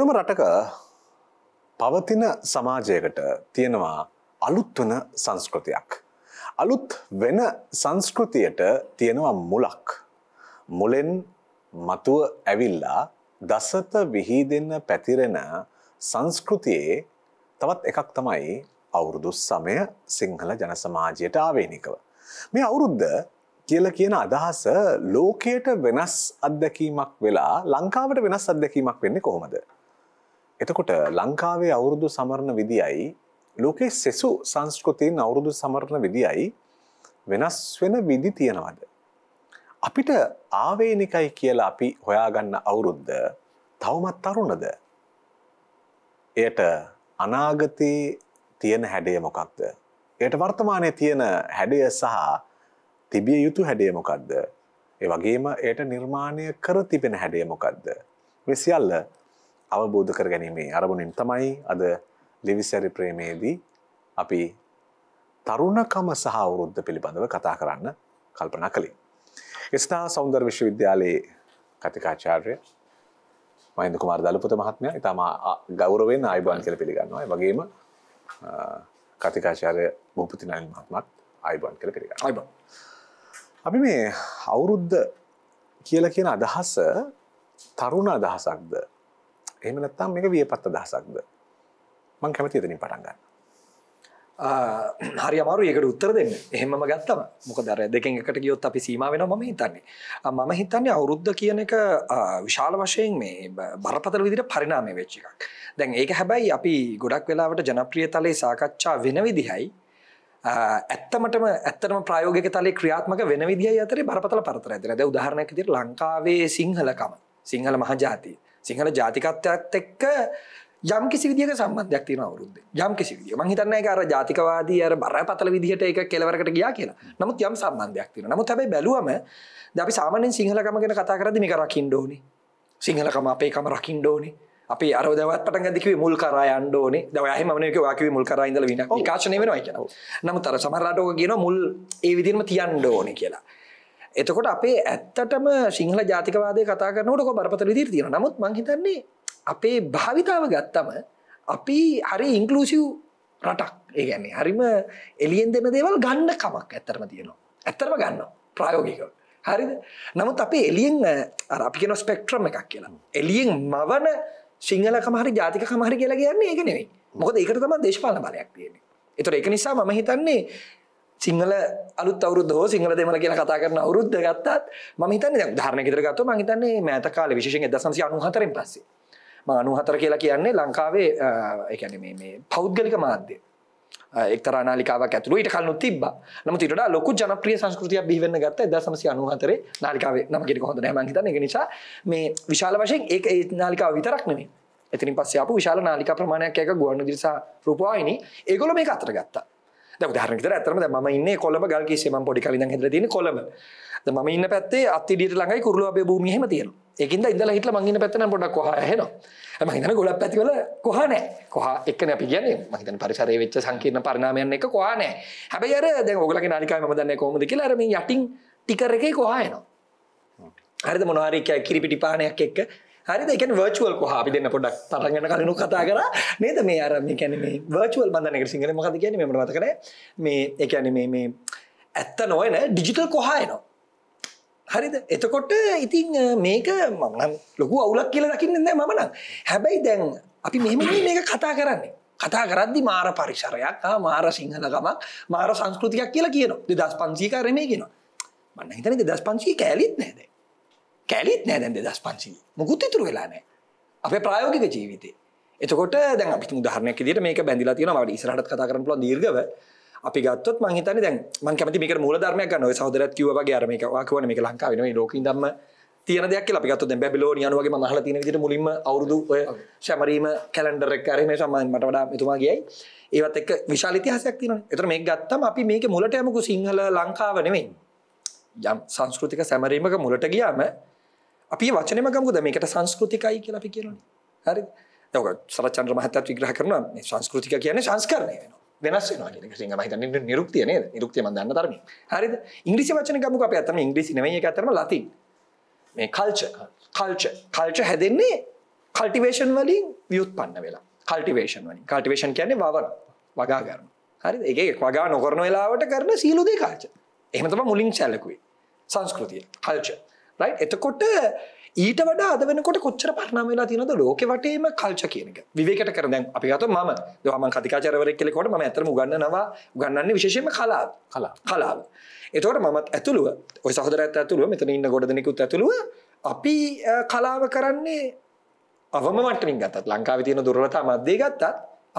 ඕනම රටක පවතින සමාජයකට තියෙනවා අලුත්වන සංස්කෘතියක්. අලුත් වෙන සංස්කෘතියට තියෙනවා මුලක්. මුලෙන් මතුව ඇවිල්ලා දසත විහිදෙන්න පැතිරෙන සංස්කෘතියේ තවත් එකක් තමයි අවුරුදු සමය සිංහල ජනසමාජයට ආවේනිකව. මේ අවුරුද්ධ කියල කියන අදහස ලෝකයට වෙනස් අත්දැකීමක් වෙලා ලංකාවට වෙනස් අත්දැකීමක් වෙන්නේ කොහොමද. එතකොට ලංකාවේ අවුරුදු සමරණ විදියයි ලෝකේ සෙසු සංස්කෘතියෙන් අවුරුදු සමරණ විදියයි වෙනස් වෙන විදි තියෙනවද. අපිට ආවේනිකයි කියලා අපි හොයාගන්න අවුරුද්ද තවමත් තරුණද. එයට අනාගතයේ තියෙන හැඩය මොකක්ද. එයට වර්තමානය තියෙන හැඩය සහ තිබිය යුතු හැඩේ මොකක්ද. ඒ වගේම එයට නිර්මාණය කර තිබෙන හැඩය මොකක්ද. මෙසිියල්ල අවබෝධ කර ගැනීමේ අරමුණින් තමයි අද ලිවිසැරි ප්‍රේමයේදී අපි තරුණකම සහ අවුරුද්ද පිළිබඳව කතා කරන්න කල්පනා කළේ. ස්ථා සෞන්දර් විශ්වවිද්‍යාලයේ කතිකාචාර්ය මහින්ද කුමාර දලපොත මහත්මයා ඉතාම ගෞරවයෙන් ආයිබාන් කියලා පිළිගන්නවා. ඒ වගේම කතිකාචාර්ය බෝපති නලින් මහත්මත් ආයිබාන් කියලා පිළිගන්නවා. ආයිබාන්. අපි මේ අවුරුද්ද කියලා කියන අදහස තරුණ අදහසක්ද එහෙම නැත්නම් මේක වියපත් අදහසක්ද? මම කැමති එතනින් පටන් ගන්න. හරි අමාරු ඒකට උත්තර දෙන්න එහෙමම ගත්තම මොකද අර දෙකෙන් එකට ගියොත් අපි සීමා වෙනවා මම හිතන්නේ මම හිතන්නේ අවුරුද්ද කියන එක විශාල වශයෙන් මේ බරපතල විදිහට පරිණාමය වෙච්ච එකක් දැන් ඒක හැබැයි අපි ගොඩක් වෙලාවට ජනප්‍රිය තලයේ සාකච්ඡා වෙන විදිහයි ඇත්තමටම ඇත්තටම ප්‍රායෝගික තලයේ ක්‍රියාත්මක වෙන විදිහයි අතරේ බරපතල පරතරය දෙන දැන් උදාහරණයක් විදිහට ලංකාවේ සිංහලකම සිංහල මහජාතිය සිංහල ජාතිකත්වයක්ත් එක්ක යම් කිසි විදික සම්බන්ධයක් තියෙන අවරුද්ද යම් කිසි විදිිය මහිතන්න අර ජාතිකවාදී අර බරපතල විදිහට එක කෙලවරකට ගියා කියලා නමුත් යම් සම්බන්ධයක් තියෙන නමුත් හැබයි බැලුවම දැි සාමනෙන් සිංහලකම ගැන කතා කරදි මේ රකින් ඩෝනි සිංහලකම අපේ කම රකින් ඩෝනි අපි අරදවත් පට දිකව මුල් කර අන්ඩෝන දවය මනක වාකිව මුල් කර ඉදල වින කාශනය වෙනවා කියන නමුත් අර සමරාටෝක කියන මුල් ඒ විදිරම තියන් ඩෝන කියලා එතකොට අපේ ඇත්තටම සිංහල ජාතිකවාදය කතා කරනට බරපතල විදිර තියෙන නමුත් මංහිතන්නේ අපේ භාවිතාව ගත්තම අපි හරි ඉංකලූසිව් රටක් ඒගැන්නේ හරිම එලියෙන් දෙන දේවල් ගන්න කමක් ඇත්තරම තියෙනවා ඇත්තරම ගන්න ප්‍රයෝගික හරිද නමුත් අපේ එලියෙන් අපින ස්පෙක්ට්‍රම එකක් කියලා එලියෙන් මවන සිංහලකම හරි ජාතික කමහරි කියලා කියන්නේ ඒ නෙවෙයි මොකද ඒකට තම දේශපාල බලයක් තියෙන එතොට එක නිසා මම හිතන්නේ සිංහල අලුත් අවුරුද්ද හෝ සිංහල දෙමළ කියලා කතා කරන අවුරුද්ද ගත්තත් මම හිතන්නේ දැන් උදාහරණයක් විතර ගත්තොත් මම හිතන්නේ මෑත කාලේ විශේෂයෙන් 1994 න් පස්සේ මම 94 කියලා කියන්නේ ලංකාවේ ඒ කියන්නේ මේ මේ පෞද්ගලික මාධ්‍ය එක්තරා නාලිකාවක් ඇතුළු ඊට කලින් තිබ්බා. නමුත් ඊට වඩා ලොකු ජනප්‍රිය සංස්කෘතියක් බිහි වෙන්න ගත්තා 1994 නාලිකාවේ නම කියන කොහොමද නැහැ මම හිතන්නේ ඒක නිසා මේ විශාල වශයෙන් ඒක ඒ නාලිකාව විතරක් නෙමෙයි. එතනින් පස්සේ ආපු විශාල නාලිකා ප්‍රමාණයක් එක ගුවන්විදුලි සහ රූපවාහිනී ඒගොල්ලෝ මේක අතර ගත්තා. උදාහරනකට ඇතරම ම ඉන්න කොළම ගල්ගේ සේම පොඩි කලින් හෙද තින කොළම ම ඉන්න පැත්තේ අතිඩට ළඟයි කුරල අපේ භූමිහම තියෙන එකද ඉඳල හිටල මංගන්න පැත්තන පොඩක් කොහ හන මහිතන ගොලක් පැතිවල කොහනෑ කොහ එක් නැපි ගැන මහිතන පරිසරය වෙච්ච සංකීර්ණ පරණාමයන්න එක කොහනෑ හැබයි අර ද ඔගල නානිකාම දන්න කොමද කියලාරම යටටින් ටිකර එක කොහයනවා හරිද මොනාරික කිරිපිටිපානයක් එක්ක හරි දෙකන් වර්චුවල් කොහපි දෙන්න පොඩක් තරගන්න කරනු කතා කර නේද මේ අරම කැන මේ වර්චුවල් බඳනක සිංහල මොකද කියන මෙම මත කර මේ එකන මේ මේ ඇත්ත නොයන ඩිජිටල් කොහයනවා හරිද එතකොට ඉතින් මේක මං ලොකු අවුලක් කියල දකින්නද මමන හැබැයි දැන් අපි මෙම මේක කතා කරන්නේ කතා කරද්දි මාර පරිසරයක් මාර සිංහලකමක් මාර සංස්කෘතියක් කියලා කියන දෙදස් පන්සී කරමය කියෙන මන්න හිතන දෙදස් පන්සී කෑලිත් නෑදේ කැලිත් නෑ දැන් දෙදස් පන්සිී මුකුත් ඉතුරු වෙලානෑ අප ප්‍රායෝගික ජීවිතේ එතකොට දැන් අපි උදාහරණයක් විදිහට මේක බැඳිලා තියෙනවා මට ඉස්සරහට කතා කරන්න පුළුවන් දීර්ඝව අපි ගත්තොත් මං හිතන්නේ දැන් මං කැමති මේකට මූල ධර්මයක් ගන්න ඔය සහෝදරයත් කිව්වා වගේ අර මේක ඔයා කියවනේ මේක ලංකාවේ නෙමෙයි ලෝකේ ඉඳන්ම තියෙන දෙයක් කියලා අපි ගත්තොත් දැන් බැබිලෝනියානු වගේ මම අහලා තියෙන විදිහට මුලින්ම අවුරුදු ඔය සැමරීම කැලෙන්ඩර් එක හරි මේ සම්මාන මට වඩා එතුමා ගියයි ඒවත් එක්ක විශාල ඉතිහාසයක් තියෙනවානේ. ඒතර මේක ගත්තම අපි මේකේ මුලට යමුකෝ සිංහල ලංකාව නෙමෙයි. යම් සංස්කෘතික සැමරීමක මුලට ගියාම අපි වචනෙම ගමුද මේකට සංස්කෘතිකයි කියලා අපි කියනවනේ හරිද දැන් ඔක සරච්චන්ද්‍ර මහත්තයත් විග්‍රහ කරනවා මේ සංස්කෘතික කියන්නේ සංස්කරණය වෙනවා වෙනස් වෙනවා කියන එක සිංහ මම හිතන්නේ නිරුක්තිය නේද නිරුක්තිය මම දන්න තරමින් හරිද ඉංග්‍රීසි වචන ගමුකෝ අපි අතම ඉංග්‍රීසි නෙමෙයි ඒක අතරම ලතින් මේ කල්චර් කල්චර් කල්චර් හැදෙන්නේ කල්ටිවේෂන් වලින් ව්‍යුත්පන්න වෙලා කල්ටිවේෂන් වලින් කල්ටිවේෂන් කියන්නේ වවන වගා කරන හරිද ඒක ඒක වගා නොකරන වෙලාවට කරන සීලු දෙක කල්චර් එහෙම තමයි මුලින් සැලකුවේ සංස්කෘතිය කල්චර් රයි එතකොට ඊට වඩ අද වෙනකොට කොච්චර පරණම වෙලා තියෙනද ලෝකෙ වටේම කල්ච කියනක විවේකට කර දැන් අපි ගත මම දහම කතිකාචරවරක් කෙලෙකොට ම ඇතරම ගන්නවා ගන්නන්නේ විශේෂම කලා කලා කලාව එතවට මමත් ඇතුළුව ඔය සහදරත් ඇතුළුව මෙතන ඉන්න ගොඩ දෙනෙකුත් ඇතුළුව අපි කලාව කරන්නේ අවම මටමින් ගතත් ලංකාව තියෙන දුරලතා මධ්‍යය ගත්තත්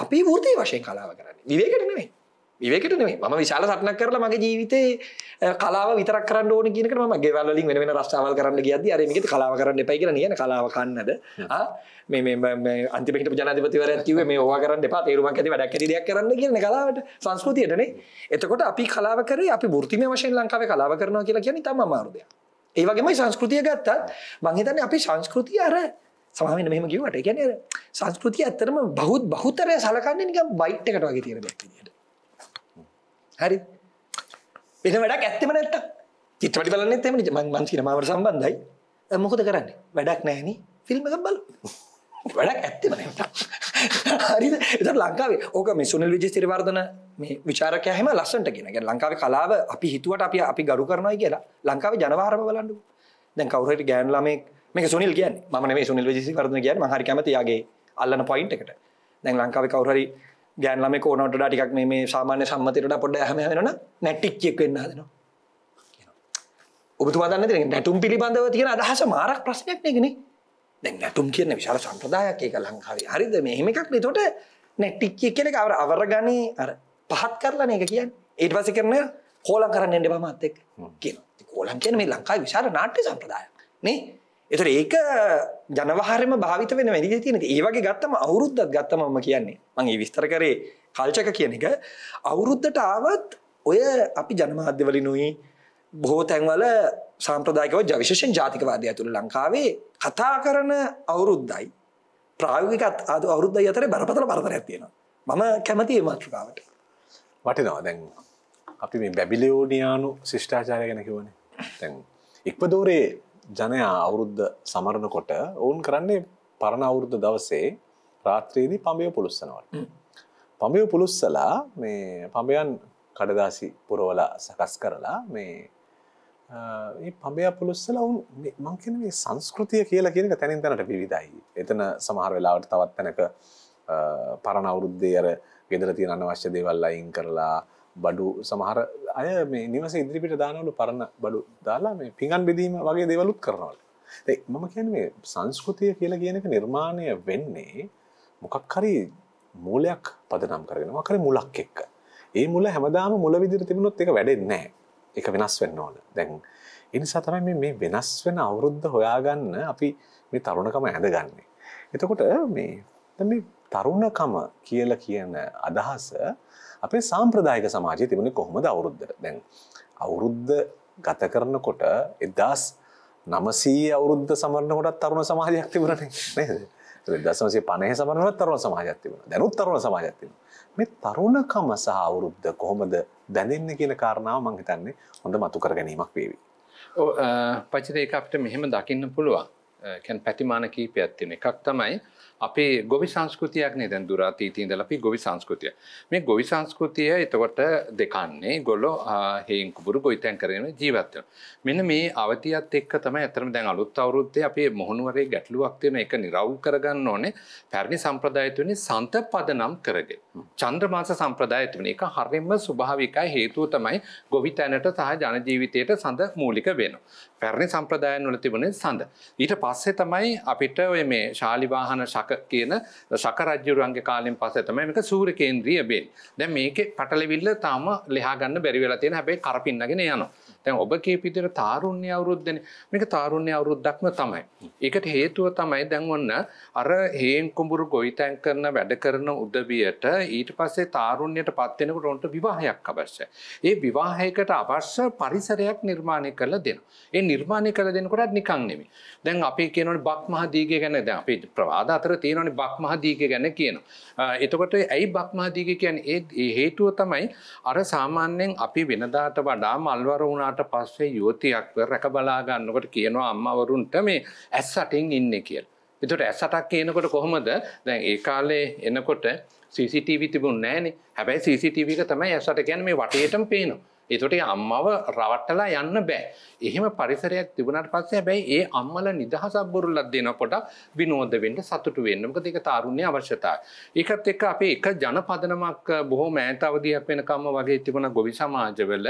අපි වෘතිය වශයෙන් කලාව කරන්න විවේකට නෙවෙේ විවකට නෙේ ම විශාල සටනක් කරලා මගේ ජීවිතේ කලාව විතරක් කරන්න ඕන කියනක ම ගෙවලින් වෙන වෙන රස්ාවල් කරන්න ගියද අරමග කලාව කරන්න එපයි කියන කියන කලාව කන්නද අන්තිමට ජනතිපතිවර කිව මේ ඕවා කරන්න එපා තේරුමක් ඇති වැඩක් දෙයක් කරන්න කියන කලාවට සංස්කෘතියටනේ එතකොට අපි කලාව කරේ අපි ෘතිම වශයෙන් ලංකාව කලාව කරනවා කියලා කියන තම මාරුදය ඒවගේමයි සංස්කෘතිය ගත්තත් මංහිතන්න අපි සංස්කෘතිය අර සමහමෙන් මෙහම කිවට ගැන සංස්කෘතිය ඇත්තරම බහුත් බහුතරය සලකන්නේ නික බයිට් එකට වගේ තියෙන බැක්තිට හරි වෙන වැඩක් ඇත්තම නැත්ත චිත්‍රපටි බලන්න එතම මන් සිනමාවට සම්බන්ධයි මොකද කරන්න වැඩක් නෑන ෆිල්ම් එක බල වැඩක් ඇත්තම හරි එතට ලංකාවේ ඕක මේ සුනල් විජි සිරිවර්ධන මේ විචාරකය හැම ලස්සට කියෙනග ලංකාව කලාව අපි හිතුවට අපි අපි ගරු කරනයි කියලා ලංකාව ජනවාරම බලන්නු දැන් කවරට ගෑන් ලාමෙක් මේ සුනිල් කියන් ම මේ සුනිල් විජි වර්ධන කියන් හරි කැමතියාගේ අල්ලන පොයින්ට එකට දැන් ලංකාව කවරහරි ගෑන්ලම කෝනට ටිකක් මේ සාමාන්‍ය සම්මතිරට පොඩ හම වෙන නැටික්්චෙක් වෙන්න දෙනවා ඔබතුමාදන්න නැටුම් පිළිබඳව තියෙන අදහස මාරක් ප්‍රශ්නයක් නගෙන දැ නැටුම් කියන විශාල සම්ප්‍රදායක් ඒක ලංකාවේ හරිද මෙහෙම එකක් තොට නැටික්්චිය කෙනෙ අවර අවර ගනී අර පහත් කරලන එක කියන් ඒට පස කරන හෝලන් කරන්න එඩ බමත්තෙක් කියන කෝලන් කියන මේ ලංකායි විශාර නාට්‍ය සම්ප්‍රදායක් නේ එතර ඒක ජනවාහරම භාවිත වෙන වැනි තියෙන ඒවගේ ගත්තම අවුරුද්දත් ගත්තමම කියන්නේ මගේ විස්තර කරේ කල්චක කියන එක අවුරුද්ධට ආවත් ඔය අපි ජනමාධ්‍යවලිනුයි බොහෝ තැන්වල සාම්ප්‍රදායකව ජවිශෂෙන් ජාතිකවාදය ඇතුළ ලංකාවේ කතා කරන අවුරුද්දයි ප්‍රායෝගිකත් අද අවුරුද්දයි අතර බරපතල පරතරයක් තියෙනවා මම කැමති මාත්‍රකාවට වටිනවා දැන් අපි මේ බැබිලිෝනියානු ශිෂ්ඨාචාරය ගැන කිවනේ තැන් ඉක්පදෝරේ ජනයා අවුරුද්ධ සමරණකොට ඔවුන් කරන්නේ පරණ අවුරුද්ධ දවසේ රාත්‍රයේදී පඹය පුලුස්සනවට. පඹය පුලුස්සලා මේ පඹයන් කඩදාසි පුරවල සකස් කරලා මේ පබය පුළස්සල ඔවුන් මංකන මේ සංස්කෘතිය කියලා කියනක තැනින් තැනට පිවිතයි. එතන සමහර වෙලාවට තවත් තැනක පරණ අවුරුද්ධයර ගෙදර තියෙන අනවශ්‍ය දේවල් අයින් කරලා බඩු සමහර අය මේ නිවස ඉදිරිපිට දානවලු පරණ බඩු දාලා මේ පිඟන් බෙදීම වගේ දේවලුත් කරනවල. මම කියන මේ සංස්කෘතිය කියලා කියන එක නිර්මාණය වෙන්නේ මොකක් හරි මූලයක් පදනම් කරගෙන මොකක් හරි මුලක් එක්ක. ඒ මුල හැමදාම මුල විදිහට තිබුණොත් ඒක වැඩෙන්නේ නැහැ. ඒක වෙනස් වෙන්න ඕන. දැන් ඒ නිසා තමයි මේ මේ වෙනස් වෙන අවුරුද්ද හොයාගන්න අපි මේ තරුණකම ඇඳගන්නේ. එතකොට මේ දැන් මේ තරුණකම කියලා කියන අදහස අපේ සාම්ප්‍රදායක සමාජය තිබුණ කොහොමද අවුරුද්ධ දැන් අවුරුද්ධ ගත කරනකොට එදස් නමසී අවුරුද්ධ සමරණකොටත් තරුණ සමාජයක් තිබුණන නේද දසමසේ පනහ සමරනවත් තරුණ සමාජයක් තිබුණ දැනුත් තරුණ සමාජයක් තිබුණ මේ තරුණකම සහ අවුරුද්ධ කොහොමද දැනෙන්න කියන කාරණාව මං හිතන්නේ හොඳ මතු කර ගැනීමක් වේවි පචිත ඒක අපිට මෙහෙම දකින්න පුළුවන් කැන් පැතිමාන කීපයක් තියෙන එකක් තමයි අපේ ගොවි සංස්කෘතියක්නේ දැන් දුරාතීතී ඉඳලා අපි ගොවි සංස්කෘතිය. මේ ගොවි සංස්කෘතිය එතකොට දෙකන්නේ ගොල්ලෝ හේන් කුඹුරු ගොවිතැන් කරගෙන ජීවත් වෙනවා. මෙන්න මේ අවතියත් එක්ක තමයි අතරම දැන් අලුත් අවුරුද්දේ අපේ මොහුනුවරේ ගැටලුවක් තියෙන එක නිරවුල් කරගන්න ඕනේ. පැරණි සම්ප්‍රදාය තුනේ සන්තපදනම් කරගෙන. චන්ද්‍රමාස සම්ප්‍රදාය තුනේ ඒක හරියම ස්වභාවිකයි හේතුව තමයි ගොවිතැනට සහ ජන ජීවිතයට සඳ මූලික වෙනවා. පැරණි සම්ප්‍රදායන් වල තිබුණේ සඳ. ඊට පස්සේ තමයි අපිට ඔය මේ ශාලිවාහන ශක කියන ශක රජුරුවන්ගේ කාලෙන් පස්සේ තමයි මේක සූර්ය කේන්ද්‍රීය වෙන්නේ. දැන් මේකේ පටලවිල්ල තාම ලෙහා ගන්න බැරි වෙලා තියෙන හැබැයි කරපින්නගෙන යනවා. තැන් ඔබගේ පිදිර තාරුණ්‍ය අවුරුද්ධන මේක තාරුණ්‍ය අවුරුද්දක්ම තමයි. එකට හේතුව තමයි දැන්වන්න අර හේන් කුඹුරු ගොයිතැන් කරන වැඩ කරන උදවියට ඊට පස්සේ තාරුණ්‍යයට පත්වෙනකට ඔොන්ට විවාහයක් අවශ්‍ය. ඒ විවාහයකට අවශ්‍ය පරිසරයක් නිර්මාණය කළ දෙන. ඒ නිර්මාණය කළ දෙනකොටත් නිකං නෙමි. දැන් අපි කියනට බක්මහදීග ගැන දැ අපි ප්‍රවාද අතර තියෙනනි බක්මහදීග ගැන කියන. එතකොට ඇයි බක්මහදීග කියැන ඒ හේතුව තමයි අර සාමාන්‍යයෙන් අපි වෙනදාට වඩා මල්වර වුණා වුණාට පස්සේ යුවතියක් රැක බලා ගන්නකොට කියනවා අම්මවරුන්ට මේ ඇස් අටින් ඉන්නේ කියලා. එතකොට ඇස් අටක් කියනකොට කොහොමද? දැන් ඒ කාලේ එනකොට CCTV තිබුණ නෑනේ. හැබැයි CCTV එක තමයි ඇස් අට කියන්නේ මේ වටේටම පේනවා. එතකොට අම්මව රවට්ටලා යන්න බෑ. එහෙම පරිසරයක් තිබුණාට පස්සේ හැබැයි ඒ අම්මල නිදහසක් බුරුල්ලක් දෙන පොඩක් විනෝද වෙන්න සතුටු වෙන්න. මොකද ඒක තාරුණ්‍ය අවශ්‍යතාවය. ඒකත් එක්ක අපි එක ජනපදනමක් බොහෝ මෑත අවධියක් වෙනකම්ම වගේ තිබුණ ගොවි සමාජවල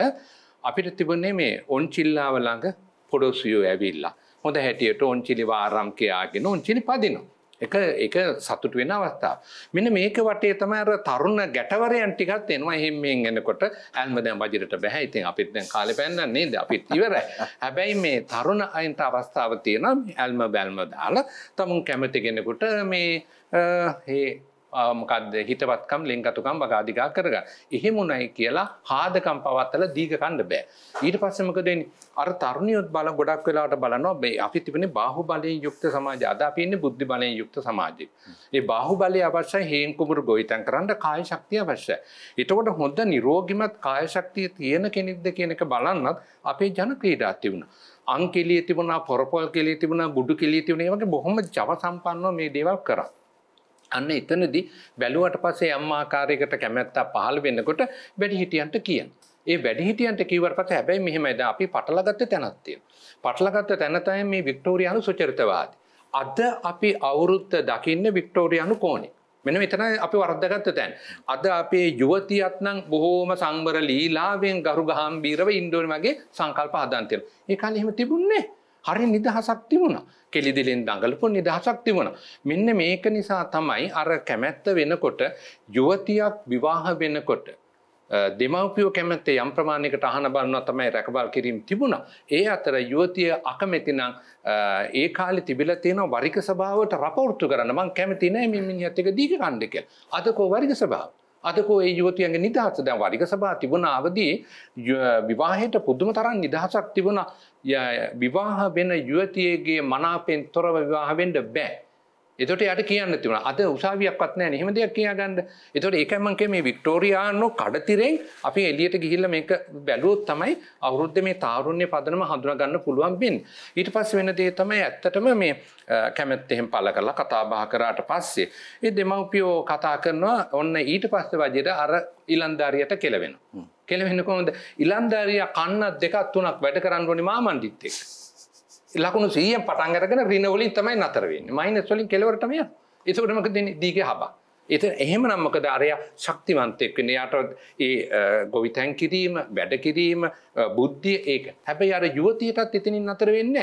අපිට තිබුණේ මේ ඔන්චිල්ලාව ළඟ පොඩොසියෝ ඇවිල්ලා හොඳ හැටියට ඔන්චිලි වාරම් කියයාගෙන ඔන්චිලි පදිනවා. එක එක සතුට වෙන අවස්ථාව. මෙන මේක වටේ තම අර තරුණ ගැටවරයන් ටිකත් එනවා එහෙමෙන් එනකොට ඇල්ම දැන් බජරට බැහැ ඉතින් අපිත් දැන් කාලේ පැන්නන්නේ නේද අපිත් ඉවරයි. හැබැයි මේ තරුණ අයන්ට අවස්ථාව තියෙනවා ඇල්ම බැල්ම දාලා තමුන් කැමති කෙනෙකුට මේ මොකක්ද හිතවත්කම් ලෙංගතුකම් වගාධිකා කරග. එහෙමුණයි කියලා හාදකම් පවත්තල දීග කණ්ඩ බෑ. ඊට පස්සමකදෙන් අර තරුණයොත් බල ගොඩක් වෙලාට බලනවා බේ අපි තිබෙන බාහු බලයෙන් යුක්ත සමාජ අද අපන්නේ බුද්ධි බලයෙන් යුක්ත සමාජය. ඒ බාහු බලය අවශ්‍ය හේංකුමරු ගොවිතන් කරන්න කාය ශක්තිය අවශ්‍ය. එතකොට හොඳ නිරෝගිමත් කායශක්තිය තියෙන කෙනෙක්ද කියනක බලන්නත් අපේ ජන ක්‍රීඩාත්ති වුණ. අංකෙලිය තිබුණා පොරපොල් කෙලි තිබුණ ගුඩු කෙලි තිබුණේ වගේ බොහොම ජව සම්පන්නව මේ දේවල් කරා. අන්න එතනදී බැලුවට පස්සේ යම් ආකාරයකට කැමැත්තා පහළ වෙනකොට වැඩිහිටියන්ට කියන. ඒ වැඩිහිටියන්ට කීවට පස්සේ හැබැයි මෙහෙමයි දැන් අපි පටලගත්ත තැනක් තියෙනවා. පටලගත්ත තැන තමයි මේ වික්ටෝරියානු සුචරිතවාදී. අද අපි අවුරුද්ද දකින්න වික්ටෝරියානු කෝණේ. මෙන මෙතන අපි වරද්දගත්ත තැන්. අද අපේ යුවතියත් නම් බොහෝම සංවර ලීලාවෙන් ගරු ගහම්බීරව ඉන්දෝනෙ වගේ සංකල්ප හදන් තියෙනවා. ඒ කාලේ එහෙම තිබුණේ නැහැ. හරි නිදහසක් තිබුණා. කෙලිදෙලෙන් දඟලපු නිදහසක් තිබුණා. මෙන්න මේක නිසා තමයි අර කැමැත්ත වෙනකොට යුවතියක් විවාහ වෙනකොට දෙමව්පියෝ කැමැත්තේ යම් ප්‍රමාණයකට අහන බලනවා තමයි රැකබල් කිරීම තිබුණා. ඒ අතර යුවතිය අකමැති නම් ඒ කාලේ තිබිලා තියෙන වරික සභාවට රපෝර්තු කරන්න මං කැමති නෑ මේ මිනිහත් එක දීක කණ්ඩ කියලා. අද කෝ වරික සභාව? අද කෝ ඒ යුවතියන්ගේ නිදහස දැන් වරික සභාව තිබුණ අවදී විවාහයට පුදුම තරම් නිදහසක් තිබුණා. විවාහ වෙන යුවතියගේ මනාපෙන් තොරව විවාහවෙන්ඩ බෑ. එතොට යට කියන්න තිවන අද උසාවියක්වත් නෑ නිහම දෙයක් කියා ගන්න එතොට ඒකමන්ගේ මේ වික්ටෝරයානෝ කඩතිරෙන් අපි එලියට ගිහිල්ල මේ බැලුවොත් තමයි අවුරුද්ධ මේ තාරුණ්‍ය පදනම හඳුනගන්න පුළුවන් බින් ඊට පස්ස වෙන දේ තමයි ඇත්තටම මේ කැමැත් එහෙම පල කරලා කතාබා කරාට පස්සේ ඒ දෙමව්පියෝ කතා කරනවා ඔන්න ඊට පස්ස වජයට අර ඉලන්දාරියට කෙලවෙන. කෙලවෙන්න කොමද ඉලන්දරිය කන්න දෙකක් තුනක් වැඩ කරන්න ඕනි මාමණ්ඩිත්තෙක්. ලකුණු සීය පටන් අරගෙන රිනවලින් තමයි නතර වෙන්නේ. මයිනස් වලින් කෙලවරටම යනවා. ඒකට මොකද වෙන්නේ? දීගේ හබක්. එත එහෙම නම්මකද අරයා ශක්තිවන්තයෙක් වෙන යාට ඒ ගොවිතැන් කිරීම වැඩ කිරීම බුද්ධිය ඒක හැබැයි අර යුවතියටත් ඉතිනින් අතර වෙන්න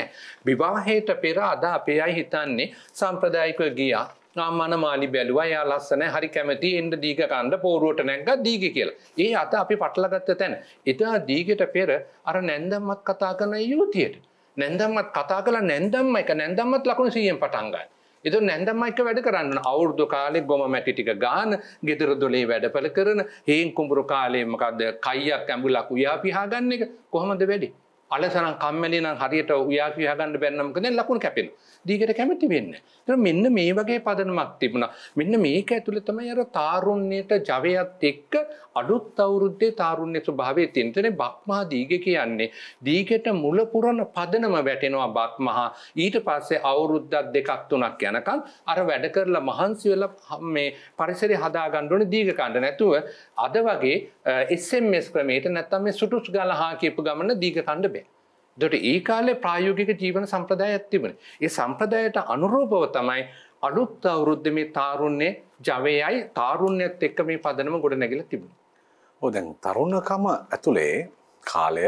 විවාහයට පෙර අද අපේ අයි හිතන්නේ සම්ප්‍රදායිකව ගියා මන මාලි බැලුව යා ලස්සන හරි කැමති එන්ඩ දීග කණ්ඩ පෝරුවට නැග දීග කියලා. ඒ අත අපි පටලගත්ත තැන. එතා දීගට පෙර අර නැන්දම්මත් කතා කරන යුතියට. නැන්දම්මත් කතා කලා නැන්දම්ම එක නැන්දම්මත් ලකුණු සීයෙන් පටන්ගයි. එතු නැදමයික වැඩ කරන්න අවුරදු කාලෙ ගොම මැටිටික ගාන ගෙදර දොලේ වැඩපල කරන හේන් කුඹුරු කාලයමකක්ද කයියක් ඇඹුලක් උයා පිහාගන්න එක කොහොමද වැඩි. අලසනම් කම්මලි නම් හරියට උයා පිහාගන්න බැන්නමකද ලකුණු කැපෙන. දීගට කැමති වෙන්න. මෙන්න මේ වගේ පදනමක් තිබුණා. මෙන්න මේක ඇතුළේ තමයි අර තාරුණ්‍යයට ජවයත් එක්ක අලුත් අවුරුද්දේ තාරුණ්‍ය ස්වභාවය තියෙනතනේ බක්මහා දීග කියන්නේ දීගට මුල පුරන පදනම වැටෙනවා බක්මහා. ඊට පස්සේ අවුරුද්දක් දෙකක් තුනක් යනකම් අර වැඩ කරලා මහන්සි වෙලා මේ පරිසරය හදා ගන්න ඕනේ දීග කණ්ඩ නැතුව අද වගේ SMS ක්‍රමයට නැත්තම් මේ සුටුස් ගලහා කියපු ගමන දීග කණ්ඩ බෑ. දොට ඒ කාලේ ප්‍රායෝගික ජීවන සම්ප්‍රදාය ඇත්තිබෙන. ඒ සම්ප්‍රදායට අනුරූපව තමයි අලුත් අවුරුද්ධ මේ තාරුන්නේ ජවයයි තාරුණ්‍යත් එක්ක මේ පදනම ගොඩ නැගිල තිබුණ. ඕ දැන් තරුණකම ඇතුළේ කාලය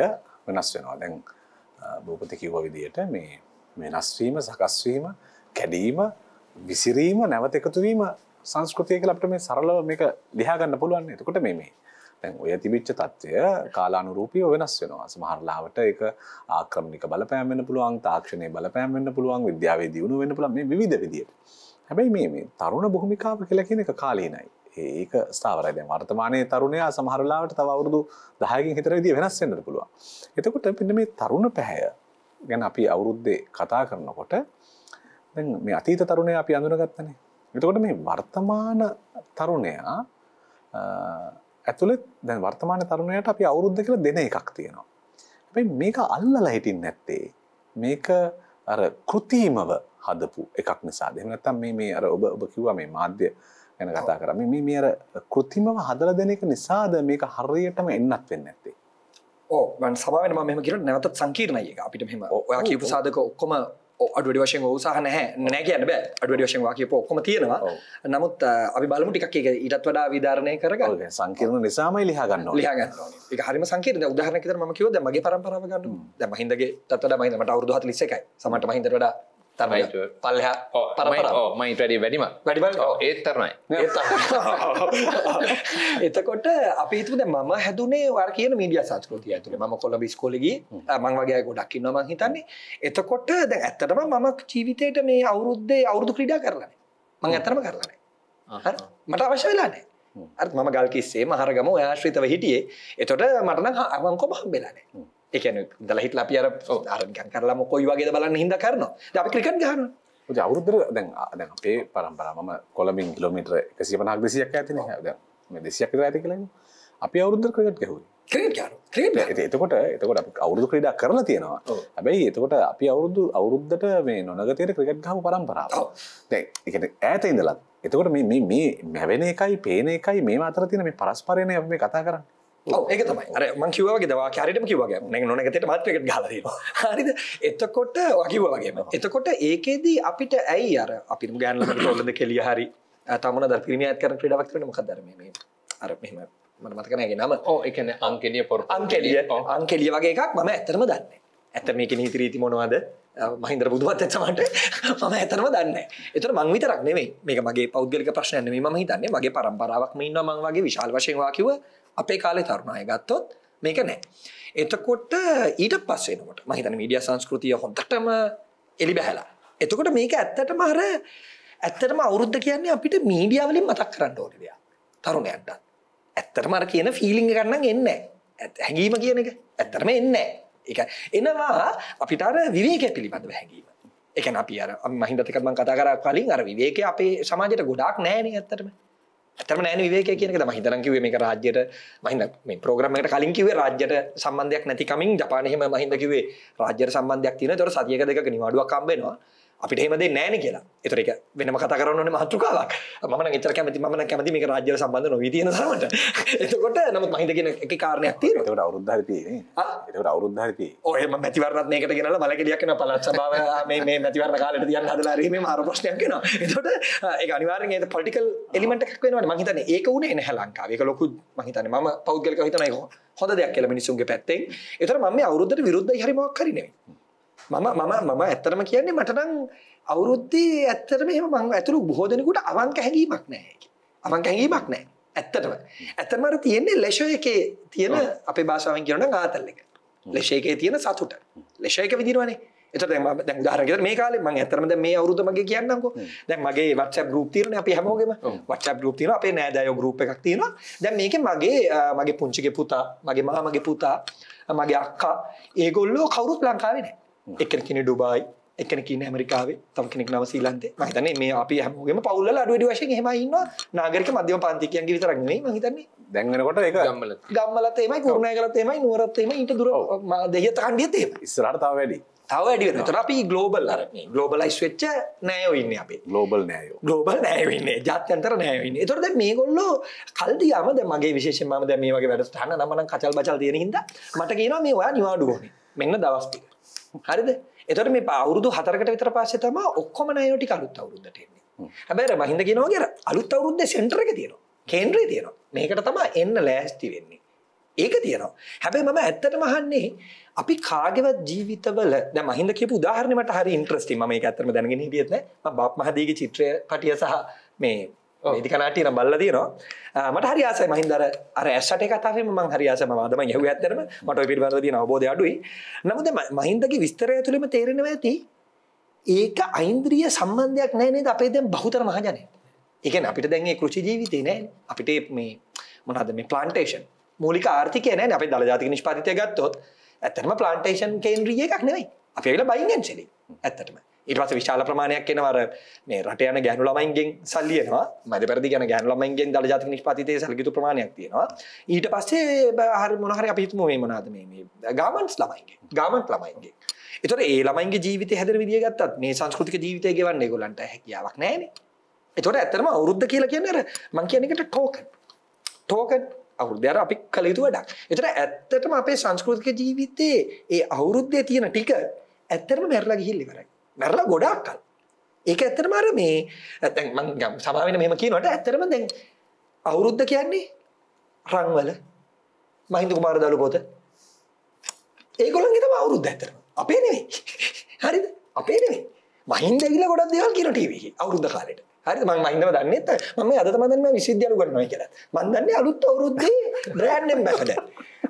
වෙනස් වෙනවා දැන් භූපති කිව්ව විදියට මේ වෙනස්වීම සකස්වීම කැඩීම විසිරීම නැවත එකතුවීම සංස්කෘතිය කලට මේ සරලව මේක ලිහාගන්න පුළුවන් එතකොට මේ මේ තැන් ඔය තිබිච්ච තත්ත්වය කාලානුරූපිය වෙනස් වෙනවා සමහරලාවට එක ආක්‍රමික බලපෑමෙන් පුළුවන් තාක්ෂණය බලපෑමෙන්න්න පුළුවන් විද්‍යාවේ දියුණු වෙන පුළ මේ විධ විදියට හැබැයි මේ තරුණ බොහොමිකාව කියලකෙන එක කාලීනයි ඒක ස්ථාවරයිද වර්තමානයේ තරුණයා සමහරලාට තව අවුරුදු 10කින් හිතර විදිය වෙනස් වෙන්න පුළුවන්. එතකොට මෙන්න මේ තරුණ පැහැය ගැන අපි අවුරුද්දේ කතා කරනකොට දැන් මේ අතීත තරුණයා අපි අඳුනගත්තනේ. එතකොට මේ වර්තමාන තරුණයා ඇතුළ දැන් වර්තමාන තරුණයට අපි අවුරුද්ධ කළ දෙන එකක් තියෙනවා. හැබැයි මේක අල්ලලා හිටින් නැත්තේ මේක අර කෘතිමව හදපු එකක් නිසා දෙම නැත්තම් මේ මේ අර ඔබ ඔබ කිව්වා මේ මාධ්‍ය ගැන කතා කරා මේ මේ මේ අර කෘතිමව හදලා දෙන එක නිසාද මේක හරියටම එන්නත් වෙන්නේ නැත්තේ. ඕ මන් සමාවෙන මම මෙහෙම කියන නැවතත් සංකීර්ණයි එක අපිට මෙහෙම ඔයා කියපු සාධක ඔක්කොම අඩුවඩි වශයෙන් උසාහ නැහැ නෑ කියන්න බෑ අඩුවඩි වශයෙන් වා කියපෝ ඔක්කොම තියෙනවා නමුත් අපි බලමු ටිකක් ඒක ඊටත් වඩා විධාරණය කරගන්න සංකීර්ණ නිසාමයි ලියා ගන්නවා ලියා ගන්නවා ඒක හරිම සංකීර්ණ දැන් උදාහරණයක් විතර මම කිව්වොත් දැන් මගේ પરම්පරාව ගන්න දැන් මහින්දගේ තත්ත්වයට මහින්ද මට අවුරුදු 41යි සමහරට මහින්දට වඩා තමයි පල්හ මයි වැඩි වැඩිම වැඩිබල් ඒත්තරනයි එතකොට අපි තුද මම හැදුනේ වර් කියන මීඩිය සංස්කෘතිය ඇතුළ ම කොල බිස්කොලගි මං වගේ ගොඩක් නොම හිතන්නේ එතකොට ද ඇත්තටම මම ජීවිතයට මේ අවුරුද්දේ අවුරුදු ක්‍රඩා කරලන මං ඇතරම කරලන මට අවශ්‍ය වෙලානේ අත් මම ගල්කිස්සේ මහරගම යාශ්‍රිතව හිටියේ එතොට මටන අමංකො බහ වෙලානේ එකන දල හිටලා පියර ආරගන් කරලා මොකොයි වගේ බලන්න හිද කරනවා අප ක්‍රිකට් ගහන අවුරුද්දර දැන් දැන් අපේ පරම්පරාම කොළඹින් කිලෝමිටර එකසිය පනක් දෙසියක් ඇතින ද දෙසියක් ඇති කලන්න අපි අවුරුද්දර ක්‍රකට් ගැහුයි එතකොට එතකොට අවුරුදු ක්‍රඩා කරලා තියෙනවා හැබැයි එතකොට අපි අවුරුදු අවුරුද්ධට මේ නොනගතයට ක්‍රිකට් හම පරම්පරාව එකට ඇත ඉඳලත් එතකොට මේ මේ මැවෙන එකයි පේන එකයි මේ අතර තින මේ පරස්පරණය මේ කතා කරන්න ඒක තමයි අර මං කිව්වගේ දවා කැරටම කිවගේ නැ නොනගතට මත්කට ගලද හරිද එතකොට වකිව වගේම එතකොට ඒකේදී අපිට ඇයි අර අපි ගෑන්ලට ොලද කෙලිය හරි තමන ද පිරිම අත් කරන ්‍රඩක්ට මකදරම අර මෙම මන මතකනගේ නම ඕ එකන අංකෙලිය පොර අංකෙලිය අංකෙලිය වගේ එකක් මම ඇතරම දන්න ඇත මේක නීතරීති මොනවාද මහින්දර බුදුවත් ඇත්තමට මම ඇතරම දන්න එතර මං විතරක් නෙවේ මේ මගේ පෞද්ගලික ප්‍රශ්නයන ම හිතන්නේ මගේ පරම්පරාවක් මන්න මං වගේ විශාල් වශයවාකිව අපේ කාලේ තරුණය ගත්තොත් මේක නෑ. එතකොට ඊට පස්සේනකට මහිතන මීඩිය සංස්කෘතිය හොඳටම එලි බැහලා. එතකොට මේක ඇත්තට මහර ඇත්තටම අවුද්ධ කියන්නේ අපිට මීඩියාවලින් මතක් කරන්න ඕනිදයා තරුණයන්ටත්. ඇත්තටම අර කියන ෆිලිං කරන්න එන්න හැඟීම කියන එක ඇත්තරම එන්න එක එනවා අපිට අර විවේක පිළිබඳව හැඟීම එක අපි අර මහින්දතකත්ම කතා කර කලින් අර විවේක අපේ සමාජයට ගොඩක් නෑන ඇත්තරම ඇතම නෑන විවේකය කියනක ම හිතරන් කිවේ මේ රාජ්‍යයට මහින්ද මේ ප්‍රග්‍රමට කලින් කිවේ රාජ්‍යයට සම්බන්ධයක් නැතිකමින් ජපානහෙම මහින්දකිවේ රාජ්‍ය සම්බන්ධයක් තින තොර සතියක දෙක නිවාඩුවක් කම්බෙනවා අපිට හෙමද නෑන කියලා එතුරක වෙනම කතා කරන්න මහතු කාලක් මන තර කැමති මන කැමති මේ රාජ්‍ය සබඳ නොවිතියන සමට එතකොට නමුත් මහිතගෙන එක කාරණයක් තේ ට අවරුද්ධරති එට අවරුද්ධරති ඔයම මැතිවරත් මේකට ගෙනල මලකෙලියක්න පලත් සබාව මේ මැතිවර කාලට තියන් හදලාරීම ආර ප්‍රශ්යක් කෙන එතට ඒ අනිවාරෙන් ඇත පොටිකල් එලිමටක් වෙන මහිතන ඒක වුණ එනහ ලංකාවක ලොකු මහිතන ම පෞද්ගලක හිතනයෝ හොඳ දෙයක් කියල මිනිසුන්ගේ පැත්තෙන් එතර ම අවරුද්ධට විරුද්ධ හරිමක් කරනවා මම මම මම ඇත්තරම කියන්නේ මටනම් අවුරුද්දේ ඇත්තටම එහෙම මම ඇතුළු බොහෝ දෙනෙකුට අවංක හැඟීමක් නැහැ. අවංක හැඟීමක් නැහැ. ඇත්තටම. ඇත්තටම අර තියෙන්නේ ලෙෂෝ එකේ තියෙන අපේ භාෂාවෙන් කියනනම් ආතල් එක. ලෙෂෝ එකේ තියෙන සතුට. ලෙෂෝ එක විදිහවනේ. එතකොට දැන් මම දැන් උදාහරණයක් විදිහට මේ කාලේ මම ඇත්තටම දැන් මේ අවුරුද්ද මගේ කියන්නම්කෝ. දැන් මගේ WhatsApp group තියෙනනේ අපි හැමෝගෙම. WhatsApp group තියෙනවා අපේ නෑදෑයෝ group එකක් තියෙනවා. දැන් මේකේ මගේ මගේ පුංචිගේ පුතා, මගේ මාමගේ පුතා, මගේ අක්කා ඒගොල්ලෝ කවුරුත් ලංකාවේ නෑ. එකනකින ඩුබායි එකනකින ඇමරිකාවේ තම කෙනෙක් නව සීලන්තේ මහිතන මේ අපි හැමෝගේම පවුල්ල අඩුවඩි වශයෙන් හෙමයින්න නාගරික මධ්‍යම පන්තිකයන්ගේ විතරක්නේ මහිතන්නේ දැන්වෙනකොට ඒ ගම්මල ගම්මලත් එමයි කරුණය කරත් එමයි නුවරත් එම ඉට දුර දෙහිත කණ්ඩියත් එම ස්රටතාව වැඩි තව වැඩිවෙන තර අපි ගලෝබල් අර ගලෝබලයිස් වෙච්ච නෑයෝ ඉන්න අපේ ගලෝබල් නෑයෝ ගලෝබල් නෑවන්නේ ජාත්‍යන්තර නෑවන්න තොරද මේ ගොල්ලෝ කල්ද යම මගේ විශේෂ ම දැම වගේ වැඩ හන්න නමන කචල් බචල් තියෙන හිද මට කියන මේවා නිවාඩුවන මෙන්න දවස්ටික හරිද එතට මේ අවුරුදු හතරකට විතර පස්සේ තම ඔක්කොම නයෝටි අලුත් අවුරුද්දට එන්නේ හැබැයි මහින්ද කියනවාගේ අලුත් අවුරුද්ද සෙන්ටරක තියෙනවා කේන්ද්‍රය තියෙනවා මේකට තමා එන්න ලෑස්ති වෙන්නේ ඒක තියෙනවා හැබැයි මම ඇත්තට මහන්නේ අපි කාගෙවත් ජීවිතවල දැන් මහින්ද කියපු උදාහරණයකට හරි ඉන්ට්‍රස්ටිං මම ඒක ඇත්තටම දැනගෙන හිටියෙත් නෑ මම බාප් මහදීගේ චිත්‍රය පටිය සහ මේ මේදි කනාටන බල්ල දයනවා මට හරියාසයි මහින්දර අර ඇසට කතාේ ම හරියාස මවාදම යහ ඇතරම මට පිබඳ දන බෝධ අඩුයි නමුද මහින්දගේ විස්තරය තුළම තේරෙනව ඇති ඒක අයින්ද්‍රිය සම්බන්ධයක් නෑනේ අපේ දැන් බහුතර මහජනය එකන අපිට දැන්ගේ කෘෂි ජීවිතය නෑ අපිට මේ මොනද මේ ප්ලාන්ටේෂන් මූලික ආර්ථිකය නෑ අපේ දළජාතික නිෂ්පාතිය ගත්තොත් ඇතරම ප්ලාන්ටේෂන් කේන්ද්‍රිය එකක් නෙවයි අපිල බයිගෙන් සෙලි ඇත්තටම ඉටස විශාල ප්‍රමාණයක් එනවර මේ රට යන ගැහනු ළමයින්ගෙන් සල්ලියනවා මද පැරදි ගැන ගැහනු ළමයින්ගෙන් දළ ජාතික නිෂ්පාතිතය සල්ගිතු ප්‍රමාණයක් තියෙනවා ඊට පස්සේ හර මොනහරි අපිත්ම මේ මොනාද මේ ගාමන්ස් ළමයින්ගේ ගාමන්ට ළමයින්ගේ එතොට ඒ ළමයින්ගේ ජීවිත හැදර විදිිය ගත්තත් මේ සංස්කෘතික ජීවිතය ගෙවන්න ගොලන්ට හැකියාවක් නෑන එතොට ඇත්තරම අවුද්ධ කියලා කියන්නර මං කියනකට ටෝකන් ටෝකන් අවුද්ධයාර අපි කළයුතු වැඩක් එතට ඇත්තටම අපේ සංස්කෘතික ජීවිතයේ ඒ අවුරුද්ධය තියෙන ටික ඇත්තරම මැරලා ගිහිල්ලිවරයි මැරලා ගොඩාක්කල් ඒක ඇත්තටම අර මේ ඇතැන් මං ගම් සමාවෙන මෙම කියනට ඇත්තරම දැන් අවුරුද්ධ කියන්නේ රංවල මහින්ද කුමාර දළු පොත ඒගොලන්ගේ තම අවුරුද්ධ ඇතරම අපේ නෙවේ හරිද අපේ නෙවේ මහින්ද ඉල ගොඩක් දෙවල් කියන ටීවී අවුරුද්ධ කාලට හරි මං මහින්දව දන්නෙත් මම අදතමදන්න විසිද්‍යලු කරනවා කියලා මන් දන්නේ අලුත් අවුරුද්දේ බ්‍රෑන්්නම් බැකඩ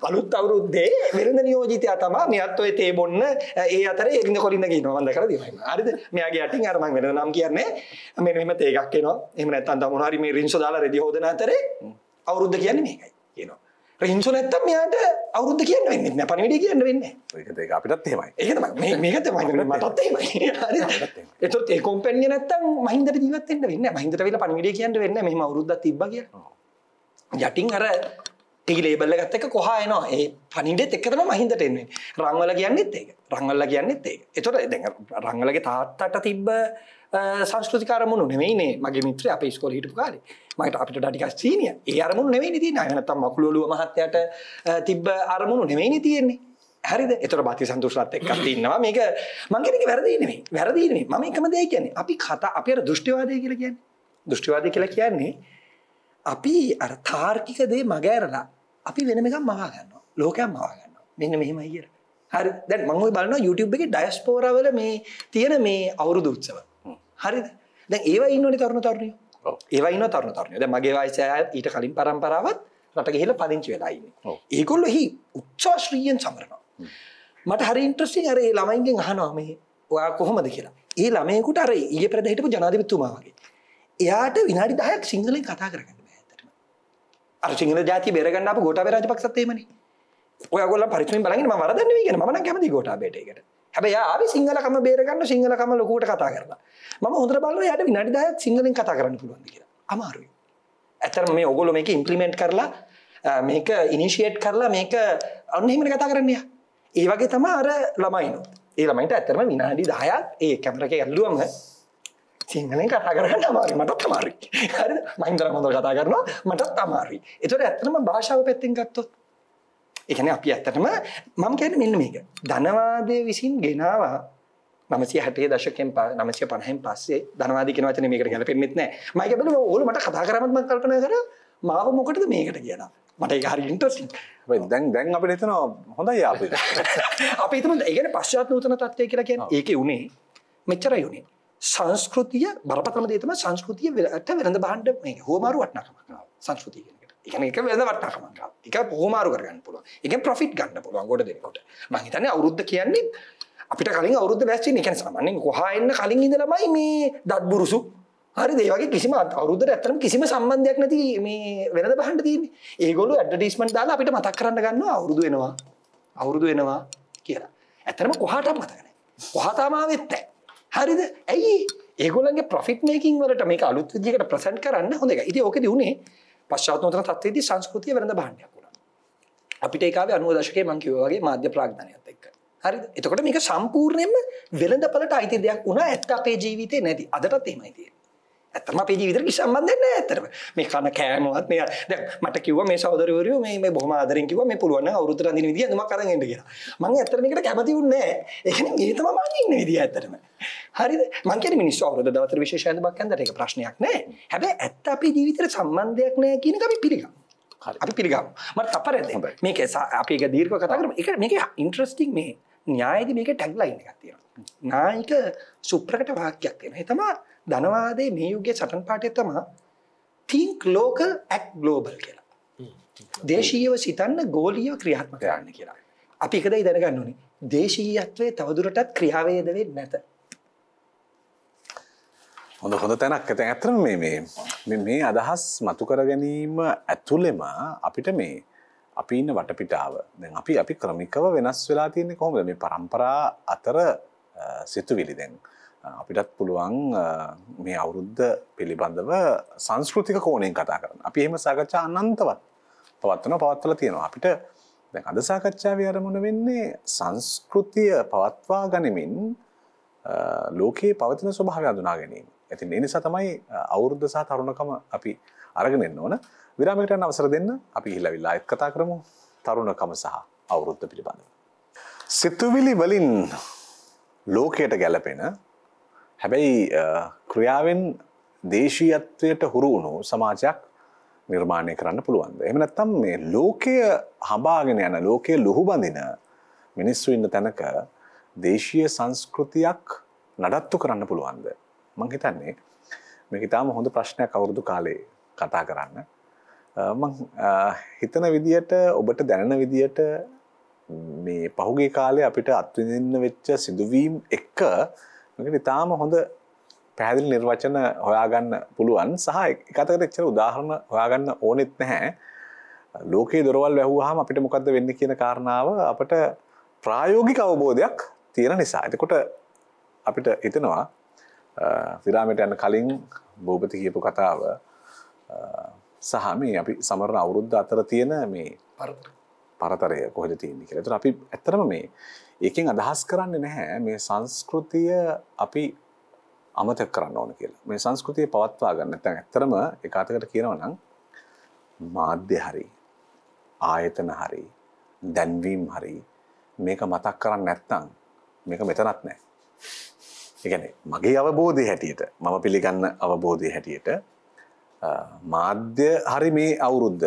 අලුත් අවුරුද්දේ වෙළඳ නියෝජිතයා තමා මෙයත් ඔය තේ බොන්න ඒ අතර එරිඳ කොලින්න කියනවා මම දැකලා තියෙනවා හරිද මෙයාගේ යටින් අර මම වෙළඳ නම් කියන්නේ මෙන්න මෙහෙම තේ එකක් එනවා එහෙම නැත්නම් තම මොන හරි මේ රින්සෝ දාලා රෙදි හොදන අතරේ අවුරුද්ද කියන්නේ මේකයි කියනවා රින්සු නැත්තම් මෙයාට අවුරුද්ද කියන්න වෙන්නේ නැහැ පණිවිඩය කියන්න වෙන්නේ නැහැ ඒක ඒක අපිටත් එහෙමයි ඒක තමයි මේක තමයි මටත් එහෙමයි හරි ඒතකොට ඒ කම්පැනි නැත්තම් මහින්දට ජීවත් වෙන්න වෙන්නේ නැහැ මහින්දට වෙලා පණිවිඩය කියන්න වෙන්නේ නැහැ මෙහෙම අවුරුද්දක් තිබ්බා කියලා යටින් අර ටීලේබල්ල ගත්ත එක කොහා එනවා ඒ පනිඩෙත් එකතම මහින්දට එන්නේ රංවල කියන්නෙත් ඒක රංවල්ල කියන්නෙත් ඒක එතොට දෙ රංවලගේ තාත්තට තිබ්බ සංස්කෘතිකාරමුණු නෙවෙයිනේ මගේ මිත්‍ර අප ස්කොල හිටපු කාල මට අපිට ටික සීනිය ඒ අරමුණු නෙවෙයි නිති නනතම් මකුලුව මහත්තයට තිබ්බ අරමුණු නෙවෙයි තියෙන්නේ හරිද එතොට බති සතුෂත් එක් තින්නවා මේක මංගෙනක වැරදිීනේ වැරදිීනේ ම එකම දෙය කියන්නේ අපි කතා අපේ දෘෂ්ටිවාදය කියලා කියන්නේ දෘෂ්ටිවාදය කියලා කියන්නේ අපි අර තාර්කික දේ මගෑරලා අපි වෙනම එකක් මවා ගන්නවා ලෝකයක් මවා ගන්නවා මෙන්න මෙහෙමයි කියලා. හරි දැන් මම ওই බලනවා YouTube එකේ ඩයස්පෝරා වල මේ තියෙන මේ අවුරුදු උත්සව. හරිද? දැන් ඒවා ඉන්නෝනේ තරුණ තරුණියෝ. ඔව්. ඒවා ඉන්නවා තරුණ තරුණියෝ. දැන් මගේ වයස අය ඊට කලින් පරම්පරාවත් රට ගිහිල්ලා පදිංචි වෙලා ඉන්නේ. ඒගොල්ලෝ හි උච්චාශ්‍රීයෙන් සමරනවා. මට හරි ඉන්ට්‍රස්ටිං අර ඒ ළමයින්ගෙන් අහනවා මේ ඔයා කොහොමද කියලා. ඒ ළමයෙකුට අර ඊයේ පෙරේද හිටපු ජනාධිපතිතුමා වගේ. එයාට විනාඩි 10ක් සිංහලෙන් කතා කරගන්න අර සිංහල ජාතිය බේරගන්න ආපු ගෝඨාභය රාජපක්ෂත් එහෙමනේ. ඔයගොල්ලෝ පරිස්සමෙන් බලන් ඉන්න මම වරදන්නේ නෙවෙයි කියන මම නම් කැමතියි ගෝඨාභයට ඒකට. හැබැයි යා ආවේ සිංහලකම බේරගන්න සිංහලකම ලොකුවට කතා කරලා. මම හොඳට බලලා යාට විනාඩි 10ක් සිංහලෙන් කතා කරන්න පුළුවන් කියලා. අමාරුයි. ඇත්තටම මේ ඔයගොල්ලෝ මේක ඉම්ප්ලිමන්ට් කරලා මේක ඉනිෂিয়েට් කරලා මේක අන්න එහෙමනේ කතා කරන්නේ යා. ඒ වගේ තමයි අර ළමයිනෝ. ඒ ළමයින්ට ඇත්තටම විනාඩි 10ක් ඒ කැමරකේ ඇල්ලුවම සිංහලෙන් කතා කරන්න අමාරි මටත් අමාරි හරි මහින්දර හොඳර කතා කරනවා මටත් අමාරි එතොට ඇත්තනම භාෂාව පැත්තෙන් ගත්තොත් එකන අපි ඇත්තටම මම කියන මෙන්න මේක ධනවාදය විසින් ගෙනවා නමසි හටේ දශකෙන් පා නමසය පණහෙන් පස්සේ ධනවාදිකන වචන මේකට ගැල පෙන්නෙත් නෑ මයික බල ඕලමට කතා කරමත්ම කල්පන කර මාව මොකටද මේකට කියන මට හරි ඉන්ටසින් දැන් දැන් අප එතන හොඳයි අප අපි එතම ඒගෙන පශ්චාත් නූතන තත්වය කියලා කිය ඒක උනේ මෙච්චර යුනේ සංස්කෘතිය බරපතම දේතම සංස්කෘතිය වෙලට වෙළඳ බහන්ඩ මේ හෝමාරු වටනාකමක්ාව සංස්කෘතිය කෙනට එක එක වෙළඳ වටනාකමක් එක හෝමාරු කරගන්න පුළුව එක ප්‍රෆිට් ගන්න පුළුවන් ගොඩ දෙකොට මහිතන අවුද්ධ කියන්නේ අපිට කලින් අවුද්ධ වැස්චි එකන සමන්නෙන් කොහා එන්න කලින් ඉදලමයි මේ දත්බුරුසු හරි දේවගේ කිසිම අවුරුද්දට ඇත්තටම කිසිම සම්බන්ධයක් නැති මේ වෙනද බහන්න තියෙන්නේ. ඒගොල්ලෝ ඇඩ්වර්ටයිස්මන්ට් දාලා අපිට මතක් කරන්න ගන්නවා අවුරුදු වෙනවා. අවුරුදු වෙනවා කියලා. ඇත්තටම කොහාටවත් මතක නැහැ. කොහාටම ආවෙත් නැහැ. හරිද ඇයි ඒගොලන්ගේ ප්‍රොෆිට් මේකින් වලට මේ අලුත් දිකට ප්‍රසන්් කරන්න හොඳ ඉති ඕක දුණේ පශ්ාත්නෝතන තත්වේද සංස්කෘතිය වරඳ භාණ්ඩයක් වුණ අපිට ඒකාව අනුවදශකය මංකිවගේ මාධ්‍ය ප්‍රාග්ධනයත් එක්ක හරි එතකොට මේක සම්පූර්ණයෙන්ම වෙළඳ පලට අයිති දෙයක් වුණ ඇත්ත අපේ ජීවිතය නැති අදටත් එමයිතිය ඇතම අපි ජීවිතර කි සම්බන්ධන්න ඇතරම මේ කන කෑමවත් මේ දැ මට කිව මේ සෞදරවරය මේ බොම ආදරෙන් කිව මේ පුළුවන් අවුතර දින විදිිය ම කරගට කියලා මං ඇතරමකට කැමති වන්නේ එකන ඒතම මාගන්න විදි ඇතරම හරි මංක මිනිස් අවරද දවතර විශේෂයද බක්කන්දර එක ප්‍රශ්නයක් නෑ හැබැ ඇත්ත අපේ ජීවිතර සම්බන්ධයක් නෑ කියන අපි පිළිගම් අපි පිළිගම් මට තපර ඇ මේක අපේ දීර්ක කතාකරම එක මේක ඉන්ට්‍රස්ටික් මේ න්‍යායද මේක ටැක්ලයින් එකක් තියෙන නායික සුප්‍රකට වාක්‍යයක් තියෙන තමා ධනවාදයේ මේ යුගයේ සටන් පාඨය තමයි think local act global කියලා. දේශීයව සිතන්න ගෝලීය ක්‍රියාත්මක කරන්න කියලා. අපි එක දෙයක් දැනගන්න ඕනේ. දේශීයත්වයේ තවදුරටත් ක්‍රියාවේද වෙන්නේ නැත. හොඳ හොඳ තැනක් ඇතැන් ඇත්තම මේ මේ මේ අදහස් මතු කර ගැනීම ඇතුළෙම අපිට මේ අපි ඉන්න වටපිටාව දැන් අපි අපි ක්‍රමිකව වෙනස් වෙලා තියෙන්නේ කොහොමද මේ પરම්පරා අතර සිතුවිලි දැන් අපිටත් පුළුවන් මේ අවුරුද්ධ පිළිබඳව සංස්කෘතික කෝණයෙන් කතා කරන්න. අපි එහෙම සාකච්ඡා අනන්තවත් පවත්වන පවත්වල තියෙනවා. අපිට දැන් අද සාකච්ඡාවේ අරමුණ වෙන්නේ සංස්කෘතිය පවත්වා ගනිමින් ලෝකයේ පවතින ස්වභාවය අඳුනා ගැනීම. ඉතින් ඒ නිසා තමයි අවුරුද්ද සහ තරුණකම අපි අරගෙන එන්න ඕන. විරාමයකට යන අවසර දෙන්න අපි ඉහිලවිලා එක් කතා කරමු තරුණකම සහ අවුරුද්ද පිළිබඳව. සිතුවිලි වලින් ලෝකයට ගැලපෙන හැබැයි ක්‍රියාවෙන් දේශීයත්වයට හුරු වුණු සමාජයක් නිර්මාණය කරන්න පුළුවන්ද. එම නැත්තම් මේ ලෝකය හබාගෙන යන ලෝකයේ ලොහු බඳින මිනිස්සු ඉන්න තැනක දේශීය සංස්කෘතියක් නඩත්තු කරන්න පුළුවන්ද. මං හිතන්නේ මේ ඉතාම හොඳ ප්‍රශ්නයක් අවුරුදු කාලේ කතා කරන්න. හිතන විදියට ඔබට දැනෙන විදියට මේ පහුගේ කාලේ අපිට අත්විඳන්න වෙච්ච සිදුවීම් එක්ක මේකට ඉතාම හොඳ පැහැදිලි නිර්වචන හොයාගන්න පුළුවන් සහ එකතකට එච්චර උදාහරණ හොයාගන්න ඕනෙත් නැහැ. ලෝකයේ දොරවල් වැහුවාම අපිට මොකද්ද වෙන්නේ කියන කාරණාව අපිට ප්‍රායෝගික අවබෝධයක් තියෙන නිසා. එතකොට අපිට හිතෙනවා විරාමයට යන කලින් බෝපති කියපු කතාව සහ මේ අපි සමරණ අවුරුද්ද අතර තියෙන මේ පරතර පරතරය කොහෙද තියෙන්නේ කියලා. ඒතර අපි ඇත්තටම මේ ඒකෙන් අදහස් කරන්නේ නැහැ මේ සංස්කෘතිය අපි අමතක කරන්න ඕන කියලා. මේ සංස්කෘතිය පවත්වා ගන්න නැත්නම් ඇත්තටම එක අතකට කියනවා නම් මාධ්‍ය හරි ආයතන හරි දැන්වීම් හරි මේක මතක් කරන්නේ නැත්නම් මේක මෙතනත් නැහැ. ඒ කියන්නේ මගේ අවබෝධය හැටියට මම පිළිගන්න අවබෝධය හැටියට මාධ්‍ය හරි මේ අවුරුද්ද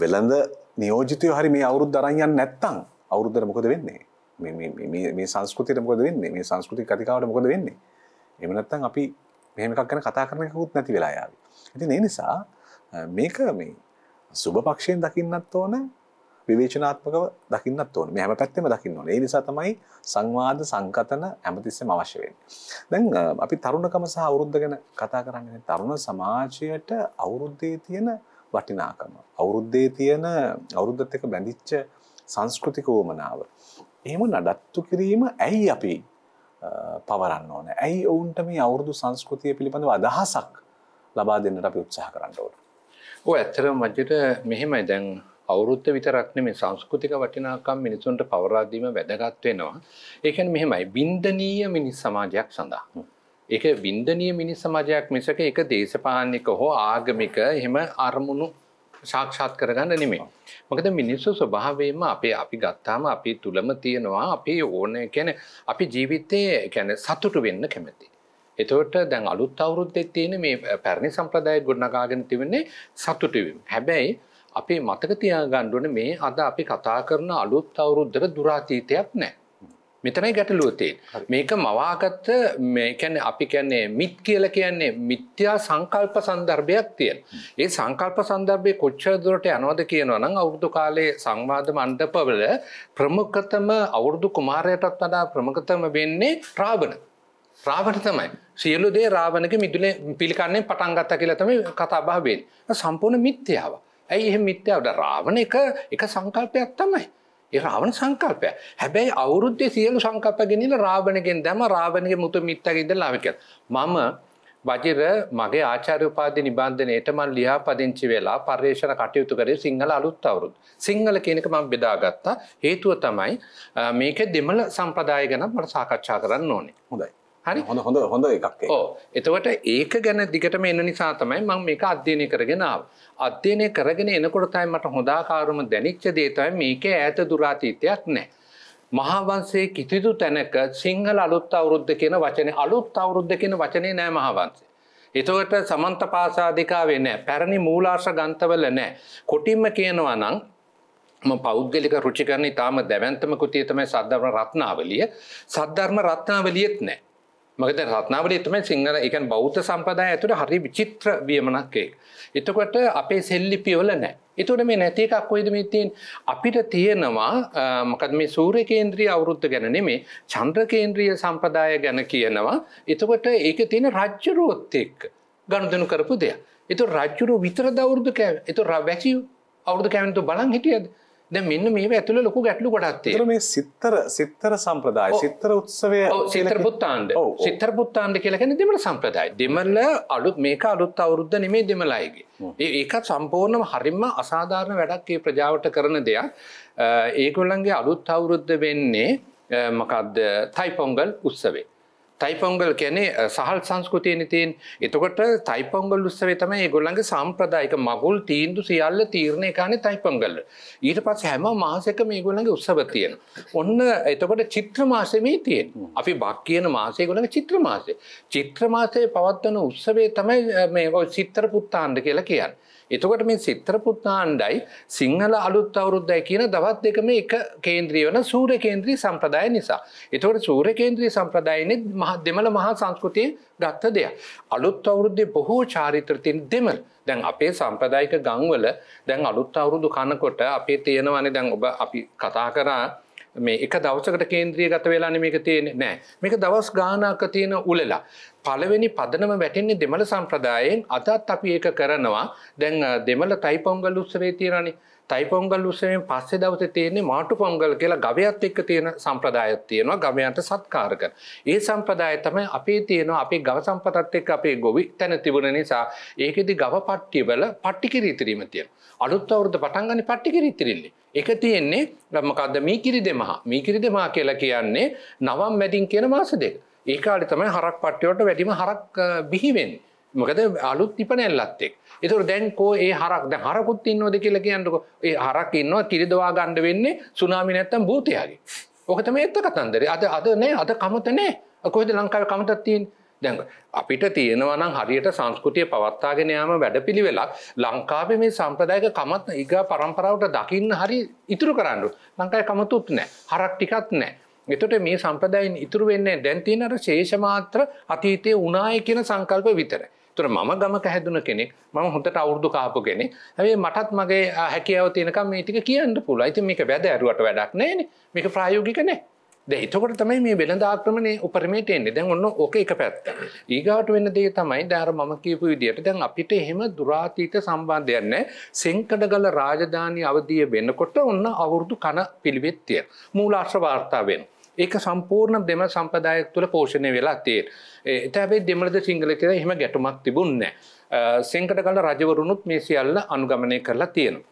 වෙළඳ නියෝජිතය හරි මේ අවුරුද් දරයන් නැත්තං අවුරුද්දර මොකද වෙන්නේ මේ සංස්කෘතියට මොකද වෙන්නේ මේ සංස්කෘති කතිකාවට මොකද වෙන්නේ එමනත්තං අපි මෙහමක් ගැන කතා කරනකුත් නැති වෙලායාව. ඇති ඒ නිසා මේක මේ සුභ පක්ෂයෙන් දකින්නත් ඕන විවේචනාත්මකව දකින්නත් ඕන මෙහම පැත්තම දකින්න ඕන ඒ නිසා තමයි සංවාද සංකතන ඇමතිස්සම අවශ්‍යවෙන්. දැන් අපි තරුණකම සහ අවුරුද්ධ ගැන කතා කරන්න තරුණ සමාජයට අවුරුද්ධය තියෙන වටිනාකම. අවුරුද්දේ තියෙන අවුරුද්දත් එක බැඳිච්ච සංස්කෘතික වුවමනාව. එහෙම නඩත්තු කිරීම ඇයි අපි පවරන්න ඕන. ඇයි ඔවුන්ට මේ අවුරුදු සංස්කෘතිය පිළිබඳව අදහසක් ලබා දෙන්නට අපි උත්සාහ කරන්න ඕන. ඔය ඇත්තරම මජ්ජට මෙහෙමයි දැන් අවුරුද්ද විතරක්න මේ සංස්කෘතික වටිනාකම් මිනිසුන්ට පවරාදීම වැදගත් වෙනවා. ඒකැන මෙහෙමයි බින්දනීය මිනිස් සමාජයක් සඳහා. ඒක වින්දනීය මිනිස් සමාජයක් මිසක ඒක දේශපාලනික හෝ ආගමික එහෙම අරමුණු සාක්ෂාත් කරගන්න නෙමෙයි. මොකද මිනිස්සු ස්වභාවයෙන්ම අපේ අපි ගත්තාම අපි තුලම තියෙනවා අපි ඕන කියන්නේ අපි ජීවිතේ කියන්නේ සතුටු වෙන්න කැමති. එතකොට දැන් අලුත් අවුරුද්දේ තියෙන මේ පැරණි සම්ප්‍රදාය ගොඩනගාගෙන තිබෙන්නේ සතුටු වීම. හැබැයි අපේ මතක තියාගන්න ඕනේ මේ අද අපි කතා කරන අලුත් අවුරුද්දට දුරාතීතයක් නැහැ. මෙතනයි ගැටලුව තියෙන්නේ. මේක මවාගත්ත මේ කියන්නේ අපි කියන්නේ මිත් කියලා කියන්නේ මිත්‍යා සංකල්ප સંદર્ભයක් තියෙන. ඒ සංකල්ප સંદર્ભේ කොච්චර දුරට යනවද කියනවා නම් අවුරුදු කාලේ සංවාද මණ්ඩපවල ප්‍රමුඛතම අවුරුදු කුමාරයටත් වඩා ප්‍රමුඛතම වෙන්නේ රාවණ. රාවණ තමයි. සියලු දේ රාවණගේ මිදුලේ පිළිකන්නේ පටන් ගත්තා කියලා තමයි කතා බහ වෙන්නේ. සම්පූර්ණ මිත්‍යාව. ඇයි එහෙම මිත්‍යාවද? රාවණ එක එක සංකල්පයක් තමයි. ඒ රාවණ සංකල්පය. හැබැයි අවුරුද්දේ සියලු සංකල්ප ගෙනිලා රාවණගෙන් දැම රාවණගේ මුතු මිත්තගේ ඉඳලා ආවේ කියලා. මම වජිර මගේ ආචාර්ය උපාධි නිබන්ධනයට මම ලියා පදිංචි වෙලා පර්යේෂණ කටයුතු කරේ සිංහල අලුත් අවුරුදු. සිංහල කියන එක මම බෙදාගත්තා. හේතුව තමයි මේකේ දෙමළ සම්ප්‍රදාය ගැන මට සාකච්ඡා කරන්න ඕනේ. හොඳයි. හරි හොඳ හොඳ හොඳ එකක් ඕ එතවට ඒක ගැන දිගටම එන්න නිසා තමයි මං මේක අධ්‍යයනය කරගෙනාව අධ්‍යයනය කරගෙන එනකොටතයි මට හොදාකාරම දැනිච්ච දේතයි මේක ඇත දුරාතීතයක් නෑ මහාවන්සේ කිසිදු තැනක සිංහල අලුත් අවුරුද්ධ කියෙන වචනය අලුත් අවුරුද්ධ කියෙන වචනය නෑ මහාවන්සේ එතවට සමන්ත පාසාධිකාවේ නෑ පැරණි මූලාර්ශ ගන්තවල නෑ කොටින්ම කියනවා නං පෞද්ගලික රුචිකරණ ඉතාම දැවන්තම කුතිය තමයි සද්ධර්ම රත්නාවලිය සද්ධර්ම රත්නාවලියත් නෑ මගත රත්නාවල තමයි සිංහල එකන් බෞද්ධ සම්පදාය ඇතුළ හරි විචිත්‍ර වියමනක්කේ. එතකොට අපේ සෙල්ලිපියවල නෑ. එතුට මේ නැති එකක් කොයිද මිතින් අපිට තියෙනවා මකද මේ සූර්ය කේන්ද්‍රී අවුරුද්ධ ගැන නෙමේ චන්ද්‍ර කේන්ද්‍රීය සම්පදාය ගැන කියනවා. එතකොට ඒක තියෙන රජ්ජරුවොත් එක්ක ගණුදනු කරපු දෙයක්. එතු රජ්ජුරු විතර දවුරුදු කෑ එතු වැැසිව් අවුරුදු කෑමතු බලන් හිටියද. දැ මෙන්න මේ ඇතුළ ලොකු ගැටලු ගොඩත්තේ මේ සිත්තර සිත්තර සම්ප්‍රදාය සිත්තර උත්සවය සිතර පුත්තාන්ද සිතර පුත්තාන්ද කියලගෙන දෙමල සම්ප්‍රදායි දෙමල්ල අලුත් මේක අලුත් අවුද්ධ නෙමේ දෙමලායගේ ඒකත් සම්පූර්ණම හරිම අසාධාරණ වැඩක් ඒ ප්‍රජාවට කරන දෙයක් ඒකොල්ලන්ගේ අලුත් අවුරුද්ධ වෙන්නේ මකක්ද තයිපොංගල් උත්සවේ තයිපොංගල් කියන්නේ සහල් සංස්කෘතියන තියෙන් එතකොට තයිපොංගල් උත්සවේ තමයි ඒගොල්ලන්ගේ සම්ප්‍රදායික මගුල් තීන්දු සියල්ල තීරණය කානේ තයිපොංගල්. ඊට පස්සේ හැම මාසෙකම ඒගොල්ලන්ගේ උත්සව තියෙන. ඔන්න එතකොට චිත්‍ර මාසෙ මේ තියෙන. අපි බක් කියන මාසය ඒගොල්ලන්ගේ චිත්‍ර මාසය. චිත්‍ර මාසයේ පවත්වන උත්සවේ තමයි මේ සිත්තර පුත්තාණ්ඩ කියලා කියන්නේ. එතකොට මේ සිත්‍රපුත්නාණ්ඩයි සිංහල අලුත් අවුරුද්දයි කියන දවත් දෙකම එක කේන්ද්‍රී වන සූර කේන්ද්‍රී සම්ප්‍රදාය නිසා. එතකොට සූර කේන්ද්‍රී සම්ප්‍රදායනෙත් මහ දෙමළ මහා සංස්කෘතිය ගත්ත දෙයක්. අලුත් අවුරුද්දේ බොහෝ චාරිත්‍ර තියෙන දෙමළ. දැන් අපේ සම්ප්‍රදායික ගම්වල දැන් අලුත් අවුරුදු කනකොට අපේ තියෙනවනේ දැන් ඔබ අපි කතා කරා මේ එක දවසකට කේන්ද්‍රියගත වෙලා මේක තියෙන්නේ නෑ මේක දවස් ගානක තියෙන උලලා පළවෙනි පදනම වැටෙන්නේ දෙමළ සම්ප්‍රදායෙන් අදත් අපි ඒක කරනවා දැන් දෙමළ තයිපොංගල් උත්සවයේ තියෙනනේ තයිපොංගල් උත්සවයෙන් පස්සේ දවසේ තියෙන්නේ මාටු පොංගල් කියලා ගවයත් එක්ක තියෙන සම්ප්‍රදායක් තියෙනවා ගවයන්ට සත්කාර කරන. ඒ සම්ප්‍රදාය තමයි අපේ තියෙනවා අපේ ගව සම්පතත් එක්ක අපේ ගොවි තැන තිබුණ නිසා ඒකෙදි ගව පට්ටිවල පට්ටි කිරීතිරීම තියෙනවා. අලුත් අවුරුද්ද පටන් ගන්න පට්ටිකර ඉතිරින්නේ. එක තියෙන්නේ මොකද්ද මීකිරි දෙමහා. මීකිරි දෙමහා කියලා කියන්නේ නවම් මැදින් කියන මාස දෙක. ඒ කාලේ තමයි හරක් පට්ටියට වැඩිම හරක් බිහි වෙන්නේ. මොකද අලුත් ඉපනැල්ලත් එක්. ඒතර දැන් කෝ ඒ හරක් දැන් හරකුත් ඉන්නවද කියලා කියන්නකෝ. ඒ හරක් ඉන්නවා කිරිදවා ගන්න වෙන්නේ සුනාමි නැත්තම් භූතයාගේ. ඔක තමයි එත්ත කතන්දරේ. අද අද නෑ අද කමත නෑ. කොහෙද ලංකාවේ කමතක් තියෙන්නේ? දැන් අපිට තියෙනවා නම් හරියට සංස්කෘතිය පවත්වාගෙන යාම වැඩපිළිවෙලක් ලංකාවේ මේ සම්ප්‍රදායික කමත් ඊගා પરම්පරාවට දකින්න හරි ඉතුරු කරන්න ලංකාවේ කමතුත් නැහැ හරක් ටිකක් නැහැ එතකොට මේ සම්ප්‍රදායින් ඉතුරු වෙන්නේ දැන් තියෙන අර ශේෂ මාත්‍ර අතීතයේ උනාය කියන සංකල්ප විතරයි තොර මම ගමක හැදුන කෙනෙක් මම හොඳට අවුරුදු කාපු කෙනෙක් හැබැයි මටත් මගේ හැකියාව තියෙනකම් මේ ටික කියන්න පුළුවන්. ඉතින් මේක වැද ඇරුවට වැඩක් නැහැ නේ. මේක ප්‍රායෝගික නැහැ. එතකොට තමයි මේ වෙළඳ ආක්‍රමණය උපරමයට එන්නේ දැන් ඔන්න ඕක එක පැත්ත. ඊගාට වෙන දේ තමයි දැන් මම කියපු විදිහට දැන් අපිට එහෙම දුරාතීත සම්බන්ධයක් නැහැ. සෙන්කඩගල රාජධානී අවධිය වෙනකොට ඔන්න අවුරුදු කන පිළිවෙත් තියෙන. මූලාශ්‍ර වාර්තා වෙනවා. ඒක සම්පූර්ණ දෙම සම්පදායක් තුළ පෝෂණය වෙලා තියෙන්. එතැබේ දෙමලද සිංහල කියර එහෙම ගැටුමක් තිබුන්න. සිංකට කල රජවරුණුත් මේ සියල්ල අනුගමනය කරලා තියෙන.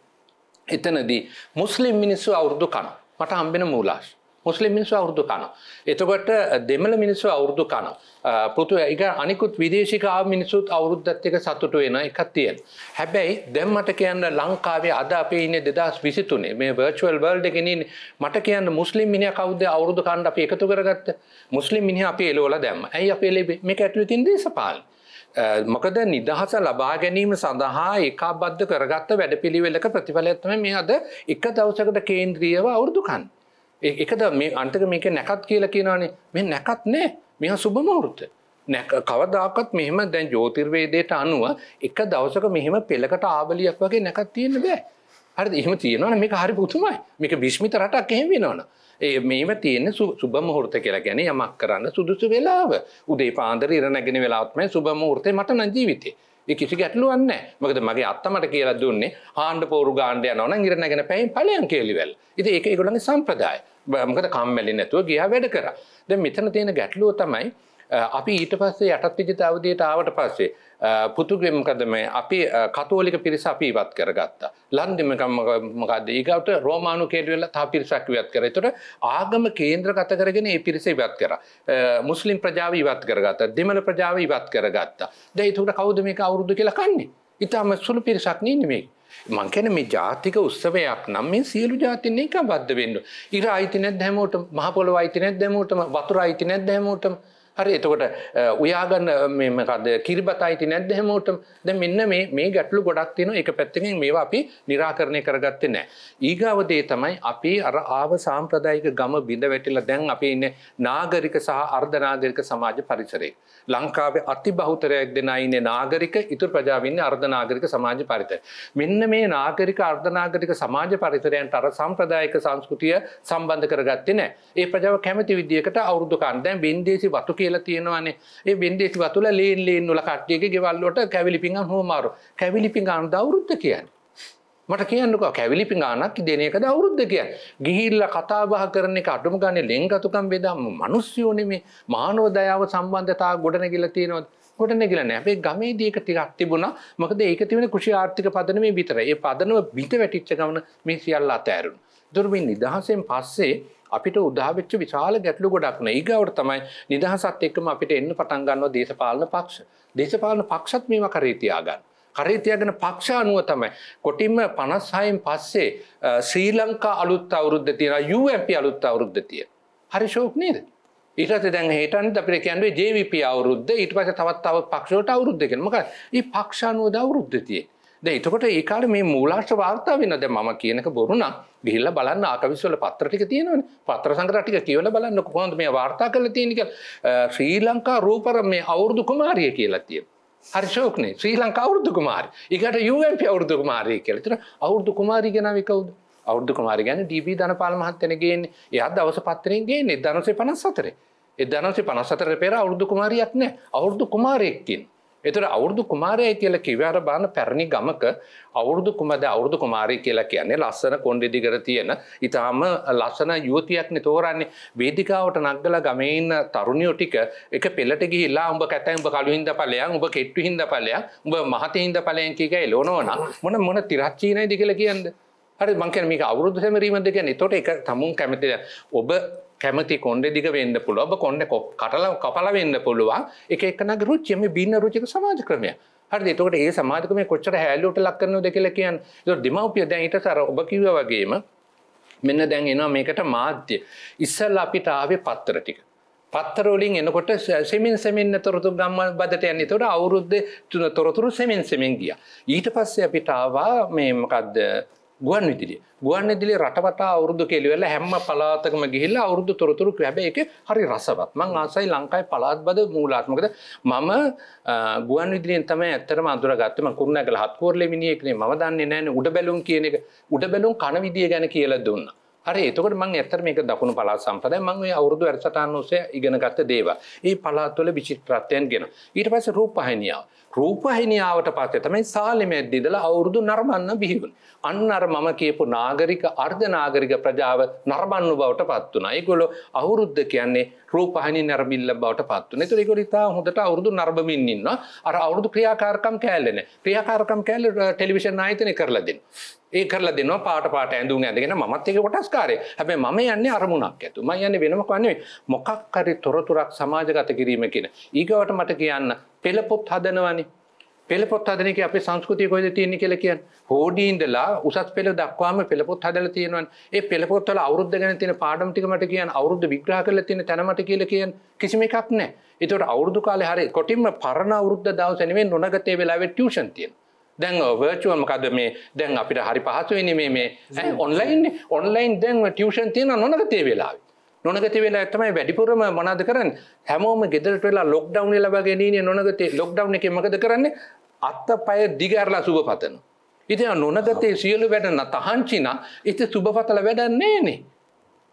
එතනදී මුස්ලිම් මිනිස්සු අවුරුදු කන මට අම්බෙන මූලාශ. මුස්ලිම් මිනිස්සු අවුරදු කනවා. එතකොට දෙමළ මිනිස්සු අවුරදු කනවා. පුතු එක අනිකුත් විදේශිකාව මිනිසුත් අවුරුද්දත් එක සතුට වෙන එකක් තියෙන. හැබැයි දැන් මට කියන්න ලංකාවේ අද අපි ඉන්නේ 2023 මේ virtual world එකේ ඉන්නේ මට කියන්න මුස්ලිම් මිනිහා කවුද අවුරුදු කන්න අපි එකතු කරගත්ත මුස්ලිම් මිනිහා අපි එළවලා දැම්ම. ඇයි අපි එළේ මේක ඇතුළේ තියෙන දේශපාලන. මොකද නිදහස ලබා ගැනීම සඳහා ඒකාබද්ධ කරගත්ත වැඩපිළිවෙලක ප්‍රතිඵලයක් තමයි මේ අද එක දවසකට කේන්ද්‍රීයව අවුරුදු කන්නේ. එකද මේ අන්තක මේක නැකත් කියලා කියනනේ මේ නැකත් නෑ මෙහ සුභමවෘත කවදාකත් මෙහම දැන් ජෝතිර්වේදයට අනුව එක දවසක මෙහෙම පෙළකට ආබලියක් වගේ නැකත් තියෙන බෑ හරි එහම තියෙනවන මේ හරි පුතුමයි මේක විශ්මිත රටක් එහෙම වෙනවන ඒ මේම තියෙන සුබමහෘත කියලා ගැන යමක් කරන්න සුදුසු වෙලාව උදේ පාන්දර ඉරණැගෙන වෙලාත්මයි සුබමෘතය මටන ජීවිතේ ඒ කිසි ගැටලුවක් නැහැ. මොකද මගේ අත්තා මට කියලා දුන්නේ හාන්න පෝරු ගාන්න යනවා නම් ඉර නැගෙන පැයෙන් ඵලයන් කෙලිවල. ඉතින් ඒක ඒගොල්ලන්ගේ සම්ප්‍රදාය. මොකද කම්මැලි නැතුව ගියා වැඩ කරා. දැන් මෙතන තියෙන ගැටලුව තමයි අපි ඊට පස්සේ යටත් විජිත අවධියට ආවට පස්සේ පුතුගේ මොකද මේ අපි කතෝලික පිරිස අපි ඉවත් කරගත්තා. ලන්දිමකම මොකද ඊගවට රෝමානු කේඩු වෙලා තව පිරිසක් ඉවත් කරා. ඒතකොට ආගම කේන්ද්‍රගත කරගෙන ඒ පිරිස ඉවත් කරා. මුස්ලිම් ප්‍රජාව ඉවත් කරගත්තා. දෙමළ ප්‍රජාව ඉවත් කරගත්තා. දැන් ඒකට කවුද මේක අවුරුදු කියලා කන්නේ? ඉතාම සුළු පිරිසක් නෙන්නේ මේක. මං කියන්නේ මේ ජාතික උත්සවයක් නම් මේ සියලු ජාතින් එකබද්ධ වෙන්න. ඉර අයිති නැද්ද හැමෝටම? මහ පොළොව අයිති නැද්ද හැමෝටම? වතුර අයිති නැද්ද හැමෝටම? හරි එතකොට උයාගන්න මෙමකද කිරිබත අයිති නැද්ද හැමෝටම ද මෙන්න මේ මේ ගැටලු ගොඩක් තියෙන එක පැත්තකින් මේවා අපි නිරාකරණය කරගත්තේ නෑ. ඊගාවදේ තමයි අපි අර ආව සාම්ප්‍රදායික ගම බිඳ වැටිලා දැන් අපි ඉන්නේ නාගරික සහ අර්ධනාගරික සමාජ පරිසරයේ. ලංකාවේ අති බහුතරයක් දෙනා ඉන්නේ නාගරික, ඉතුරු ප්‍රජාව ඉන්නේ අර්ධනාගරික සමාජ පරිසරය. මෙන්න මේ නාගරික අර්ධනාගරික සමාජ පරිසරයන්ට අර සාම්ප්‍රදායික සංස්කෘතිය සම්බන්ධ කරගත්තේ නෑ. ඒ ප්‍රජාව කැමති විදියකට අවුරුදු කාණ්ඩයෙන් බින්දේසි වතු කියලා කියලා තියෙනවානේ ඒ බෙන්ඩෙටි වතුල ලේන් ලේන්නුල කට්ටියක ගෙවල්ලොට කැවිලිපිඟන් හෝමාරු කැවිලිපිඟාන් දවරුද්ධ කියන්නේ මට කියන්නක කැවිලිපි ගානක් දෙනක අවුරුද්ධ කිය ගිහිල්ල කතාබහ කරන එක අඩුම ගන්න ලෙංගතුකම් බෙදම් මනුස්්‍යෝනෙමේ මානව දයාව සම්බන්ධතා ගොඩන ගිල තියෙනවත් ගොටන ගිල නැබේ ගමේ දීක ටිකක් තිබුණ මකද ඒක තිවන කුෂි ආර්ථික පදනමේ විතර ඒ පදනව බිත වැටිච්ච ගවන මේ සියල්ලා අතෑරුන්. දුර්මින් නිදහසෙන් පස්සේ අපිට උදාවෙච්ච විශාල ගැටලු ගොඩක්න ඒගවට තමයි නිදහසත් එක්කම අපිට එන්න පටන්ගන්නව දේශපාලන පක්ෂ. දේශපාලන පක්ෂත් මේම කරේතියාගන්න. කරේතියාගෙන පක්ෂ අනුව තමයි. කොටින්ම පනස්හයෙන් පස්සේ ශ්‍රී ලංකා අලුත් අවුද්ධ තියෙන UMP අලුත් අවුද්ධ තිය. හරි ශෝක් නේද. ඊට දැන් හටන් අපිට කියන්ුවේ ජවිප අවුද්ධ ඊට පස තවත් තව පක්ෂෝට අවුද්ධ කෙනමක ඒ පක්ෂානුවද අවුද්ධතියේ. ද එතකොට ඒකාල මේ මූලාශ්‍ර වාර්තා වෙන ද ම කියනක බොරුණ ගිල්ල බලන්න ආකවිස්වල පත්‍රටික තියෙනවන පත්‍ර සංකරටික කියවල බලන්න කොහොඳ මේ වාර්තා කළ තියෙනක ශ්‍රී ලංකා රූපර මේ අවුරුදු කුමාරිය කියලා තියෙන. හරිශෝකනේ ශ්‍රී ලංකා අවුරුදු කුමාරි එකට යුම්ප අවුරදු කුමාරය කියලතර අවුරදු කුමාරි ගෙනවිකවුද අවුරදු කුමාරි ගැන ඩීබී ධනපාල මහත්තනගෙන් එයත් දවස පත්තරෙන්ගේ නිදනසේ පනස් සතරේ එදනසේ පනස් සතර පෙර අවුරදු කුමාරියක් නෑ අවුරදු කුමාරයෙක්කින්. එතුට අවුරදු කුමාරය කියල කිවර බාන පැරණි ගමක අවුරදු කුමද අවුරදු කුමාරය කියලා කියන්නේ ලස්සන කොන්ඩිදිගර තියෙන ඉතාම ලස්සන යුවතියක්න තෝරන්නේ වේදිකාවට නක්ගල ගමයින්න තරුණියෝ ටික එක පෙලට ගිල්ලා උඹ කැතැ උඹ කලුහින්ද පලයන් උඹ කෙට්ටු හිද පලයක් උඹ මහතහින්ද පලයන් කියක එලොනවන මොන මොන තිරච්චීනයිදි කියල කියන්න හරි මංකන මේක අවුරුදු සැමරීමද ගැන තොට එක තමුන් කැමතිද ඔබ කැමති කොන්ඩෙ දිග වෙන්න පුළුව ඔබ කොන්ඩ කටල කපල වෙන්න පුළුවන් එක එකනක් රුචියම බින්න රුචික සමාජ ක්‍රමය හරි එතකොට ඒ සමාජකම කොච්චර හැලුට ලක්කරන දෙකල කියන්න දෙමවපිය දැන්ට සර ඔබ කිව වගේම මෙන්න දැන් එනවා මේකට මාධ්‍ය ඉස්සල් අපිට ආවේ පත්තර ටික පත්තරෝලින් එනකොට සෙමින් සෙමෙන්න්න තොරතු ගම්ම බදට යන්නේ තොට අවුරුද්ධ තුන තොරතුරු සෙමෙන් සෙමෙන් ගිය ඊට පස්සේ අපිට ආවා මේමකක්ද ගුවන් විදිලි ගුවන් විදිලි රටවතා අවුරුදු කෙලිවෙල හැම පලාතකම ගිහිල්ල අවුරුදු තොරතුරු හැබ එක හරි රසවත් මං ආසයි ලංකායි පලාත් බද මූලාත්මකද මම ගුවන් විදිලින් තම ඇතර අදුරගත්තම කුරුණැගල හත්කෝරල මිනිියෙක්නේ ම දන්නේ නෑන උඩ බැලුම් කියන එක උඩ බැලුම් කන විදිිය ගැන කියල දුන්න හරි එතකට මං ඇතර මේක දකුණු පලා සම්පද මං අවුරදු ඇසටන් ඔසය ඉගෙනගත්ත දේවා ඒ පලාත්තුල විචිත්‍රත්වයන් ගෙන ඊට පස රූපහනියාව රූපහිනියාවට පස්සේ තමයි සාලිමෙත් දිදලා අවුරුදු නරඹන්න බිහිවුනේ. අන්න අර මම කියපු නාගරික අර්ධ නාගරික ප්‍රජාව නරඹන්නු බවට පත් වුණා. ඒගොල්ලෝ අවුරුද්ද කියන්නේ රූපහිනී නරඹිල්ල බවට පත් වුණා. ඒතර ඒගොල්ලෝ ඉතා හොඳට අවුරුදු නරඹමින් ඉන්නවා. අර අවුරුදු ක්‍රියාකාරකම් කෑල්ලේ නැහැ. ක්‍රියාකාරකම් කෑල්ලේ ටෙලිවිෂන් ආයතනය කරලා දෙනවා. ඒ කරලා දෙනවා පාට පාට ඇඳුම් ඇඳගෙන මමත් ඒක කොටස්කාරය. හැබැයි මම යන්නේ අරමුණක් ඇතු. මම යන්නේ වෙනම කන්නේ මොකක් හරි තොරතුරක් සමාජගත කිරීම කියන. ඊගවට මට කියන්න පෙළපොත් හදනවනේ පෙළපොත් හදනක අප සංස්කෘතිය කොයිද තියෙන කියල කියන් හෝඩීන්දලා උසත් පෙළ දක්වාම පෙළපොත් හදල තියෙනවන් ඒ පෙළපොත්තල අවුද්ධ ගැන තින පාඩම්ටිකමට කියන් අවුද්ධ විග්‍රහ කරල තියෙන තැනමට කියල කියන් කිසිම එකක් නෑ එතට අවුදු කාල හරි කොටින්ම පරණ අවුද්ධ දවසනේ නොනගතේ වෙලාව ටියෂන් තියෙන් දැන් වර්චුවල්මකද මේ දැන් අපිට හරි පහසුවනීමේ මේ ඔන්ලයින් ඔන්ලයින් දැන් ටියෂන් තියෙන නොනගතේ වෙලාවේ නොනගති වෙලා තමයි වැඩිපුරම මොනවද කරන්නේ හැමෝම ගෙදරට වෙලා ලොක්ඩවුන් වෙලා වගේ නීනේ නොනගති ලොක්ඩවුන් එකේ මොකද කරන්නේ අත්පය දිගහැරලා සුබ පතනවා ඉතින් නොනගතේ සියලු වැඩ තහංචිනා ඉතින් සුබ පතලා වැඩක් නැන්නේ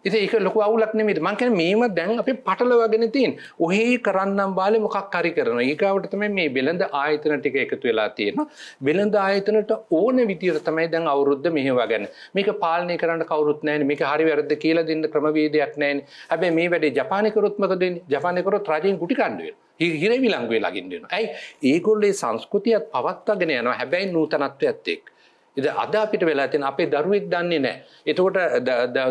ඉති එක ලොක අවුලක් නෙමෙයි මං කියන්නේ මේම දැන් අපි පටලවාගෙන තියෙන. ඔහේ කරන්නම් බාලේ මොකක් හරි කරනවා. ඊගාවට තමයි මේ වෙළඳ ආයතන ටික එකතු වෙලා තියෙනවා. වෙළඳ ආයතනට ඕන විදියට තමයි දැන් අවුරුද්ද මෙහෙවගෙන. මේක පාලනය කරන්න කවුරුත් නැහැ. මේක හරි වැරද්ද කියලා දෙන්න ක්‍රමවේදයක් නැහැ. හැබැයි මේ වැඩේ ජපානය කරොත් මොකද වෙන්නේ? ජපානය කරොත් රජෙන් ගුටි කණ්ඩ වෙනවා. හිරවිලංගුවේ ලගින් දෙනවා. ඇයි ඒගොල්ලේ සංස්කෘතියත් පවත්වාගෙන යනවා. හැබැයි නූතනත්වයත් එක්ක. ඉද අද අපිට වෙලා තියෙන අපේ දරුවෙක් දන්නේ නැහැ. එතකොට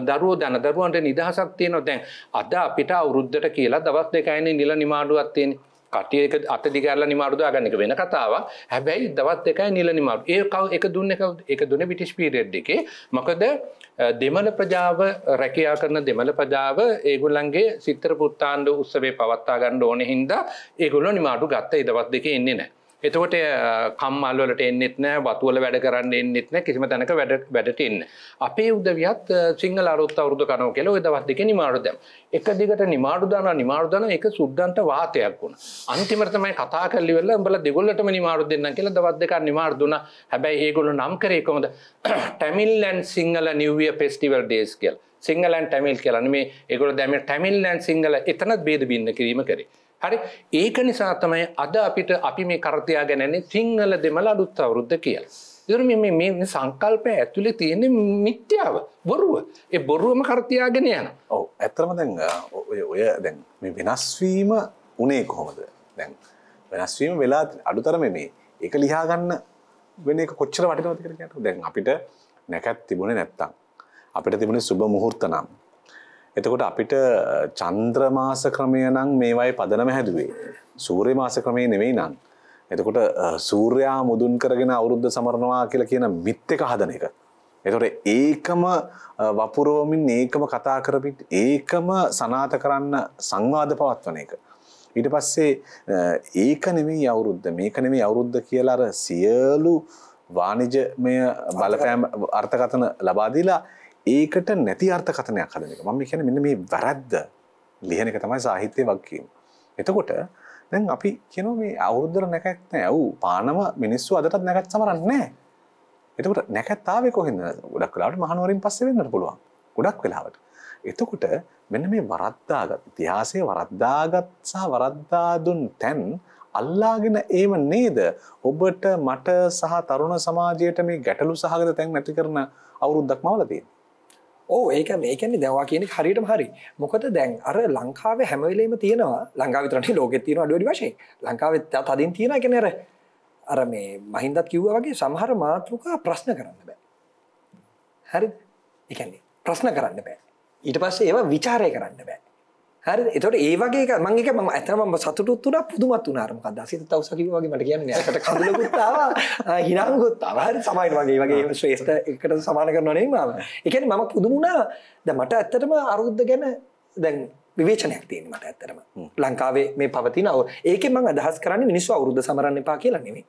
දරුවෝ දන දරුවන්ට නිදහසක් තියෙනවා දැන්. අද අපිට අවුරුද්දට කියලා දවස් දෙකයිනේ නිල නිමාඩුවක් තියෙන්නේ. කටියක අත දිගාරලා නිමාඩු දාගන්න එක වෙන කතාවක්. හැබැයි දවස් දෙකයි නිල නිමාඩු. ඒ කව එක දුන්නේ කවුද? ඒක දුන්නේ බ්‍රිටිෂ් පීරියඩ් එකේ. මොකද දෙමළ ප්‍රජාව රැකියා කරන දෙමළ ප්‍රජාව ඒගොල්ලන්ගේ සිතර පුත්තාණ්ඩ උත්සවේ පවත්වා ගන්න ඕනේ හින්දා ඒගොල්ලෝ නිමාඩු ගත්තා. ඒ දවස් දෙකේ එන්නේ නැහැ. එතකොට කම්මල් වලට එන්නෙත් නෑ වතුවල වැඩ කරන්න එන්නෙත් නෑ කිසිම තැනක වැඩ වැඩට එන්න. අපේ උදවියත් සිංහල අරුත් අවුරුදු කරනවා කියලා ওই දවස් දෙකේ නිමාඩු දැම්. එක දිගට නිමාඩු දානවා නිමාඩු දානවා ඒක සුද්දන්ට වාතයක් වුණා. අන්තිමට තමයි කතා කරලි වෙලා උඹලා දෙගොල්ලටම නිමාඩු දෙන්නම් කියලා දවස් දෙකක් නිමාඩු දුන්නා. හැබැයි ඒගොල්ලෝ නම් කරේ කොහොමද? ටැමිල්ලන් Sinhala new year festival days කියලා. සිංහලන් ටැමිල් කියලා නෙමෙයි ඒගොල්ලෝ දැන් මේ ටැමිල්ලන් සිංහල එතනත් ભેද බින්න කිරීම කරේ. හරි ඒක නිසා තමයි අද අපිට අපි මේ කරතයා ගැනන්නේ සිංහල දෙමළ අලුත් අවරුද්ධ කිය. දුරම මේ සංකල්පය ඇතුළේ තියෙන මිත්‍යාව බොරුව ඒ බොරුවම කරතියාගෙන යන ඔව ඇතරම දැන් ඔය ඔය දැන් මේ වෙනස්වීම උනේ කොහොමද දැන් වෙනස්වීම වෙලා අඩුතරම මේ එක ලිහාගන්න වෙන එක කොච්චර වටිනවද කියලා දැන් අපිට නැකත් තිබුණේ නැත්තම් අපිට තිබුණේ සුබ මුහූර්ත නම් එතකොට අපිට චන්ද්‍ර මාස ක්‍රමය නම් මේවයි පදනම හැදුවේ. සූර්ය මාස ක්‍රමය නෙවෙයි නම්. එතකොට සූර්යා මුදුන් කරගෙන අවුරුද්ද සමරනවා කියලා කියන මිත් එක හදන එක. එතකොට ඒකම වපුරෝමින් ඒකම කතා කරපිට ඒකම සනාත කරන්න සංවාද පවත්වන එක. ඊට පස්සේ ඒක නෙමෙයි අවුරුද්ද මේක නෙමෙයි අවුරුද්ද කියලා අර සියලු වාණිජමය බලපෑම් අර්ථකථන ලබා දීලා ඒකට නැති අර්ථකතනයක් හදන එක මම කියන්නේ මෙන්න මේ වැරද්ද ලියන එක තමයි සාහිත්‍ය වගකීම. එතකොට දැන් අපි කියනවා මේ අවුරුද්දර නැකත් නැහැ. ඌ පානම මිනිස්සු අදටත් නැකත් සමරන්නේ නැහැ. එතකොට නැකත් ආවේ කොහෙන්ද? ගොඩක් වෙලාවට මහනුවරින් පස්සේ වෙන්නත් පුළුවන්. ගොඩක් වෙලාවට. එතකොට මෙන්න මේ වරද්දාගත් ඉතිහාසයේ වරද්දාගත් සහ වරද්දා දුන් තැන් අල්ලාගෙන ඒව නේද ඔබට මට සහ තරුණ සමාජයට මේ ගැටලු සහගත තැන් නැති කරන අවුරුද්දක් මවලා තියෙන්නේ. ඕ ඒක මේකන්නේ දැවා කියනෙ හරිටම හරි මොකද දැන් අර ලංකාව හැමවෙලේම තියෙනවා ලංකාවිතරට ලෝකෙත් තියෙන අඩුවඩි වශය ලංකාවත් තදින් තියෙන කෙනෙර අර මේ මහින්දත් කිව්ව වගේ සමහර මාතෘකා ප්‍රශ්න කරන්න බෑ හරි එකන්නේ ප්‍රශ්න කරන්න බෑ ඊට පස්සේ ඒවා විචාරය කරන්න බෑ හරි එතකොට ඒ වගේ මං එක මම ඇත්තම මම සතුටුත් වුණා පුදුමත් වුණා අර මොකක්ද අසිත තවුස කිව්වා වගේ මට කියන්නේ නෑ කට කඳුලකුත් ආවා හිනාංගුත් ආවා හරි සමාන වගේ වගේ ශ්‍රේෂ්ඨ එකට සමාන කරනවා නෙවෙයි මාව ඒ කියන්නේ මම පුදුම වුණා දැන් මට ඇත්තටම අරුද්ද ගැන දැන් විවේචනයක් තියෙන මට ඇත්තරම ලංකාවේ මේ පවතිනව ඒක මං අදහස් කරන්න මිනිස්සු අවුරුද්ධ සමරන්න එපා කියලා නෙමේ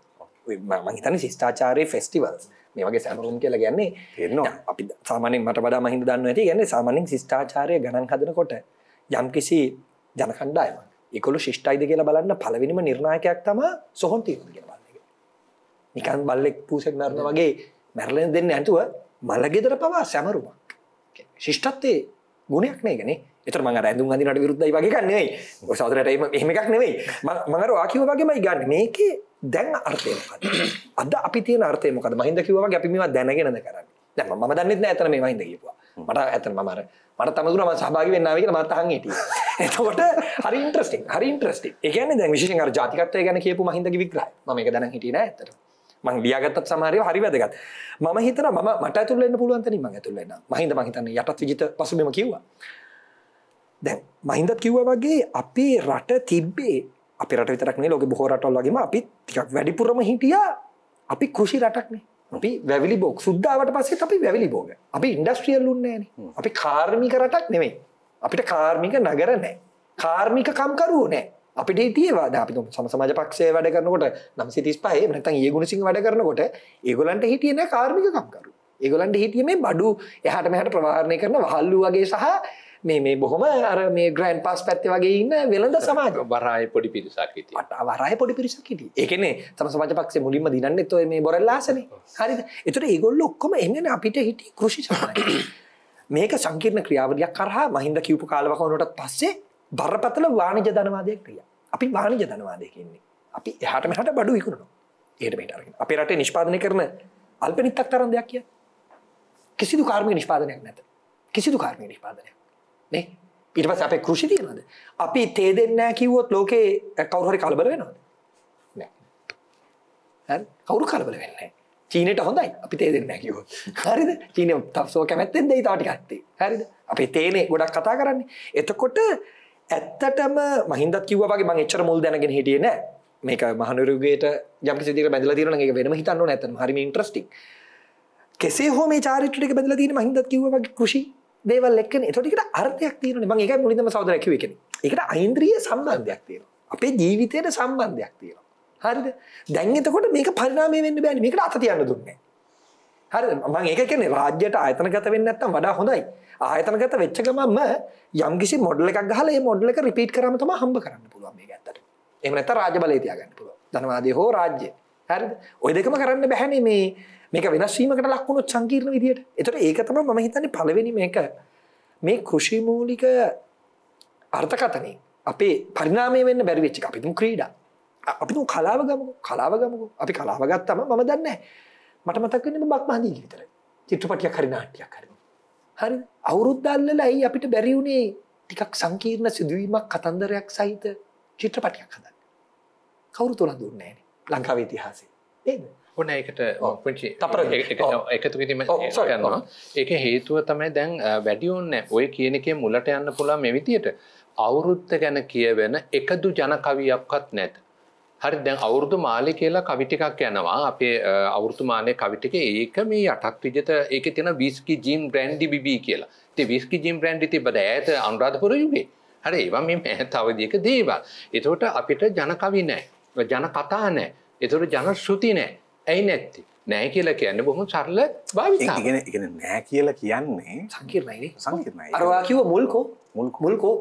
මං හිතන ශිෂ්ඨාචාරයේ ෆෙස්ටිවල්ස් මේ වගේ සැමරුම් කියලා ගැන්නේ එන්නවා අපි සාමානෙන් මට වඩා මහින්ද දන්න ඇති ගැන්නේ සාමානින් ශිෂ්ඨාචාරය ගණන් හදනකොට යම්කිසි ජන කණ්ඩායම. ඒකොළු ශිෂ්ටයිද කියලා බලන්න පළවෙනිම නිර්ණායකයක් තමයි සොහොන් තීරණ කියලා බලන එක. නිකන් බල්ලෙක් පූසෙක් මරන වගේ මැරලෙන් දෙන්න ඇතුව මලගෙදර පවා සැමරුමක්. ශිෂ්ටත්වයේ ගුණයක් නේගනේ. ඒතර මම අර ඇඳුම් අඳිනවට විරුද්ධයි වගේ ගන්න නෙවෙයි. ඔය සහෝදරයට එහෙම එකක් නෙවෙයි. මම අර ආකිව වගේමයි ගන්න. මේකේ දැන් අර්ථය මොකද? අද අපි තියෙන අර්ථය මොකද? මහින්ද කිව්වා වගේ අපි මේවා දැනගෙනද කරන්නේ. දැන් මම දන්නෙත් නෑ එතන මේ මහින්ද කියපුවා. මට ඇතන මර මට තමතුර ම සභාග වෙන්නාව කියල මත්තහන් හිටිය එතකොට හරි ඉන්ට්‍රස්ටික් හරි ඉන්ට්‍රස්ටි එකන දැ විශෂ අර ජාතිකත්ය ගැන කියපු මහිතක වික්‍ර ම එක දැන හිටින ඇතර මං ලියගත්තත් සමාරය හරි වැදගත් මම හිතර ම මට තුරලන්න පුළුවන්තන ම ඇතුරලන්න මහිත මහිතන්න යටත් විජිත පසුබම කිවවා දැන් මහින්දත් කිව්ව වගේ අපේ රට තිබ්බේ අපිරට විතරක්නේ ලෝක බොහෝරටල් වගේම අපි ටිකක් වැඩිපුරම හිටිය අපි කෘෂි රටක්නේ අපි වැවිලි බෝක් සුද්දාවට පස්සේ අපි වැවිලි බෝග අපි ඉන්ඩස්ට්‍රියල් උන්නෑන අපි කාර්මික රටක් නෙමෙයි අපිට කාර්මික නගර නෑ කාර්මික කම්කරුව නෑ අපිට තියවාද අපි සමසමාජ පක්ෂය වැඩ කරනකොට නම්සි තිස් පහ නතන් ඒ ගුණසිං වැඩ කරනකොට ඒගොලන්ට හිටියන කාර්මික කම්කරු ඒගොලන්ට හිටිය මේ බඩු එහට මෙහට ප්‍රවාරණය කරන හල්ලු වගේ සහ මේ මේ බොහොම අර මේ ග්‍රෑන් පස් පැත්තේ වගේ ඉන්න වෙළඳ සමාජ වරාය පොඩි පිරිසක් හිටියේ. අට වරාය පොඩි පිරිසක් හිටියේ. ඒ කියන්නේ තම සමාජ පක්ෂේ මුලින්ම දිනන්නේ ඔය මේ බොරල්ලාසනේ. හරිද? ඒතර ඒගොල්ලෝ ඔක්කොම එන්නේ අපිට හිටියේ කෘෂි සමාජය. මේක සංකීර්ණ ක්‍රියාවලියක් කරහා මහින්ද කියපු කාලවක වුණාට පස්සේ බරපතල වාණිජ ධනවාදයේ ක්‍රියා. අපි වාණිජ ධනවාදයේ කියන්නේ. අපි එහාට මෙහාට බඩු විකුණනවා. ඒකට මෙහාට අරගෙන. අපේ රටේ නිෂ්පාදනය කරන අල්පනිත්තක් තරම් දෙයක් කියන්නේ. කිසිදු කාර්මික නිෂ්පාදනයක් නැත. කිසිදු කාර්මික නිෂ්පාදනයක් නේ ඉට පස් අපේ කෘෂි තියනද අපි තේ දෙන්නෑ කිව්වොත් ලෝකේ කවුහරි කලබල වෙනවාද කවුරු කලබල වෙන්න චීනට හොඳයි අපි තේ දෙන්න කිව හරිද චීන තක්සෝ කැමැත්තෙන් දෙයි තාටි ගත්තේ හරිද අපි තේනේ ගොඩක් කතා කරන්නේ එතකොට ඇත්තටම මහින්දත් කිව්වගේ මං එච්චර මුල් දැනගෙන හිටිය නෑ මේක මහනුරුගේට යම් සිදික බැදල තිරන එක වෙනම හිතන්න නැතන හරිම ඉන්ට්‍රස්ටි කෙසේ හෝ මේ චාරිට්ටික බැදල දීම මහින්දත් කිව්වගේ කෘෂි දේවල් එක්කන එතොටිකට අර්ථයක් තියන ම එක මුලින්ම සෞදරැකිවකෙන එකට අයින්ද්‍රිය සම්බන්ධයක් තියෙන අපේ ජීවිතයට සම්බන්ධයක් තියෙන හරිද දැන්ගතකොට මේක පරිනාමය වෙන්න බෑන මේකට අත තියන්න දුන්නේ හරි මං ඒක කියන්නේ රාජ්‍යයට ආයතනගත වෙන්න නැත්තම් වඩා හොඳයි ආයතනගත වෙච්ච ගමන්ම යම්කිසි මොඩල් එකක් ගහලා ඒ මොඩල් එක රිපීට් කරාම තමයි හම්බ කරන්න පුළුවන් මේක ඇත්තට එහෙම නැත්නම් රාජ්‍ය බලය තියාගන්න පුළුවන් ධනවාදී හෝ රාජ්‍ය හරිද ওই දෙකම කරන්න බැහැනේ මේ මේක වෙනස්වීමකට ලක්වුණු සංකීර්ණ විදියට එතට ඒක තම ම හිතන්නේ පලවෙනි මේක මේ කෘෂිමූලික අර්ථකතනය අපේ පරිනාමය වෙන්න බැරිවෙච්චි අපිතුම් ක්‍රීඩ අපිතු කලාව ගමු කලාව ගමු අපි කලාවගත් තම මම දන්න මට මතක්කන්න බක් මහදී විතර චිත්‍රපටිය කරිනාටයක් කරන හරි අවුරුද්දල්ලල ඇයි අපිට බැරිවුණේ ටිකක් සංකීර්ණ සිදුවීමක් කතන්දරයක් සහිත චිත්‍රපටියක් හදන්න කවුරු තුළ දුන්නේන ලංකාවේ තිහාසේ ඒද ඔන්න එකට පුංචි තපර එකතු කිරීම කරනවා ඒක හේතුව තමයි දැන් වැඩියුන්න ඔය කියන එකේ මුලට යන්න පුළා මෙ විදියට අවුරුත්ත ගැන කියවෙන එකදු ජනකවියක්වත් නැත හරි දැන් අවුරුදු මාලය කියලා කවිටිකක් යනවා අපේ අවුරුතු මාලය කවිටික ඒක මේ යටක් විජත ඒක තියෙන විස්කි ජීම් බ්‍රන්ඩි බිබී කියලා ති විස්කි ජීම් බ්‍රන්ඩි තිබට ඇත අනුරාධපුර යුගේ හරි ඒවා මේ තවදයක දේවල් එතකොට අපිට ජනකවි නෑ ජන කතා නෑ එතුට ජන ශෘති නෑ ඇයි නැත්ති නෑ කියලා කියන්න බොහොම සරල භාවිගෙන නෑ කියලා කියන්නේ සංකීර්ණයි සංකීර්ණයි අරවා කිව මුල්කෝ මුල්කෝ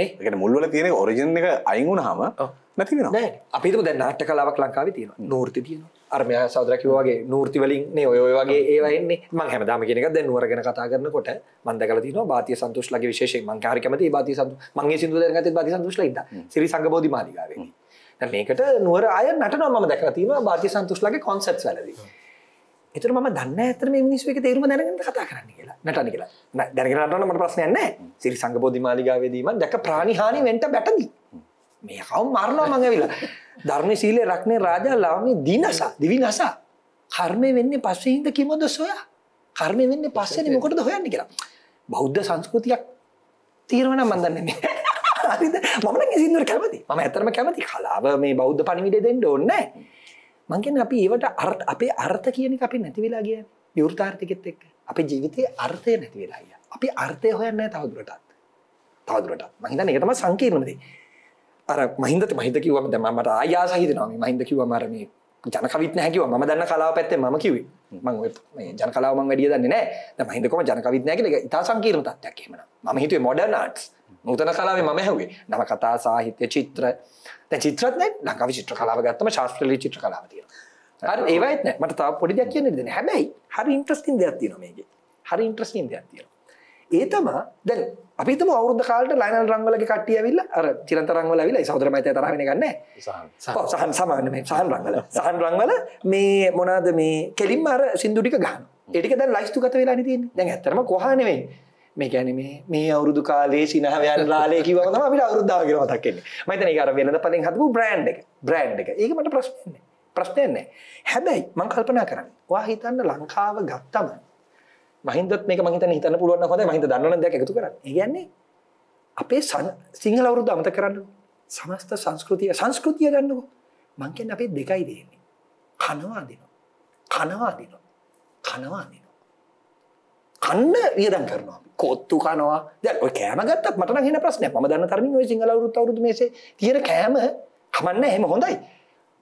නේ මුල්වල තියෙන ඔරිජන් එක අයිගුණ හම නැති වෙන අපිතු දැ නාට කලාවක් ලංකාව තියෙන නෝර්ති තියන අර්මය සදරකිවගේ නූර්ති වලින් නේ ඔය වගේ ඒවන්නේ ම හැමදාම කියෙනක දැ නුවරගෙන කතා කරන කොට මන්දකල තින බාතිය සතුෂ්ලගේ විශේෂෙන් මංකාරකමති බාති සතු මගේ සිදු ගත බති සතුෂ්ල ඉද සිරි සංගබෝධි මාධිකාරන්නේ මේකට නුවර අය නටන ම දැකරතිීම භාති සන්තුෂ්ලගේ කොන්සෙප් ලදී. එතර ම දන්න ඇතර මිනිස්ව එක තේරුම දැනගෙන කතා කරන්න කියලා නටන කියලා දැනගෙනටන මට ප්‍රශ්නයන්න සිරි සංග බෝධි මාලිගාවදීම දැක ප්‍රාණිහානි වැට බැටදී මේ කවම් මරණවා මඟවිලා ධර්මය සීලේ රක්නේ රාජා ලාමේ දිනසා දිවි නසා කර්මය වෙන්නේ පස්සේ හිද කිමද සොයා කර්මය වෙන්න පස්සෙන මොකටද හොයන්න කියලා බෞද්ධ සංස්කෘතියක් තීරවන මන්දන්නේ මම කිසිදුර කැමති ම ඇතරම කැමති කලාව මේ බෞද්ධ පණිවිඩ දෙන්න ඕන්න මංගෙන් අපි ඒවට අර් අපේ අර්ථ කියන අපි නැතිවෙලා ගිය යවෘතාර්ථිකෙත් එක් අපේ ජීවිතය අර්ථය නැතිවෙලාය අපි අර්ථය හොයන්න තවදුරටත් තවදුරට මහිතන ඒතම සංකීර්ණදී අර මහින්දත මහිත කිවම දම මට ආයා සහිතනම මහින්ද කිව මරම ජනකවිත් හැකිව ම දන්න කලාව පැත්තේ ම කිව මං ජන කලාව වැඩිය දන්න නෑ මහින්දකම ජනකවිත් නැක ඉතා සංකීර්ණතත්යක් හෙමන ම හිතුවේ මොඩර්නාටස් නූතන කලාවේ මම හැවේ නවකතා සාහිත්‍ය චිත්‍ර චිත්‍රත්න ලංකාව චිත්‍ර කලාව ගත්තම ශාස්ත්‍රලි චිත්‍ර කලාව තියෙන ඒවත්න මට තාව පොඩි දෙයක් කියන දෙන හැබැයි හරි ඉන්ට්‍රස්ටින් දෙයක් තියෙනමගේ හරි ඉන්ට්‍රස්ටින් දෙයක් තියෙන ඒ තම දැන් අපිතම අවුද කාලට ලයිනල් රංගලගේ කටිය විල්ල අර චිරත රංගල විල සෞදරමයිත තරහන ගන්න සහන් සමාන සහන් රංගල සහන් රංගල මේ මොනාද මේ කෙලින් අර සිින්දුටික ගන්න එටික දැ ලයිස්තු ගත වෙලා නිතින් දැන් ඇතරම කොහනවෙේ මේකැන මේ අවුරුදු කාලේ සිනහවයන් ලාලයකිව තම අපිට අවරුද්ධාවගෙන මතක්කෙන්නේ මතන අර වෙලඳ පලින් හතු බ්‍රන්් එක බ්‍රන්් එක ඒක මට ප්‍රශ්න ප්‍රශ්නයන්නේ හැබැයි මං කල්පනා කරන්න වා හිතන්න ලංකාව ගත්තම මහින්දත් මේ මහිත හිතන පුළුවන් හොඳ මහිත දන්නන දෙයක් එකතු කරන්න ඒගන්නේ අපේ සන් සිංහල අවුරුද්ධ අමත කරන්න සමස්ත සංස්කෘතිය සංස්කෘතිය ගන්නකෝ මංකෙන් අපේ දෙකයි දේන්නේ කනවා දෙනවා කනවා දෙනවා කනවා දෙනවා කන්න වියදන් කරනවා කොත්තු කනවා දැ කෑමගත් මට හෙන ප්‍රශ්නය ම දන්න තරම සිංහල රුත් අවරුතු මේසේ තියෙන කෑම කමන්න හෙම හොඳයි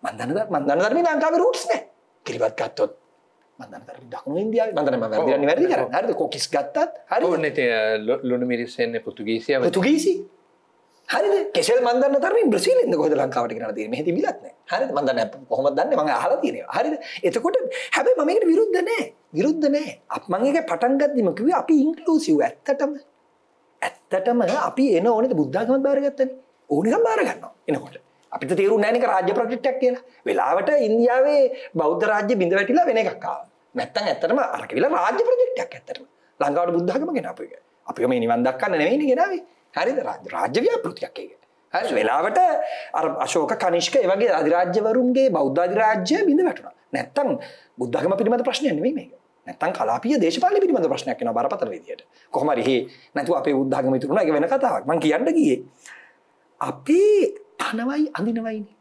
මන්දන මන්දන ධර්ම ලංකාව රුට්ස්න කිරිබත් ගත්තොත් දකුණු ඉන්දිය ම වැරදි කර කොකිස් ගත්තත් හරි ඔන්න ලොනු මිරිස්සෙන්න්න පුතුගේසිය තුගේසි හරි කෙල් මන්දන්න තරම බ්‍රසිලෙන්ද කොහද ලංකාවට කියන තිීම හැති ිලත්න හරි මදන්න හොම දන්න ම හල තියෙන හරි එතකොට හැබයි මමට විරුද්ධ නෑ විරුද්ධ නෑ අප මගේ පටන්ගත්දිමකිව අපි ඉන්කලූසිව ඇත්තටම ඇත්තටම අපි එන ඕනෙ බුද්ධගම බාරගත්තන ඕනිකම් බාරගන්න එනකොට අපිට තේරු නෑනික රාජ්‍ය ප්‍රටිට්ටක් කියලා වෙලාවට ඉන්දියාවේ බෞද්ධ රාජ්‍ය බිඳ වැටිලා වෙන එකක්කා නැත්තන් ඇත්තටම අරකවිලා රාජ්‍ය ප්‍රජෙක්්ටක් ඇතරම ලංකාවට බුද්ධගම ගෙනපුක අපිම නිවන් දක්කන්න නෙවෙනි ගෙනාවේ හරිද රාජ්‍ය ව්‍යාපෘතියක් ඒක හරි වෙලාවට අශෝක කනිෂ්ක වගේ අධිරාජ්‍යවරුන්ගේ බෞද්ධධිරාජ්‍ය බිඳ වැටුණ නැත්තම් බුද්ධගම පිළිබඳ ප්‍රශ්නය නෙවෙයි මේ නැත්තම් කලාපිය දේශපාල පිළිබඳ ප්‍රශ්නයක් වෙන බරපතල විදියට කොහොමරි හේ නැතුව අපේ උද්ධාගම ඉතුරුණා ඒක වෙන කතාවක් මං කියන්න ගියේ අපේ තනවයි අඳිනවයිනේ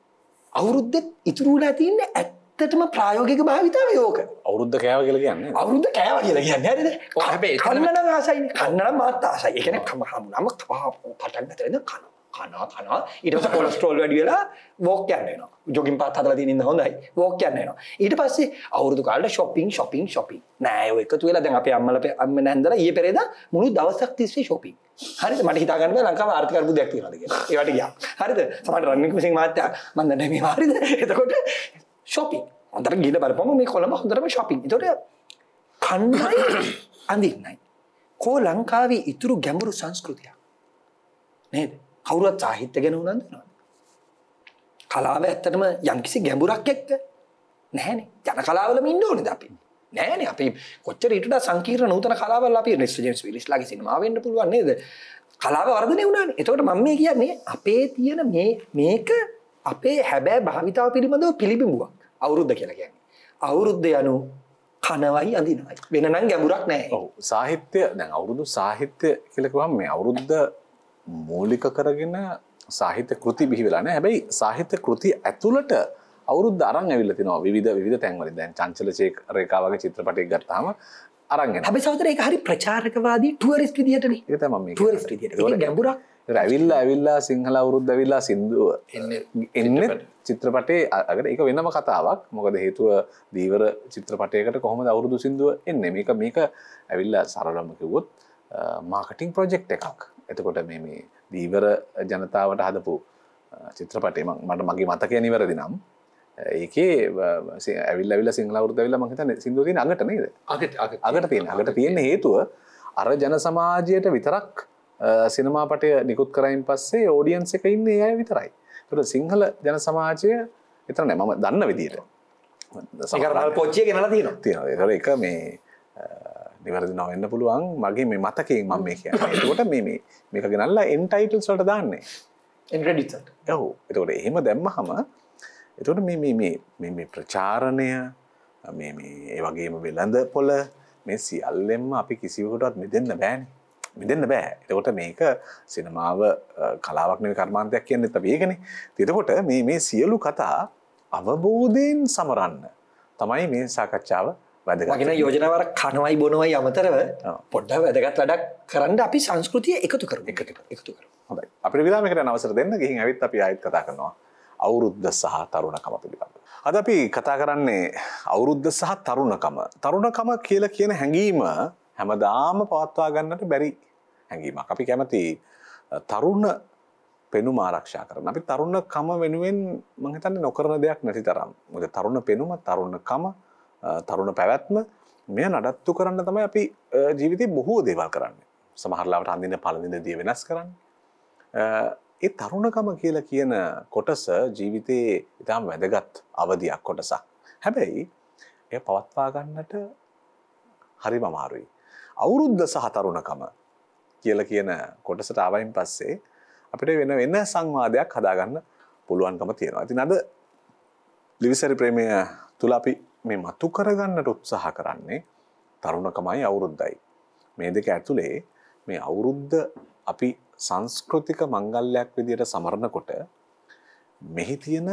අවුරුද්දෙත් ඉතුරු වෙලා තින්නේ ඇත්ත ඇත්තටම ප්‍රායෝගික භාවිතාව යෝක අවුද්ධ කෑව කියල කියන්න අවුද්ධ කෑව කියල කියන්න ඇද කන්නන ආසයි කන්නන මත් ආසයි එකන කමහම නම පටන්න තරෙන කන කනා කනා ඉට කොලස්ට්‍රෝල් වැඩියලා වෝක යන්නනවා ජොගින් පත් හදල තින්න හොඳයි වෝක යන්නනවා ඊට පස්සේ අවුරදු කාලට ශොපින් ශොපින් ශොපින් නෑ එක තුවෙලා දැන් අප අම්මල අම්ම නැන්දර ඒ පෙරේද මුළු දවසක් තිස්සේ ශොපින් හරි මට හිතාගන්න ලංකාව ආර්ථකරපු දෙයක් තියෙනවාද කියලා ඒවට ගියා හරිද සමහර රන්නික් විසින් මාත්‍යා මන්ද නැමේ හරිද එතකොට ශොපි හොඳර ගිල බලපම මේ කොළඹ හොඳරම ශොපින් තොට කන්නයි අඳන්නයි. කෝ ලංකාවේ ඉතුරු ගැඹුරු සංස්කෘතියක් නේද කවුරුවත් සාහිත්‍ය ගැන උනන්දනවා. කලාව ඇත්තටම යම්කිසි ගැඹුරක් එක්ක නැහැනේ ජන කලාවලම ඉන්න ඕනේ අපි. නෑනේ අපි කොච්චර ඊට වඩා සංකීර්ණ නූතන කලාවල් අපි රෙස්ටුරන්ට්ස් විලිස්ලාගේ සිනමාව වෙන්න පුළුවන් නේද? කලාව වර්ධනය වුණානේ. එතකොට මම මේ කියන්නේ අපේ තියෙන මේ මේක අපේ හැබෑ භාවිතාව පිළිබඳව පිළිබිඹුවක්. අවුරුද්ධ කියලා කියන්නේ. අවුරුද්ධ යනු කනවයි අඳිනවයි. වෙන නම් ගැඹුරක් නැහැ. ඔව්. සාහිත්‍ය දැන් අවුරුදු සාහිත්‍ය කියලා කිව්වම මේ අවුරුද්ද මූලික කරගෙන සාහිත්‍ය කෘති බිහි වෙලා නැහැ. හැබැයි සාහිත්‍ය කෘති ඇතුළට අවුරුද්ද අරන් ඇවිල්ලා තිනවා විවිධ විවිධ තැන්වලින්. දැන් චංචල චේක රේඛා වගේ චිත්‍රපටයක් ගත්තාම අරගෙන. හැබැයි සහෝදර ඒක හරි ප්‍රචාරකවාදී ටුවරිස්ට් විදියටනේ. ඒක තමයි මම මේ. ටුවරිස්ට් විදියට. ඒක ගැඹුරක් රැවිල්ල ඇවිල්ලා සිංහල අවුරුද්ද ඇවිල්ලා සින්දුව එන්න චිත්‍රපටේ අගට එක වෙනම කතාවක් මොකද හේතුව දීවර චිත්‍රපටයකට කොහොම අවුරුදු සිින්දුව එන්න මේක මේක ඇවිල්ලා සරලමකිවොත් මාකටිං ප්‍රොජෙක්් එකක් එතකොට මේ මේ දීවර ජනතාවට හදපු චිත්‍රපටේ මට මගේ මතකය නිවැරදි නම් ඒකේ ඇවිල් ඇවිල සිංහලවරුද වෙල්ලා මහිතන සිින්දුවතින අඟට නේද අගට තියෙන අගට තියෙන හේතුව අර ජන සමාජයට විතරක් සිනමා පටය නිකුත් කරයින් පස්සේ ෝඩියන්ස එක ඉන්න ඇය විතරයි තුට සිංහල ජන සමාජය එතරන මම දන්න විදිට පොච්චය කෙනලා තින තිර එක මේ නිවැරදි නොවෙන්න පුළුවන් මගේ මේ මතකින් මම මේ කියන්නට මේ මේක ගෙනල්ලා එන්ටයිටල් සට දාන්නේ එඩිට යහු එතකොට එහෙම දැම්ම හම එතට මේ ප්‍රචාරණය ඒ වගේම වෙළඳ පොල මේ සියල්ලෙම අපි කිසිවකටත් මෙ දෙන්න බෑනේ මිදන්න බෑ එතකොට මේක සිනමාව කලාවක්න කර්මාන්තයක් කියන්න එත වේගෙන තිතකොට මේ මේ සියලු කතා අවබෝධයෙන් සමරන්න තමයි මේ සාකච්ඡාව වැදගෙන යෝජනවර කනවයි බොනවයි අමතරව පොඩ්ඩ වැදගත් වැඩක් කරන්න අපි සංස්කෘතිය එකතු කර එකට එකතු කර හොයි අපි විලාමකට නවසර දෙන්න ගහි ඇවිත් අපි අයත් කතා කරනවා අවුරුද්ධ සහ තරුණකම පිළිබඳ. අද අපි කතා කරන්නේ අවුරුද්ධ සහ තරුණකම තරුණකම කියල කියන හැඟීම හැමදාම පවත්වා ගන්නට බැරි හැඟීමක්. අපි කැමති තරුණ පෙනුම ආරක්ෂා කරන. අපි තරුණ කම වෙනුවෙන් මම හිතන්නේ නොකරන දෙයක් නැති තරම්. මොකද තරුණ පෙනුම, තරුණ කම, තරුණ පැවැත්ම මෙය නඩත්තු කරන්න තමයි අපි ජීවිතේ බොහෝ දේවල් කරන්නේ. සමහරලාවට අඳින පළඳින දේ වෙනස් කරන්නේ. ඒ තරුණකම කියලා කියන කොටස ජීවිතයේ ඉතාම වැදගත් අවධියක් කොටසක්. හැබැයි එය පවත්වා ගන්නට හරිම අමාරුයි. අවුරුද්ද සහ තරුණකම කියල කියන කොටසට ආවයින් පස්සේ අපිට වෙන වෙන්න සංවාදයක් හදාගන්න පුළුවන්කම තියෙනවා. ඇති නද ලිවිසරි ප්‍රේමය තුළ අපි මේ මතු කරගන්නට උත්සාහ කරන්නේ තරුණකමයි අවුරුද්දයි. මේ දෙක ඇතුළේ මේ අවුරුද්ධ අපි සංස්කෘතික මංගල්ලයක් විදියට සමරණකොට මෙහි තියෙන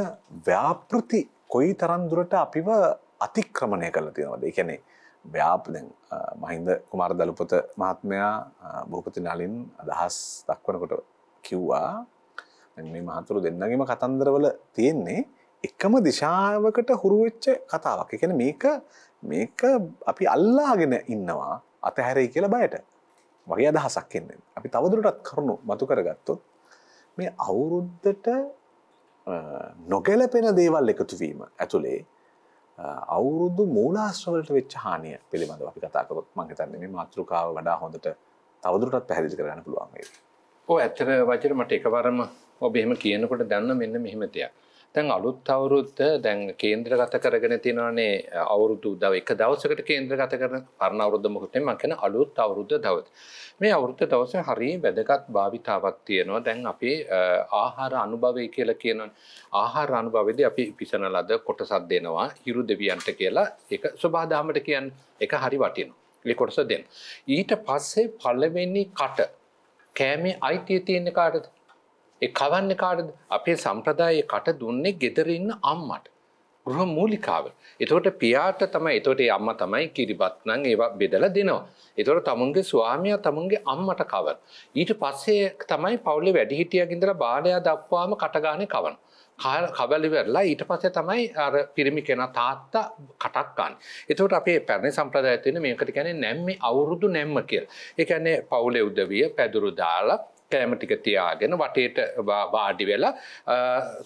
ව්‍යාපෘති කොයි තරන්දුරට අපිව අතික්‍රමණය කරලා තියෙනවද. එකනේ ව්‍යාප මහින්ද කුමාර දළුපොත මහත්මයා බෝපති නලින් අදහස් දක්වනකොට කිව්වා මේ මහතුරු දෙන්නගේම කතන්දරවල තියෙන්නේ එකම දිශාවකට හුරුවෙච්ච කතාවක් එකන මේක මේක අපි අල්ලාගෙන ඉන්නවා අතහැරයි කියලා බයට වගේ අදහසක් එන්නේ අපි තවදුරටත් කරුණු මතු කරගත්තොත් මේ අවුරුද්ධට නොගැලපෙන දේවල් එකතුවීම ඇතුළේ අවුරුදු මූලාශ්‍රවලට වෙච්ච හානිය පිළිබඳව අපි කතා කරොත් මම හිතන්නේ මේ මාතෘකාව වඩා හොඳට තවදුරටත් පැහැදිලි කරගන්න පුළුවන් වේවි. ඔව් ඇත්තට වචන මට එකවරම ඔබ එහෙම කියනකොට දන්න මෙන්න මෙහෙම දෙයක්. දැන් අලුත් අවුරුද්ද දැන් කේන්ද්‍රගත කරගෙන තියෙනවානේ අවුරුදු උදව එක දවසකට කේන්ද්‍රගත කරන පරණ අවුරුද්ද මොකටද මම කියන අලුත් අවුරුද්ද දවස්. මේ අවුරුද්ද දවසේ හරිය වැදගත් භාවිතාවක් තියෙනවා. දැන් අපි ආහාර අනුභවය කියලා කියනවනේ. ආහාර අනුභවයේදී අපි පිසන ලද කොටසක් දෙනවා හිරු දෙවියන්ට කියලා. ඒක සබහාදාමට කියන්නේ ඒක හරි වටිනවා. ඒ කොටස දෙන්න. ඊට පස්සේ පළවෙනි කට කෑමේ අයිතිය තියෙන කාටද? ඒ කවන්නේ කාටද? අපේ සම්ප්‍රදායේ කට දුන්නේ gedere ඉන්න අම්මට. ගෘහ මූලිකාව. එතකොට පියාට තමයි එතකොට ඒ අම්මා තමයි කිරිබත් නම් ඒවා බෙදලා දෙනවා. එතකොට තමුන්ගේ ස්වාමියා තමුන්ගේ අම්මට කවර. ඊට පස්සේ තමයි පවුලේ වැඩිහිටියෙක් ඉඳලා බාලයා දක්වාම කටගානේ කවන. කවල ඉවරලා ඊට පස්සේ තමයි අර පිරිමි කෙනා තාත්තා කටක් ගන්න. එතකොට අපේ පැරණි සම්ප්‍රදායය තියෙන මේකට කියන්නේ නැම්මේ අවුරුදු නැම්ම කියලා. ඒ කියන්නේ පවුලේ උදවිය පැදුරු දාලා කෑම ටික තියාගෙන වටේට වාඩි වෙලා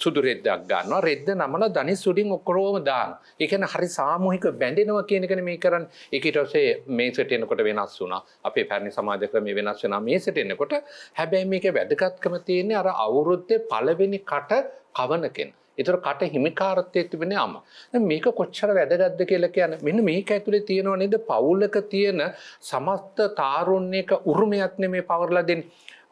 සුදු රෙද්දක් ගන්නවා රෙද්ද නමල ධනිස් උඩින් ඔක්කොම දාන. ඒ කියන්නේ හරි සාමූහික බැඳෙනවා කියන එකනේ මේ කරන්නේ. ඒක ඊට පස්සේ මේසට එනකොට වෙනස් වුණා. අපේ පැරණි සමාජ ක්‍රමය වෙනස් වෙනා මේසට එනකොට හැබැයි මේකේ වැදගත්කම තියෙන්නේ අර අවුරුද්දේ පළවෙනි කට කවන කෙනා. එතර කට හිමිකාරත්තය තිබෙන අම මේක කොච්චර වැදගත්ද කියලා කියන මෙන්න මේක ඇතුළේ තියෙනවා නේද පවුලක තියෙන සමස්ත තාරුණ්‍යක උරුමයක් නෙමේ පවරලා දෙන්නේ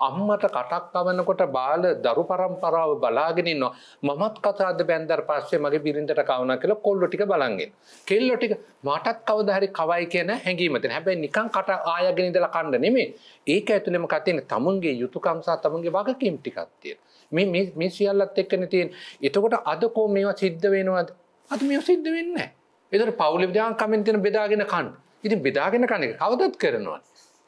අම්මට කටක් කවනකොට බාල දරු පරම්පරාව බලාගෙනන්නවා මමත් කතාද බැන්දර පස්සේ මගේ බිරිඳට කවන කියල කොල්ලො ටික බලන්ගෙන් කෙල්ලො ටික මටත් කවදහරි කවයි කියන හැඟීමති හැබැයි නිකං කට ආයගෙනදල කණ්ඩ නෙමේ ඒක ඇතුළෙම කතියෙන තමුන්ගේ යුතුකම්සා තමන්ගේ වගකීම් ටිකත්තිය මේ මේ සියල්ලත් එක්කන තියෙන් එතකොට අදකෝ මේවා සිද්ධ වෙනවාද අද මේ සිද්ධ වෙන්න එතට පවුලි දාන් කමෙන්තින බෙදාගෙන කන්න ඉතින් බෙදාගෙන කණක කවදත් කරනවා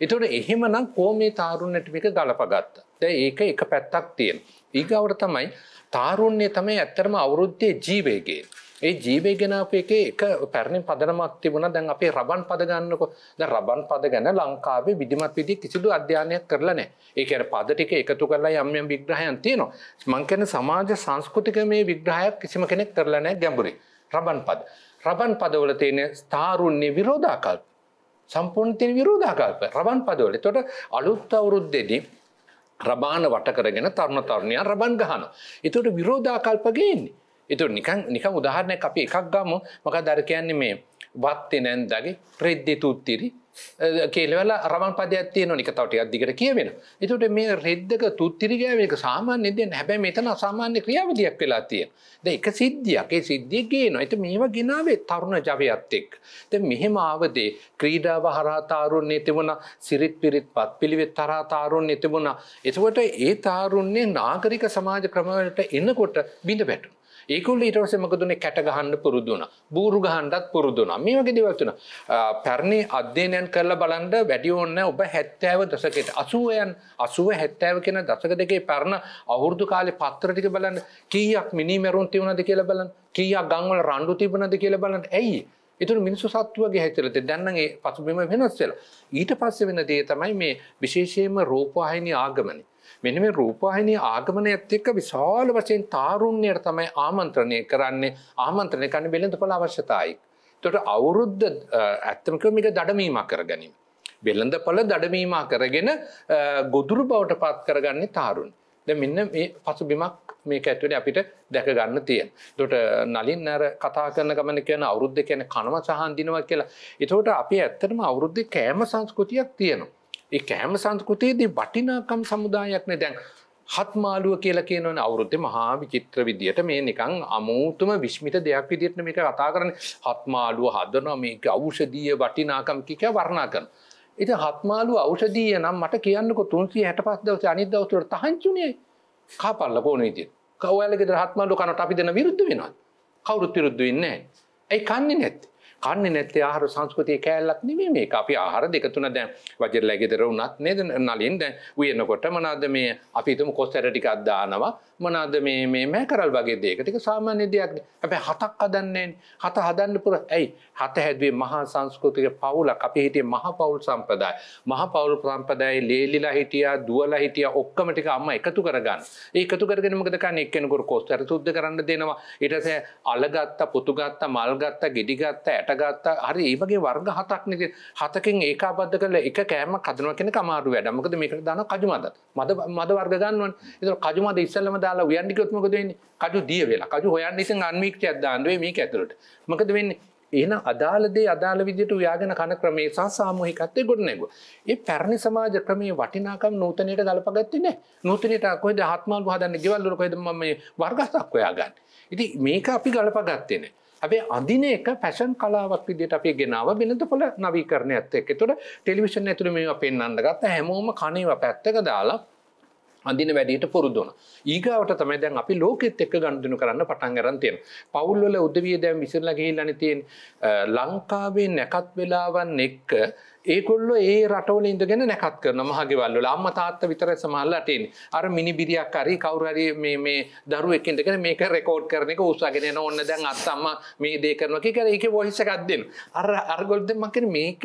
එතොට එහෙමනම් කෝමේ තාරුණ්‍යටික ගලපගත්ත. දැ ඒක එක පැත්තක් තියෙන. ඒගවට තමයි තාරුණ්‍යය තමයි ඇත්තරම අවුරුද්ධය ජීවේගේ. ඒ ජීවේ ගෙනාප එක එක පැරණින් පදනමක් තිබුණ දැන් අපේ රබන් පද ගන්නකො ද රබන් පද ගැන ලංකාවේ විදිමත් විදි කිසිදු අධ්‍යානයක් කරලනෑ ඒකන පද ටික එකතු කරලා යම්යම් විග්‍රහයන් තියෙනවා මංකැන සමාජ සංස්කෘතික මේ විග්‍රහයක් කිසිම කෙනෙක් කරලනෑ ගැඹුරි රබන් පද රබන් පදවල තියෙන ස්ථාරුන්නේ විරෝධාකල්ප සම්පූර්ණ තියෙන විරෝධාකල්ප රබන් පදවල. එතකොට අලුත් අවුරුද්දේදී රබාන වටකරගෙන තරුණ තරුණියන් රබන් ගහනවා. එතකොට විරෝධාකල්ප ගේන්නේ. එතකොට නිකන් නිකන් උදාහරණයක් අපි එකක් ගමු. මොකද අර කියන්නේ මේ වත්තේ නැන්දගේ රෙද්දේ තුත්තිරි කෙලවල අරමන් පදයක්ත්තිය නොනික තවට අදදිකට කියවෙන. එතුට මේ රෙද්දක තුත්තිරිගෑවක සාමාන්‍ය දෙෙන් හැබැ මෙතන සාමාන්‍ය ක්‍රියාවදයක් වෙලා තිය. ද එක සිද්ධියගේ සිද්ධිය ගේ නොයිත මේවා ගෙනාවේ තරුණ ජවයත්තෙක්. ද මෙහෙම ආවදේ ක්‍රීඩාව හරාතාරුන් එතිබුණ සිරිත් පිරිත් පත් පිළිවෙත් තරාතාරුන් එතිබුණා. එතුවට ඒ තාරුන්නේ නාගරික සමාජ ක්‍රමවලට එන්නකොට බිඳ පැටු. ඒකුල් ඊටවස මකදුනේ කැට ගහන්න පුරුදුන බූරු ගහන්ඩත් පුරුදුන මේ වගේ දෙවත්තුන පැරණි අධ්‍යනයන් කරලා බලන්ඩ වැඩි ඔන්න ඔබ හැත්තෑව දසකට අසුවයන් අසුව හැත්තෑව කියෙන දසක දෙකේ පැරණ අවුරදු කාලේ පත්‍රටික බලන්න කීයක් මිනිමැරුන් තිවුණද කියලා බලන්න කියා ගංවල රණ්ඩු තිබනද කියල බලන්න ඇයි ඉතුරු මිනිසු සත්තුවගේ හැතරත දැන්නගේ පසුබිම වෙනස්සෙලා ඊට පස්ස වෙන දේ තමයි මේ විශේෂයම රෝපවාහිනි ආගමන මෙනි මේ රූපවාහිනී ආගමනයත් එක්ක විශාල වශයෙන් තාරුණ්‍යයට තමයි ආමන්ත්‍රණය කරන්නේ ආමන්ත්‍රණය කරන්න වෙළඳපොළ අවශ්‍යතායි. එතකොට අවුරුද්ද ඇත්තම කිව්වොත් මේක දඩමීමක් කරගනිමු. වෙළඳපොළ දඩමීමක් කරගෙන ගොදුරු බවට පත් කරගන්නේ තාරුණ්‍ය. දැන් මෙන්න මේ පසුබිමක් මේක ඇතුලේ අපිට දැක ගන්න තියෙන. එතකොට නලින් අර කතා කරන ගමන කියන අවුරුද්ද කියන්නේ කනව සහන් දිනවා කියලා. එතකොට අපි ඇත්තටම අවුරුද්දේ කෑම සංස්කෘතියක් තියෙනවා. ඒ කෑම සංස්කෘතියේදී වටිනාකම් සමුදායක් නේ දැන් හත්මාලුව කියලා කියනවන අවුරුද්ද මහා විචිත්‍ර විදියට මේ නිකං අමූතුම විශ්මිත දෙයක් විදියට මේක කතා කරන හත්මාලුව හදනවා මේක අවුෂදීය වටිනාකම් කික වර්ණා කරන. ඉතින් හත්මාලුව ඖෂධීය නම් මට කියන්නකො 365 දවසේ අනිත් දවස්වල තහංචුනේ කපල්ලා කොන විදියට. කවුවලගේ දර හත්මාලුව කනට අපි දෙන විරුද්ධ වෙනවා. කවුරුත් විරුද්ධ වෙන්නේ නැහැ. ඒ කන්නේ නැත්තේ. කන්නේ නැත්තේ ආහාර සංස්කෘතිය කෑල්ලක් නෙමෙයි මේක. අපි ආහාර දෙක තුන දැන් වජිරලා ගෙදර වුණත් නේද නලින් දැන් උයනකොට මොනවාද මේ අපි හිතමු කොස්තර ටිකක් දානවා. මොනවාද මේ මේ මෑකරල් වගේ දෙයක ටික සාමාන්‍ය දෙයක්. හැබැයි හතක් හදන්නේ හත හදන්න පුර ඇයි? හත හැදුවේ මහා සංස්කෘතික පවුලක්. අපි හිටියේ මහා පවුල් සම්පදාය. මහා පවුල් සම්පදායේ ලේලිලා හිටියා, දුවලා හිටියා ඔක්කොම ටික අම්මා එකතු කරගන්න. ඒ එකතු කරගෙන මොකද කරන්නේ? එක්කෙනෙකුට කොස්තර සුද්ධ කරන්න දෙනවා. ඊට පස්සේ අල ගත්තා, පුතු ගත්තා, මල් ගත්තා, ගෙඩි ගත්තා, ඇට ගැටගත්තා හරි ඒවගේ වර්ග හතක්නක හතකින් ඒකාබද්ධ කල එක කෑම කදනුව කෙන මාරු වැඩ මකද මේකට දාන කජුමද මද මද වර්ග ගන්නුවන් එතන කජුමද ඉස්සල්ලම දාලා උයන්ඩිකොත්මකද වෙන්නේ කජු දිය වෙලා කජු හොයන් ඉතින් අන්වීක්ෂයක් දාන්නුවේ මේක ඇතුළට මොකද වෙන්නේ එන අදාලදේ අදාළ විදිට ව්‍යාගෙන කන ක්‍රමේ සහ සාමූහිකත්තය ගොඩනැගු. ඒ පැරණි සමාජ ක්‍රමේ වටිනාකම් නූතනයට ගලපගත්තින නූතනයට කොයිද හත්මල් හදන්න ගෙවල්ලු කොයිද ම වර්ගස්තක්වයා ගන්න. ඉති මේක අපි ගලපගත්තනේ. හැබේ අඳන එක පැෂන් කලාවක් විදිට අපි ගෙනාව බෙලඳ පොල නවීකරණය ඇත්තෙක් තුොට ටෙලිවිෂන් ඇතුළ මේ පෙන්න්නගත්ත හැමෝම කනව පැත්තක දාලා අඳන වැඩට පුරුදුන. ඒගවට තමයි දැන් අපි ලෝකෙත් එක්ක ගණඩුනු කරන්න පටන් ගරන්තයෙන්. පවුල්ල උදවිය දැම් විසිල්ලගේ ලනතියෙන් ලංකාවේ නැකත් වෙලාවන් එක්ක ඒකොල්ල ඒ රටවල ඉඳගෙන නැකත් කරන මහගේවල්ල අම්ම තාත්ත විතර සමල්ලටෙන් අර මිනි බිරියක් අරි කවුරරි මේ දරු එකටගෙන මේක රෙකෝඩ් කරනක උසාගෙන ඔන්න දැන් අත්තම්ම මේ දේකරනක කර ඒක වොහිසකක්දෙන් අර අර්ගොල්ද මකර මේක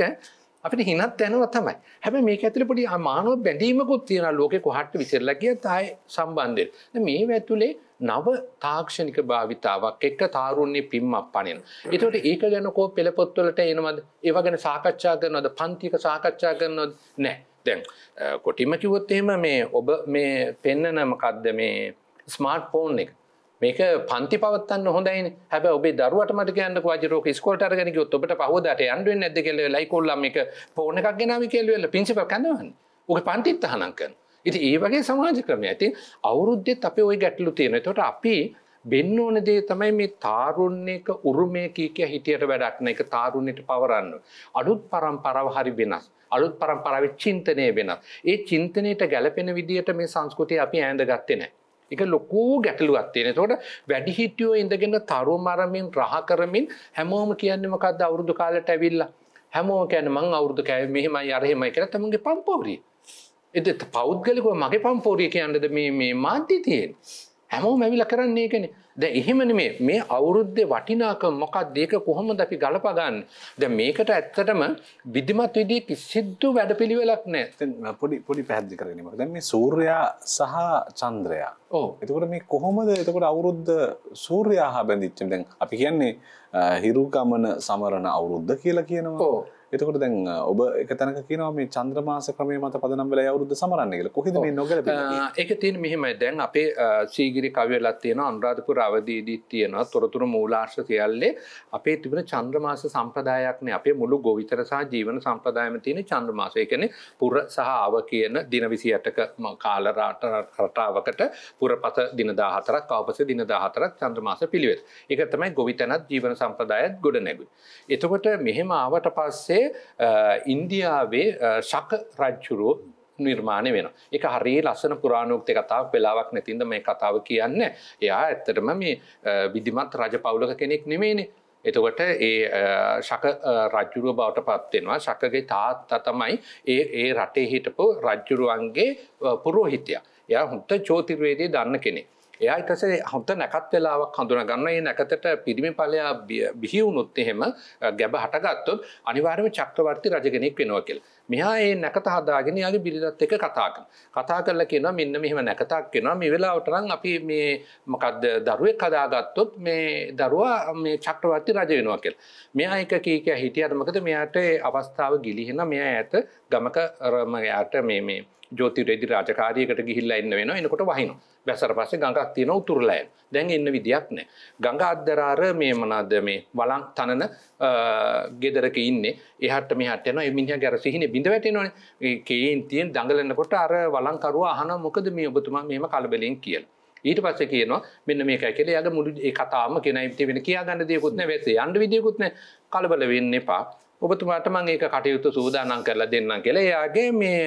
අපිට හිනත් යනවා තමයි හැබ මේක ඇතුල පොඩි මානුව බැඳීමකුත් තියෙන ලෝක කොහට විසිරලගිය තයි සම්බන්ධය මේ ඇතුළේ නව තාක්ෂණික භාවිතාවක් එක්ක තාරුණ්‍ය පිම්මක් පනෙන. එතට ඒක ගැනකෝ පෙළපොත්වලට එනවද ඒව ගැන සාකච්ඡා කරනවද පන්තික සාකච්ඡා කරනොද නෑ දැන් කොටිම කිවොත් එහෙම මේ ඔබ මේ පෙන්නනමකක්ද මේ ස්මාර්ට් ෆෝන් එක මේක පන්ති පවත්තන්න හොඳයි හැබ ඔබේ දරුවට මට කියන්න වජරෝක ස්කොට අරගෙනක ඔබට පහෝදට අන්ුවෙන් ඇද කෙල ලයිකොල්ලම එක පෝන එකක් ගෙනාව කෙල්වෙල්ල පිසිිප කඳවන් ඕක පන්තිත් හනකන් ඉති ඒ වගේ සමාජ ක්‍රමය ඇති අවුරුද්ධෙත් අප ඔය ගැටලු තියෙන තොට අපි බෙන්න්න ඕන දේ තමයි මේ තාරුණ්‍යක උරුමයකී කිය හිටියට වැඩක්න එක තාරුණයට පවරන්න. අලුත් පරම් පරව හරි වෙනස්. අලුත් පරම් පරවි චින්තනය වෙනස්. ඒ චින්තනයට ගැලපෙන විදිහට මේ සංස්කෘතිය අපි ඇඳ ගත්තෙනෑ. එක ලොකූ ගැටලුවක් තියෙන තොට වැඩිහිටියෝ ඉඳගෙන තරු මරමින් රහ කරමින් හැමෝම කියන්නමකක්ද අවුරුදු කාලට ඇවිල්ලා හැමෝ කැන මං අවුරුදු කෑ මෙහෙමයි අරහෙමයි කර තමගේ පම්පෝරී එ පෞද්ගලිකව මගේ පම්පෝරිය කියන්නද මේ මාධ්‍ය තියෙන් හැමෝ මැවිල කරන්නේ ඒකන ද එහෙමන මේ මේ අවුරුද්ධ වටිනාක මොකක් දේක කොහොම දැි ගලපගන්න ද මේකට ඇත්තටම බිදිමත් විදිී සිද්දු වැඩ පිළිවෙලක් නෑ පොඩි පොඩි පැද්දි කරනීම දැ මේ සූර්යා සහ චන්ද්‍රයා ඕ එතකට මේ කොහොමද එතකට අවුරුද්ධ සූර්යා හා බැඳිච්චෙන් දැන් අපි කියන්නේ හිරුකමන සමරණ අවුරුද්ධ කියලා කියනවා එතකොට දැන් ඔබ එක තැනක කියනවා මේ චන්ද්‍රමාස ක්‍රමය මත පදනම් වෙලා අවුරුද්ද සමරන්නේ කියලා. කොහෙද මේ නොගැලපෙන්නේ? ඒක තියෙන මෙහෙමයි. දැන් අපේ සීගිරි කවියලක් තියෙනවා අනුරාධපුර අවදීදී තියෙනවා තොරතුරු මූලාශ්‍ර සියල්ලේ අපේ තිබෙන චන්ද්‍රමාස සම්ප්‍රදායක්නේ අපේ මුළු ගොවිතර සහ ජීවන සම්ප්‍රදායම තියෙන චන්ද්‍රමාස. ඒ කියන්නේ පුර සහ අව කියන දින 28ක කාල රටාවකට පුරපත දින 14ක් අවපස දින 14ක් චන්ද්‍රමාස පිළිවෙත්. ඒක තමයි ගොවිතැනත් ජීවන සම්ප්‍රදායත් ගොඩ නැගුවේ. එතකොට මෙහෙම ආවට පස්සේ ඉන්දියාවේ ශක රජ්චුරුව නිර්මාණය වෙන එක හරි ලස්සන පුරාණෝක්ති කතාවක් වෙලාවක් නැතින්ද මේ කතාව කියන්න එයා ඇත්තටම මේ විදිමත් රජ පවුලක කෙනෙක් නෙමේනේ එතකොට ඒ ශක රජ්ජුරුව බවට පත්වෙනවා ශකගේ තාත්තා තමයි ඒ ඒ රටේ හිටපු රජ්ජුරුවන්ගේ පුරෝහිතයා එය හොට චෝතිර්වේදී දන්න කෙනෙක් එයා ඉතසේ හොඳ නැකත් වෙලාවක් හඳුන ගන්න ඒ නැකතට පිරිමි පලයා බිහිවුණුත් එහෙම ගැබ හටගත්තොත් අනිවාර්ම චක්‍රවර්ති රජගෙනෙක් වෙනවකෙල් මෙහා ඒ නැකත හදාගෙන යාගේ බිරිදත් එක කතාක කතා කරලා කියෙනවා මෙන්න මෙහෙම නැකතක් කෙනවා මේ වෙලාවටනම් අපි මේ මකද දරුවේ කදාගත්තොත් මේ දරුවා මේ චක්‍රවර්ති රජ වෙනවකෙල් මෙයා එක කීක හිටිය අරමකද මෙයාට අවස්ථාව ගිලිහෙන මෙයා ඇත ගමක රමයාට මේ මේ ජෝති රෙදි රාජකාරයකට ගිහිල්ලා එන්න වෙනවා එනකොට වහිනවා. බැසර පස්සේ ගඟක් තියෙන උතුරුලෑම. දැන් එන්න විදියක් නැහැ. ගඟ අද්දරාර මේ මොනවාද මේ වළං තනන ගෙදරක ඉන්නේ. එහාට මෙහාට යනවා. මේ මිනිහා ගැර සිහිනේ බිඳ වැටෙනවනේ. ඒ කේන්තියෙන් දඟලනකොට අර වළං කරුවා අහනවා මොකද මේ ඔබතුමා මේම කලබලෙන් කියලා. ඊට පස්සේ කියනවා මෙන්න මේකයි කියලා යාගේ මුළු ඒ කතාවම කෙනයි වෙන කියා ගන්න දෙයක්වත් නැහැ. වැසේ යන්න විදියකුත් නැහැ. කලබල වෙන්න එපා. ඔබතුමාට මං ඒක කටයුතු සූදානම් කරලා දෙන්නම් කියලා එයාගේ මේ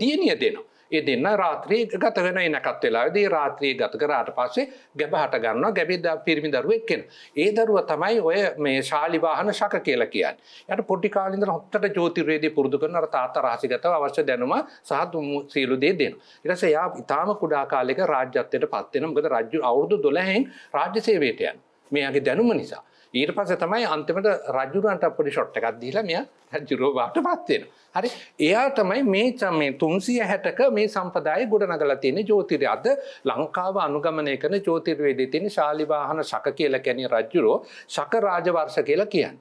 දියනිය දෙනවා. ඒ දෙන්න රාත්‍රී ගත වෙන එනකත් වෙලාවේදී රාත්‍රී ගත කරාට පස්සේ ගැබ හට ගන්නවා ගැබේ පිරිමි දරුවෙක් කෙන. ඒ දරුවා තමයි ඔය මේ ශාලි වාහන ශක කියලා කියන්නේ. යට පොඩි කාලේ ඉඳලා හොත්තට ජ්‍යොතිර්වේදී පුරුදු කරන අර තාත්තා රාශිගතව අවශ්‍ය දැනුම සහ සීලු දේ දෙනවා. ඊට පස්සේ යා ඊටාම කුඩා කාලයක රාජ්‍යත්වයට පත් වෙනවා. මොකද රාජ්‍ය අවුරුදු 12න් රාජ්‍ය සේවයට යනවා. මෙයාගේ දැනුම නිසා. ඊට පස තමයි අන්තිමට රජුරන්ට පොඩි ෂොට් එකක් දීලා මෙය රජුරෝවාට පත්වෙන. හරි එයා තමයි මේ චමේ තුන්සිය හැටක මේ සම්පදාය ගොඩනගල තියෙන ජෝතිරය අද ලංකාව අනුගමනය කරන ජෝතිර්වේදී තියෙන ශාලිවාහන ශක කියල කැනි රජ්ජුරෝ ශක රාජවර්ෂ කියලා කියන්න.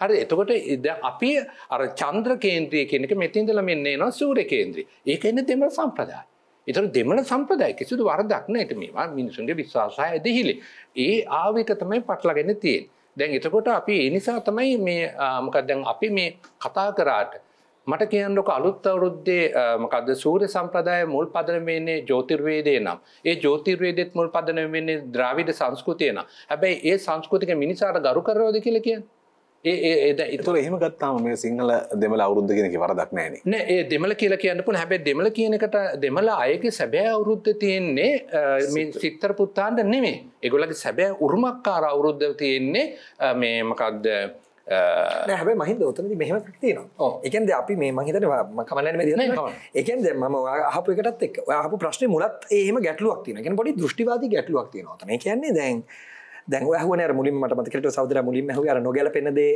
හරි එතකොට ඉද අපි අර චන්ද්‍ර කේන්ද්‍රය කෙනෙක මෙතින්දල මෙන්න නවා සූර කේන්ද්‍රී ඒක එන්න දෙම සම්ප්‍රදාය. එතර දෙමන සම්ප්‍රදාය කිසිදු වරදක්න ඇට මේවා මිනිසුන්ගේ විශ්වාසාය ඇදහිලි. ඒ ආවික තමයි පටලගෙන තියෙන්. දැන් එතකොට අපි එනිසා තමයි මේ මකක් දැන් අපි මේ කතා කරාට මට කියන්නක අලුත් අවරුද්දේ මකද සූර සම්ප්‍රදාය මුල් පදනවෙන්නේ ජෝතිර්වේදය නම් ඒ ජෝතිර්වේදෙත් මුල් පදනවෙන්නේ ද්‍රාවිඩ සංස්කෘතියන හැබැයි ඒ සංස්කෘතික මිනිසාට ගරු කරවද කියල කියන්නේ ඒ තුර එහම ගත්තාම මේ සිංහල දෙමල අවුරුද්ධ කියෙනෙ වරදක් නෑන නෑ ඒ දෙමල කියලා කියන්න පුන හැබැ දෙමල කියනකට දෙමල අයක සැබෑ අවුරුද්ධ තියෙන්නේ සිත්තර පුත්තාන්ට නෙමේ එගොලගේ සැබෑ උරුමක්කාර අවුරුද්ධ තියෙන්නේ මේ මකක්ද හැබ මහිද උතන මෙහම තියනවා එකන්ද අපි මේ මහිතට කමලන දන එකන්ද ම හපකටත් එක් හපු ප්‍රශ්න මුලත් ඒම ගැටලුවක් තිනක පොඩි දෘෂ්ටිවාද ගැටලුවක් තියනවා කියන්නේ දැන් දැන් හුවන මුලින් මට මතකට සෞදර මුලින් හ අර නොගැල පෙනදේ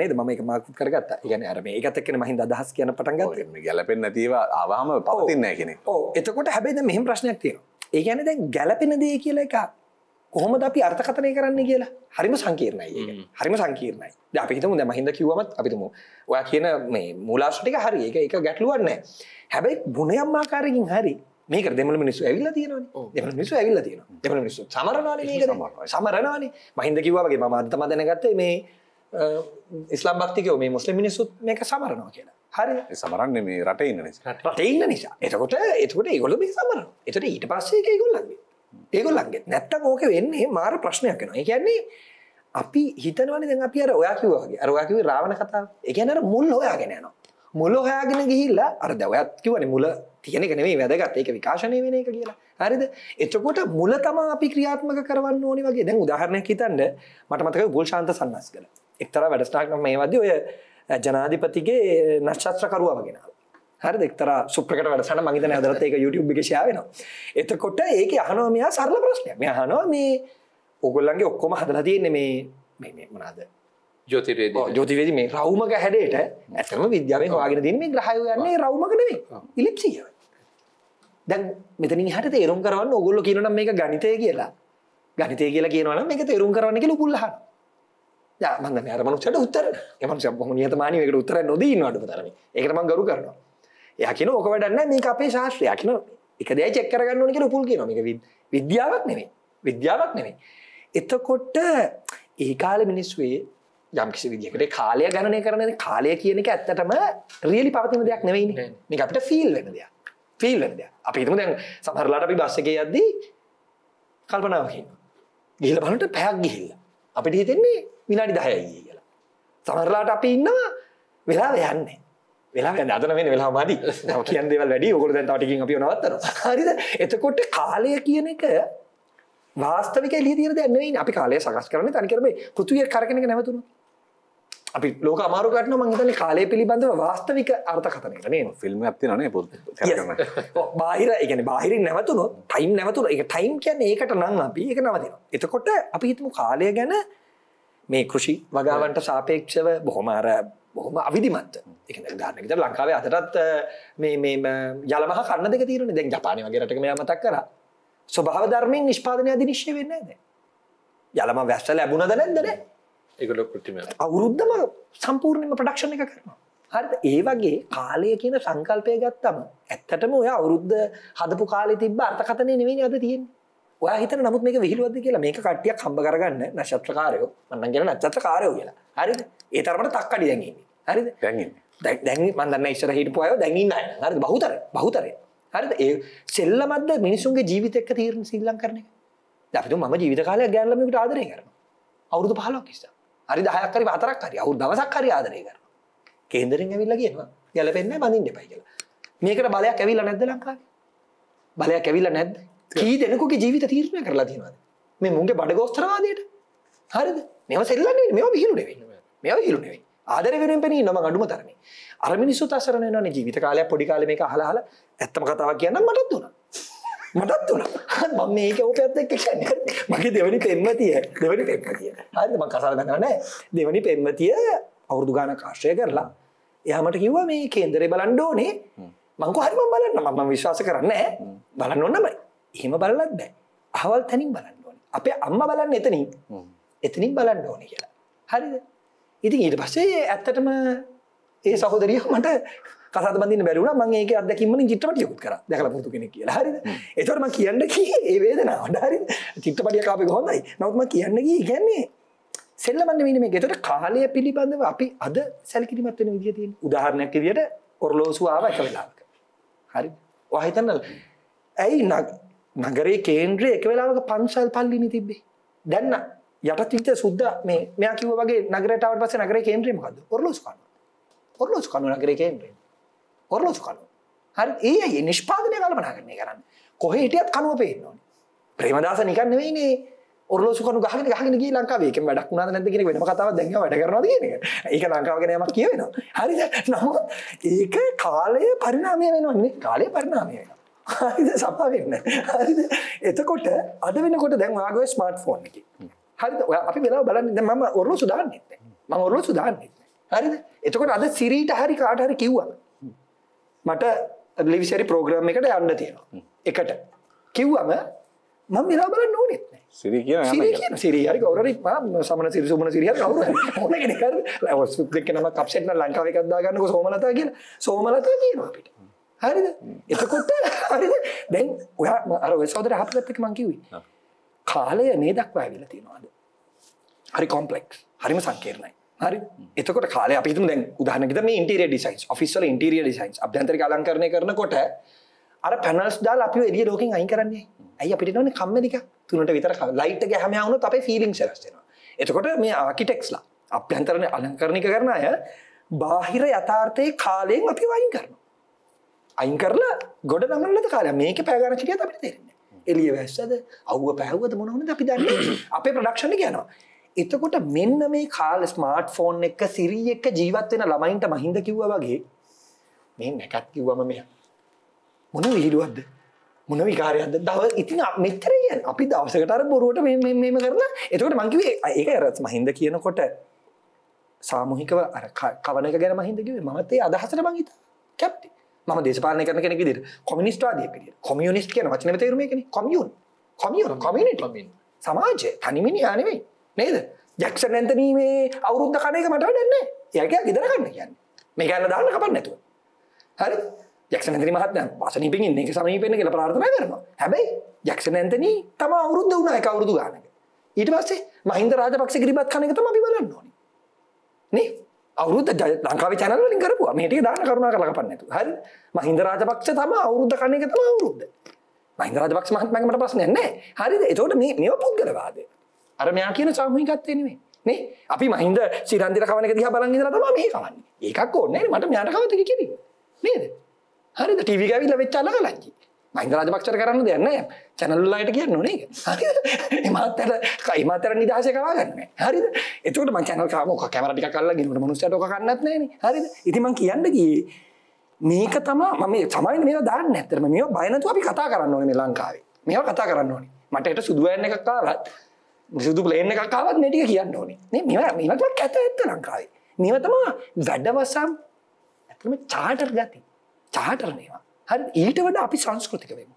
නේද ම එක මකුත් කරගත් ගන අරම එකතක්කෙන මහින්ද අදහස් කියන පටන්ග ගැලපෙන් නැතිව අවාහම පවතින්න කියෙන ඕ එතකොට හැබයිද මෙහම ප්‍රශ්නයක් තිය ඒ ගැන දැන් ගැලපෙන දේ කියල එක කොහොමද අපි අර්ථකතනය කරන්න කියලා හරිම සංකීර්ණයි හරිම සංකීර්ණයි අපිහිතම ද මහින්ද කිවමත් අපිතුම ඔය කියන මේ මුලාශ්ටික හරි එක එක ගැටලුවන්න හැබැයි ගුණයම්මාකාරකින් හරි මේක දෙමල මිනිස්සු ඇවිල්ල තියෙනවා දෙමල මිනිස්සු ඇවිල්ල තියෙන දෙමල මිනිස්සු සමරණන මේක සමරණනේ මහින්ද කිව්වාගේ මම අත්තම දැනගත්තේ මේ ඉස්ලාම් භක්තිකයෝ මේ මුස්ලිම් මිනිස්සුත් මේක සමරනවා කියලා හරි සමරන්නේ මේ රට ඉන්න නිසා රට ඉන්න නිසා එතකොට එතකොට ඒගොල්ලෝ මේ සමරනවා එතකොට ඊට පස්සේ ඒක ඒගොල්ලන්ගේ ඒගොල්ලන්ගේ නැත්තම් ඕක වෙන්නේ මාර ප්‍රශ්නයක් වෙනවා ඒ කියන්නේ අපි හිතනවනේ දැන් අපි අර ඔයා කිව්වා වගේ අර ඔයා කිව්වේ රාවණ කතාව ඒ කියන්නේ අර මුල් හොයාගෙන යනවා මුල හොයාගෙන ගිහිල්ලා අර දැන් ඔයාත් කිව්වනේ මුල තියෙනක නෙමේ වැදගත් ඒක විකාශනය වෙන එක කියලා හරිද එතකොට මුල තමා අපි ක්‍රියාත්මක කරන්න ඕනි වගේ දැන් උදාහරණයක් හිතන්න මට මතක ගුල්ශාන්ත සන්නස් කළ එක්තරා වැඩස්ටාක් මේ වදී ඔය ජනාධිපතිගේ නශ්චත්‍රකරුවා වගෙන හරි දෙක්තර සුප්‍රකට වැඩසන මගේතන අදරත් ඒක YouTube ිකෂාවෙනවා එතකොට ඒක අහනවා මෙයා සරල ප්‍රශ්නය මෙ හනවා මේ ඔගොල්ලන්ගේ ඔක්කොම හදලා තියන්නේ මේ මේ මොනාද ජෝතිවේද මේ රවමක හැඩට ඇතම විද්‍යාවෙන් වාගෙන දන්නේ ග්‍රහයෝයන්නේ රවමකනේ ඉලිප්සිියව දැන් මෙතනින් හට තේරුම් කරවන්න ඔගොල්ලෝ කියනනම් මේක ගණිතය කියලා. ගණිතය කියලා කියනවා නම් මේක තේරුම් කරවන්න කියලා ඔගොල්ලෝ අහනවා. යා මම දන්නේ අර මනුස්සයාට උත්තර. ඒ මනුස්සයා බොහොම නිහතමානීව ඒකට උත්තර නොදී ඉන්නවට පුතරමි. ඒකට මම ගරු කරනවා. එයා කියන ඕක වැඩක් නැහැ මේක අපේ ශාස්ත්‍රය. කියන එක දෙයයි චෙක් කරගන්න ඕනේ කියලා උපුල් කියනවා. මේක විද්‍යාවක් නෙමෙයි. විද්‍යාවක් නෙමෙයි. එතකොට ඒ කාලේ මිනිස්සු යම් කිසි විදිහකට කාලය ගණනය කරන කාලය කියන එක ඇත්තටම රියලි පවතින දෙයක් නෙවෙයිනේ. මේක අපිට ෆීල් වෙන දෙයක්. ෆිල්වෙන දෙයක් අපිතුම දැන් සහරලාට අපි බස්ස එක යද්දී කල්පනාවකින් ගිහිල බලට පැයක් ගිහිල්ල අපිට හිතෙන්නේ විනාඩි දහයයි කියලා සමරලාට අපි ඉන්නවා වෙලා යන්නේ වෙලා අදන වෙන වෙලා මදි කියන්දව වැඩි ඔකොට දැන් ටිකින් අපි නවත්තර හරිද එතකොට කාලය කියන එක වාස්තවික ලීදිර දැන්නවයි අපි කාලය සකස් කරන තනිකරම පෘතුය කරකනක නැවතුරු අපි ලෝක අමාරු කටන මං හිතන්නේ කාලය පිළිබඳව වාස්තවික අර්ථකථනයකට නේ ෆිල්ම් ඇත්තේ නැහැ පොත් බාහිර ඒ කියන්නේ බාහිරින් නැවතුනොත් ටයිම් නැවතුනොත් ඒක ටයිම් කියන්නේ ඒකට නම් අපි ඒක නවතිනවා එතකොට අපි හිතමු කාලය ගැන මේ කෘෂි වගාවන්ට සාපේක්ෂව බොහොම අර බොහොම අවිධිමත් ඒ කියන්නේ උදාහරණයක් විදිහට ලංකාවේ අදටත් මේ මේ යලමහ කන්න දෙක తీරුනේ දැන් ජපානයේ වගේ රටක මෙයා මතක් කරා ස්වභාව ධර්මයෙන් නිෂ්පාදනය අධිනිශ්චය වෙන්නේ නැහැ දැන් යලම වැස්ස ලැබුණද නැද්ද නැහැ එකල කෘතිම අවුරුද්ධම සම්පූර්ණයම ප්‍රඩක්ෂණ එක කරනවා හරි ඒ වගේ කාලය කියන සංකල්පය ගත්තම ඇත්තටම ඔය අවුරුද්ධ හදපු කාලෙ තිබ අර්ථකතනය නෙවෙයි අද තියෙන් ඔය හිත නමුත් මේ විහිලුවද කියලා මේක කට්ටිය කම්බ කරගන්න නශත්‍රකාරයෝ මන්න කියන නච්චත්‍ර කාරයෝ කියලා හරි ඒ තරමට තක්කඩි දැඟන්නේ හරි දැ දැන් මන්දන්න ඉස්සර හිටපු අයෝ දැඟන්න හරි බහතර බහතරය හරි ඒ සෙල්ලමද මිනිසුන්ගේ ජීවිතක්ක තීරණ සිල්ලන් කරන අපිතු ම ජීවිත කාලය ගැල්ලමිට ආදරය කරන අවුරුදු පහලක් කිස්සා හරි දහයක් හරි පහතරක් හරි අවුරුදු දවසක් හරි ආදරය කරනවා. කේන්දරෙන් ඇවිල්ලා කියනවා ගැලපෙන්නේ නැහැ බඳින්න එපයි කියලා. මේකට බලයක් ඇවිල්ලා නැද්ද ලංකාවේ? බලයක් ඇවිල්ලා නැද්ද? කී දෙනෙකුගේ ජීවිත තීරණය කරලා තියෙනවද? මේ මුන්ගේ බඩගෝස්තරවාදයට. හරිද? මේව සෙල්ලම් නෙවෙයි මේව විහිළු නෙවෙයි. මේව විහිළු නෙවෙයි. ආදරය වෙනුවෙන් පෙනී ඉන්නවා මම අඳුම තරමේ. අර මිනිස්සුත් අසරණ වෙනවනේ ජීවිත කාලයක් පොඩි කාලේ මේක අහලා අහලා ඇත්තම කතාවක් කියන්නම් මටත් දුනා. මටත් තුන හත් ම මේක ඕපයත් එක් ක්ෂණ මගේ දෙවනි පෙම්මතිය දෙවනි පෙම්මතිය හරිම කසල් ගන්නනෑ දෙවනි පෙම්මතිය අවුරදු ගාන කාශ්‍රය කරලා එයාමට කිව්වා මේ කේන්දරේ බලන්න ඕනේ මංකු හරිම බලන්න මම විශ්වාස කරන්න බලන්න ඕන්නමයි එහෙම බලලත් බෑ අවල් තැනින් බලන්න ඕන අපේ අම්ම බලන්න එතනින් එතනින් බලන්න ඕනේ කියලා හරිද ඉතින් ඊට පස්සේ ඇත්තටම ඒ සහෝදරිය මට කසාද බඳින්න බැරි වුණා මම ඒක අත්දැකීම් වලින් චිත්‍රපටියකුත් කරා දැකලා පුරුදු කෙනෙක් කියලා හරිද ඒතකොට මම කියන්න ගියේ ඒ වේදනාවට හරිද චිත්‍රපටියක් ආපේ හොඳයි නමුත් මම කියන්න ගියේ කියන්නේ සෙල්ලමන්න වෙන්නේ මේක ඒතකොට කාලය පිළිබඳව අපි අද සැලකිලිමත් වෙන විදිය තියෙන උදාහරණයක් විදියට ඔරලෝසු ආවා එක වෙලාවක හරි ඔයා හිතන්න ඇයි නගරේ කේන්ද්‍රයේ එක වෙලාවක පන්සල් පල්ලිනේ තිබ්බේ දැන් යටත් විතර සුද්ද මේ මෙයා කිව්වා වගේ නගරයට ආවට පස්සේ නගරේ කේන්ද්‍රය මොකද්ද ඔරලෝසු කනවා ඔරලෝසු කනවා නගරේ කේන්ද්‍රය ඔරලොසු කලු හරි ඒ අයි නිෂ්පාදනය කල්පනා කරන්නේ කරන්න කොහේ හිටියත් කනුව පේන්න ඕන ප්‍රේමදාස නිකන්නවෙයිනේ ඔරලෝසු කනු ගහගෙන ගහගෙන ගිය ලංකාවේක වැඩක් වුණාද නැද්ද කියන වෙනම කතාවක් දැන් වැඩ කරනවාද කියන එක. ඒක ලංකාව ගැන යමක් කියවෙනවා. හරිද? නමුත් ඒක කාලයේ පරිණාමය වෙනවන්නේ. කාලයේ පරිණාමය වෙනවා. හරිද? සපා වෙන්න. හරිද? එතකොට අද වෙනකොට දැන් ඔයාගේ ස්මාර්ට් ෆෝන් එකේ. හරිද? ඔයා අපි වෙලාව බලන්නේ දැන් මම ඔරලෝසු දාන්නේ නැහැ. මම ඔරලෝසු දාන්නේ නැහැ. හරිද? එතකොට අද සිරීට හරි කාට හරි කිව්වා. මට ලිවිසරි ප්‍රෝග්‍රම් එකට යන්න තියෙනවා එකට කිව්වම මම මෙලා බලන්න ඕනෙත් නෑ සිරි කියන සිරි හරි කවුරුරි මම සමන සිරි සුමන සිරි හරි කවුරු ඕන කෙනෙක් හරි ඔස් ක්ලික් කරනම කප්සෙට් නම් ලංකාවේ එකක් දාගන්නකො සෝමලතා කියන සෝමලතා කියනවා අපිට හරිද එතකොට හරිද දැන් ඔයා අර ඔය සහෝදර හපගත්ත එක මං කිව්වේ කාලය මේ දක්වා ඇවිල්ලා තියෙනවා අද හරි කොම්ප්ලෙක්ස් හරිම සංකීර්ණයි හරි එතකොට කාල අපිතු දැන් උදාහනකට මේ ඉන්ටරිය ඩිසයින්ස් ෆිස්සල ඉන්ටරිය ඩිසයින්ස් අභ්‍යන්තර කලංකරණය කරනකොට අර පැනල්ස් දාල් අපි එලිය ලෝකින් අයින් කරන්නේ ඇයි අපිට නොන කම්මදික තුනට විතර ලයිට් ගැහම වුණු අපේ ෆිලිම් සරස්සෙනවා එතකොට මේ ආකිටෙක්ස්ලා අභ්‍යන්තරණ අලංකරණික කරන අය බාහිර යථාර්ථය කාලයෙන් අපි වයින් කරන අයින් කරලා ගොඩ නමල්ලද කාල මේක පැගරචිටිය අපිට තෙරෙන්නේ එලිය වැස්සද අව්ව පැහවද මොනවන අපි දන්න අපේ ප්‍රඩක්ෂණ කියනවා එතකොට මෙන්න මේ කාල් ස්මාර්ට් ෆෝන් එක සිරි එක ජීවත් වෙන ළමයින්ට මහින්ද කිව්වා වගේ මේ නැකත් කිව්වම මෙ මොන විහිඩුවක්ද මොන විකාරයක්ද දව ඉතින් මෙතරය අපි දවසකටර බොරුවට මෙම කරලා එතකට මංකිවේ ඒක ඇරත් මහින්ද කියනකොට සාමුහිකව කවනක ගැන මහින්දකිවේ මතේ අදහසට මංහිත කැප්ටි ම දේශපාන කරන කෙනෙ විදිර කොමිනිස්ටවාදය පිට කොමියනිස්ට කියන වචන තේරම කෙන කොමියන් කොමියන කොමිනිට සමාජය තනිමිනි යනෙවෙයි නේද ජක්ෂ නැතනීමේ අවුරුද්ධ කනයක මට වැඩන්නේ යක ගෙදරගන්න කියන්න මේ ගැල්ල දාන්න කපන්න නැතුව හරි යක්ෂ නැතන මහත් පසනීපෙන් ඉන්න එක සමීපෙන කියලා ප්‍රාර්ථනා කරනවා හැබැයි යක්ෂ නැතනී තම අවුරුද්ධ වුණා එක අවුරුදු ගානක ඊට පස්සේ මහින්ද රාජපක්ෂ ගිරිබත් කන එක තමයි අපි බලන්න ඕනේ නේ අවුරුද්ද ලංකාවේ channel වලින් කරපුවා මේ ටික දාන්න කරුණා කරලා කපන්න නැතුව හරි මහින්ද රාජපක්ෂ තමයි අවුරුද්ද කන එක තමයි අවුරුද්ද මහින්ද රාජපක්ෂ මහත්මයාගේ මට ප්‍රශ්නයක් නැහැ හරිද එතකොට මේ මේව පුද්ගලවාදය අර මෙයා කියන සමූහිකත්වය නෙමෙයි නේ අපි මහින්ද සිරන්දිර කවන එක දිහා බලන් ඉඳලා තමයි මේ කවන්නේ ඒකක් ඕනේ නෑනේ මට මෙයාට කවතේ කිවි නේද හරිද ටීවී එක ඇවිල්ලා වෙච්ච අලකලංජි මහින්ද රාජපක්ෂට කරන්න දෙයක් නෑ channel වලට කියන්න ඕනේ ඒක එමාත්තට එමාත්තට නිදහසේ කවා ගන්න හරිද එතකොට මම channel කාම ඔක කැමරා ටිකක් අල්ලගෙන ඉන්නකොට මිනිස්සුන්ට ඔක කන්නත් නෑනේ හරිද ඉතින් මම කියන්න ගියේ මේක තමයි මම මේ සමායින් මේවා දාන්න ඇත්තටම මේවා බය නැතුව අපි කතා කරන්න ඕනේ මේ ලංකාවේ මේවා කතා කරන්න ඕනේ මට ඒක සුදු වෑන් එකක් කාලත් සිදු ලේන එකක්කාවත් නැටික කියන්න ඕනේ මේමටක් ඇත ඇත්ත ලංකාවේ නිවතමා වැඩවසම් ඇතම චාටර් ගති චාටරනවා හරි ඊට වඩ අපි සංස්කෘතික වෙම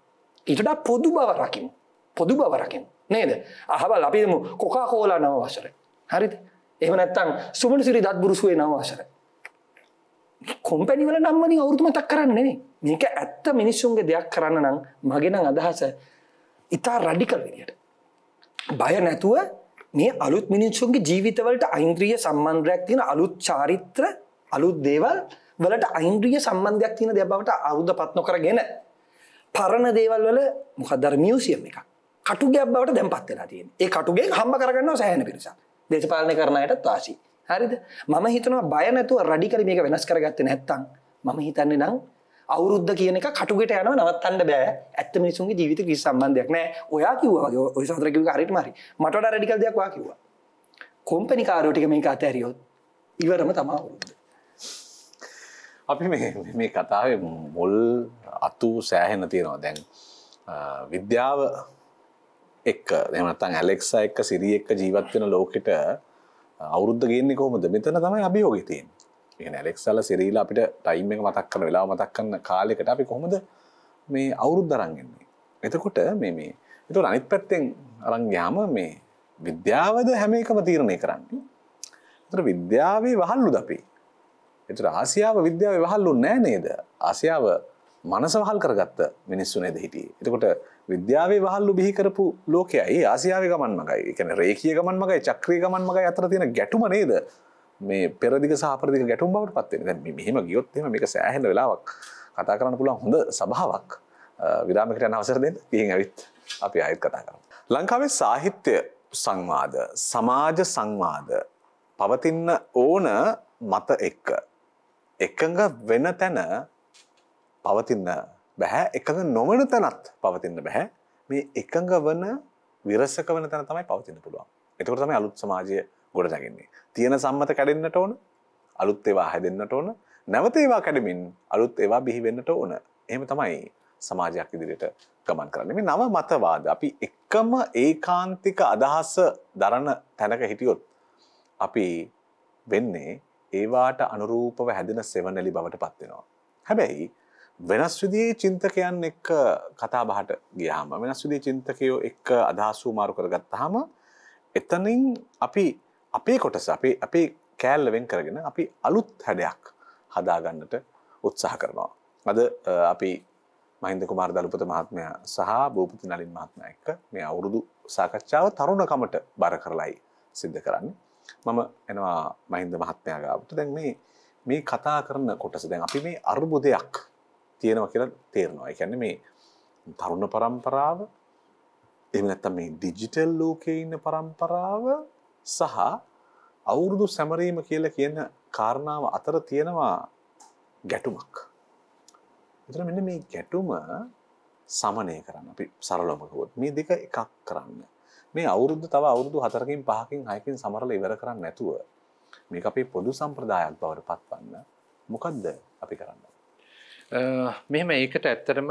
ඊටට පොදු බවරකින් පොදු බවරකින් නේද අහබල් අපිදම කොකා කෝලා නව වසර හරිද එම නැත්තං සුමන සිරි දත්බුරුසුවේ නව වසර කොම්පැනිවල නම්මනින් අවුතුම තක් කරන්න නෙවේ මේක ඇත්ත මිනිස්සුන්ගේ දෙයක් කරන්න නම් මගෙනම් අදහස ඉතා රඩිකල් විදිට බය නැතුව මේ අලුත් මිනිස්සුන්ගේ ජීවිතවලට අයින්ද්‍රිය සම්බන්ධයක් තියෙන අලුත් චාරිත්‍ර අලුත් දේවල් වලට අයින්ද්‍රිය සම්බන්ධයක් තියෙන දෙයක් බවට අවුද පත් නොකරගෙන පරණ දේවල් වල මොකක්ද අර මියුසියම් එකක් කටුගයක් බවට දැන්පත් වෙලා තියෙනවා ඒ කටුගෙන් හම්බ කරගන්නවා සෑහෙන පිරිසක් දේශපාලනය කරන අයටත් වාසි හරිද මම හිතනවා බය නැතුව රඩිකලි මේක වෙනස් කරගත්තේ නැත්තම් මම හිතන්නේ නම් අවුරුද්ධ කියන එක කටුගෙට යන නවත්තන්න බෑ ඇත්ත මිනිසුන්ගේ ජීවිත කිසි සම්බන්ධයක් නෑ ඔයා කිව්වාගේ ඔය සහතරකිව හරිට මරි මටට රඩිකල් දෙයක් වා කිව්වා කොම්පනි කාරෝටික මේ අතඇරියොත් ඉවරම තමා අවුරුද්ධ අපි මේ කතාව මුල් අතු සෑහෙන තියෙනවා දැන් විද්‍යාව එක් එමනත්තන් ඇලෙක්සා එක්ක සිරිය එක්ක ජීවත්වෙන ලෝකෙට අවුරුද්ධ ගන්නේ කොහොමද මෙතන තමයි අභියෝගතියෙන් කියන ඇලෙක්සල්ල සිරීල අපිට ටයිම් එක මතක් කන වෙලා මතක්කන්න කාලෙකට අපි කොහොමද මේ අවුරුද් දරන්ගන්නේ. එතකොට මේ මේ එතු අනිත් පැත්තෙන් අරංයාම මේ විද්‍යාවද හැම එකම තීරණය කරන්න. තර විද්‍යාවේ වහල්ලු දපි. එතුට ආසියාව විද්‍යාව වහල්ලු නෑ නේද ආසියාව මනස වහල් කරගත්ත මිනිස්සු නේද හිටිය. එතකොට විද්‍යාවේ වහල්ලු බිහිකරපු ලෝකයයි ආසියාව ගමන් මගයි එකන රේකිය ගමන් මගයි චක්‍රී ගමන් මගයි අතර තියෙන ගැටුම නේද මේ පෙරදිග සාපරදික ගැටුම් බවට පත්වෙන මෙහෙම ගියොත්තම මේක සෑහෙන වෙලාවක් කතා කරන්න පුළන් හොඳ සභාවක් විරාමකට අවසර දෙන්න තියෙන් ඇවිත් අපි අයත් කතා කර. ලංකාවේ සාහිත්‍ය සංවාද සමාජ සංවාද පවතින්න ඕන මත එක්ක. එකඟ වෙන තැන පවතින්න බැහැ එකඟ නොවන තැනත් පවතින්න බැහැ මේ එකඟ වන විරසක වන තැන තමයි පවතින්න පුළුවන්. එතකොට තමයි අලුත් සමාජය ගොඩ දගන්නේ. තියෙන සම්මත කැඩෙන්න්නට ඕන අලුත් ඒවා හැදෙන්න්නට ඕන නැවත ඒවා කැඩමින් අලුත් ඒවා බිහිවෙන්නට ඕන එහෙම තමයි සමාජයක් ඉදිරියට ගමන් කරන්න මේ නව මතවාද අපි එක්කම ඒකාන්තික අදහස දරන තැනක හිටියොත් අපි වෙන්නේ ඒවාට අනුරූපව හැදෙන සෙවනැලි බවට පත්වෙනවා. හැබැයි වෙනස් විදියේ චින්තකයන් එක්ක කතා බහට ගියාම වෙනස් විදියේ චින්තකයෝ එක්ක අදහස් වූ මාරු කරගත්තාම එතනින් අපි අපේ කොටස අපේ අපේ කෑල්ලවෙන් කරගෙන අපි අලුත් හැඩයක් හදාගන්නට උත්සාහ කරනවා. අද අපි මහින්ද කුමාර දළුපත මහත්මයා සහ භූපති නලින් මහත්මයා එක්ක මේ අවුරුදු සාකච්ඡාව තරුණකමට බර කරලයි සිද්ධ කරන්නේ. මම එනවා මහින්ද මහත්මයා ගාවට. දැන් මේ මේ කතා කරන කොටස දැන් අපි මේ අර්බුදයක් තියෙනවා කියලා තේරෙනවා. ඒ කියන්නේ මේ තරුණ පරම්පරාව එහෙම නැත්නම් මේ ඩිජිටල් ලෝකයේ ඉන්න පරම්පරාව සහ අවුරුදු සැමරීම කියල කියන කාරණාව අතර තියෙනවා ගැටුමක්. එතන මෙන්න මේ ගැටුම සමනය කරන්න අපි සරලොමකුවොත් මේ දෙක එකක් කරන්න. මේ අවුරුද්ධ තව අවුරුදු හතරකින් පහකින් හයකින් සමරල ඉවර කරන්න නැතුව මේ අපේ පොදු සම්ප්‍රදායක් බවට පත්වන්න මොකක්ද අපි කරන්න. මෙහෙම ඒකට ඇත්තරම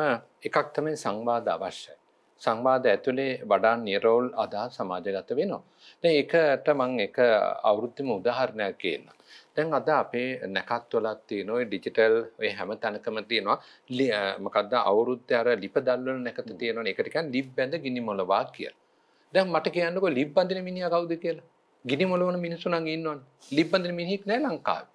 එකක් තමයි සංවාධ අවශ්‍යයි. සංවාද ඇතුලේ වඩා නිරෝල් අදහස් සමාජගත වෙනවා. දැන් ඒකට මම එක අවුරුද්දෙම උදාහරණයක් කියන්නම්. දැන් අද අපේ නැකත් වලත් තියෙන ওই ඩිජිටල් ඔය හැම තැනකම තියෙනවා මොකද්ද අවුරුද්දේ අර ලිපදල් වල නැකත තියෙනවනේ. ඒක ටිකක් ලිප් බැඳ ගිනි මොලවා කියලා. දැන් මට කියන්නකෝ ලිප් බඳින මිනිහා කවුද කියලා. ගිනි මොලවන මිනිස්සු නම් ඉන්නවනේ. ලිප් බඳින මිනිහෙක් නෑ ලංකාවේ.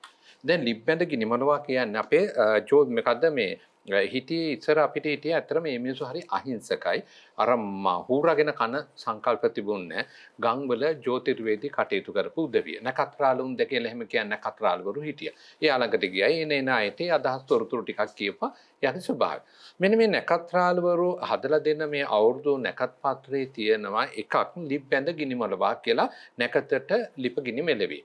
දැන් ලිප් බැඳ ගිනි මොලවා කියන්නේ අපේ ජෝ මොකද්ද මේ හිටියේ ඉස්සර අපිට හිටියේ ඇත්තට මේ මිනිස්සු හරි අහිංසකයි. අර හූරාගෙන කන සංකල්ප තිබුණේ ගම්වල ජ්‍යොතිර්වේදී කටයුතු කරපු උදවිය. නැකත්රාලුන් දෙකේල එහෙම කියන්නේ නැකත්රාලවරු හිටියා. ඒ ළඟට ගියා. එනේ නායට අදහස් තොරතුරු ටිකක් කියපුවා. යටි ස්වභාවය. මෙන්න මේ නැකත්රාලවරු හදලා දෙන මේ අවුරුදු නැකත් පත්‍රයේ තියෙනවා එකක් ලිප් බැඳ ගිනි මලවා කියලා නැකතට ලිප ගිනි මෙලෙවි.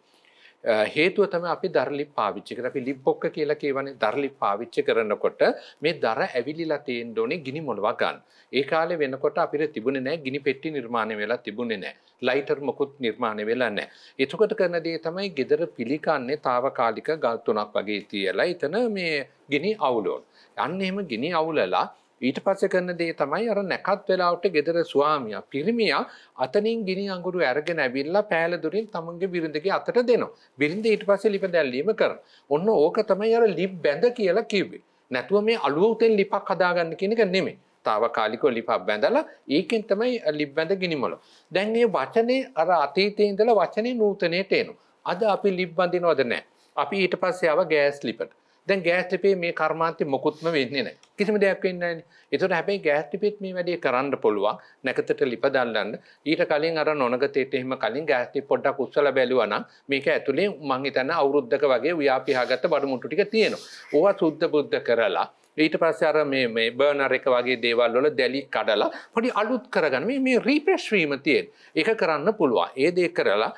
හේතුව තම අපි දරලි පාවිච්චි කර අපි ලිබ්බොක්ක කියලා කියවනේ දරලි පාවිච්චි කරනකොට මේ දර ඇවිලිලා තියෙන්න ඕනේ ගිනි මොලවා ගන්න. ඒ කාලේ වෙනකොට අපිට තිබුණේ නැහැ ගිනි පෙට්ටි නිර්මාණය වෙලා තිබුණේ නැහැ. ලයිටර් මොකුත් නිර්මාණය වෙලා නැහැ. එතකොට කරන දේ තමයි ගෙදර පිළිකන්නේ తాවකාලික ගල් තුනක් වගේ තියලා එතන මේ ගිනි අවුලන. අන්න එහෙම ගිනි අවුලලා ඊට පස්සේ කරන දේ තමයි අර නැකත් වෙලාවට ගෙදර ස්වාමියා පිරිමියා අතනින් ගිනි අඟුරු අරගෙන ඇවිල්ලා පෑල දුරින් තමන්ගේ බිරිඳගේ අතට දෙනවා. බිරිඳ ඊට පස්සේ ලිප දැල්ලීම කරනවා. ඔන්න ඕක තමයි අර ලිප් බැඳ කියලා කිව්වේ. නැතුව මේ අලුව උතෙන් ලිපක් හදාගන්න කියන එක නෙමෙයි. තාවකාලික ලිපක් බැඳලා ඒකෙන් තමයි ලිප් බැඳ ගිනිමල. දැන් මේ වචනේ අර අතීතයේ ඉඳලා වචනේ නූතනයට එනවා. අද අපි ලිප් බඳිනවද නැහැ. අපි ඊට පස්සේ ආව ගෑස් ලිපට. දැන් ගෑස්ලිපේ මේ කර්මාන්තය මොකුත්ම වෙන්නේ නෑ කිසිම දෙයක් වෙන්නන්නේ එතුට හැබැයි ගෑස්ටිපිත් මේ වැඩේ කරන්න පුළුවන් නැකතට ලිප දල්ලන්න ඊට කලින් අර නොනගතයට එහෙම කලින් ගෑස්ටි පොඩ්ඩක් උත්සල බැලුවන මේක ඇතුළේ මං හිතන්න අවුරුද්ධක වගේ ව්‍යාපිහාගත බඩමුට්ටු ටික තියෙනවා ඕවා සුද්ධ බුද්ධ කරලා ඊට පස්ස අර මේ බර්නර එක වගේ දේවල් වල දැලි කඩලා පොඩි අලුත් කරගන්න මේ රීප්‍රෙෂ්වීම තියෙන් එක කරන්න පුළුවන් ඒ දේ කරලා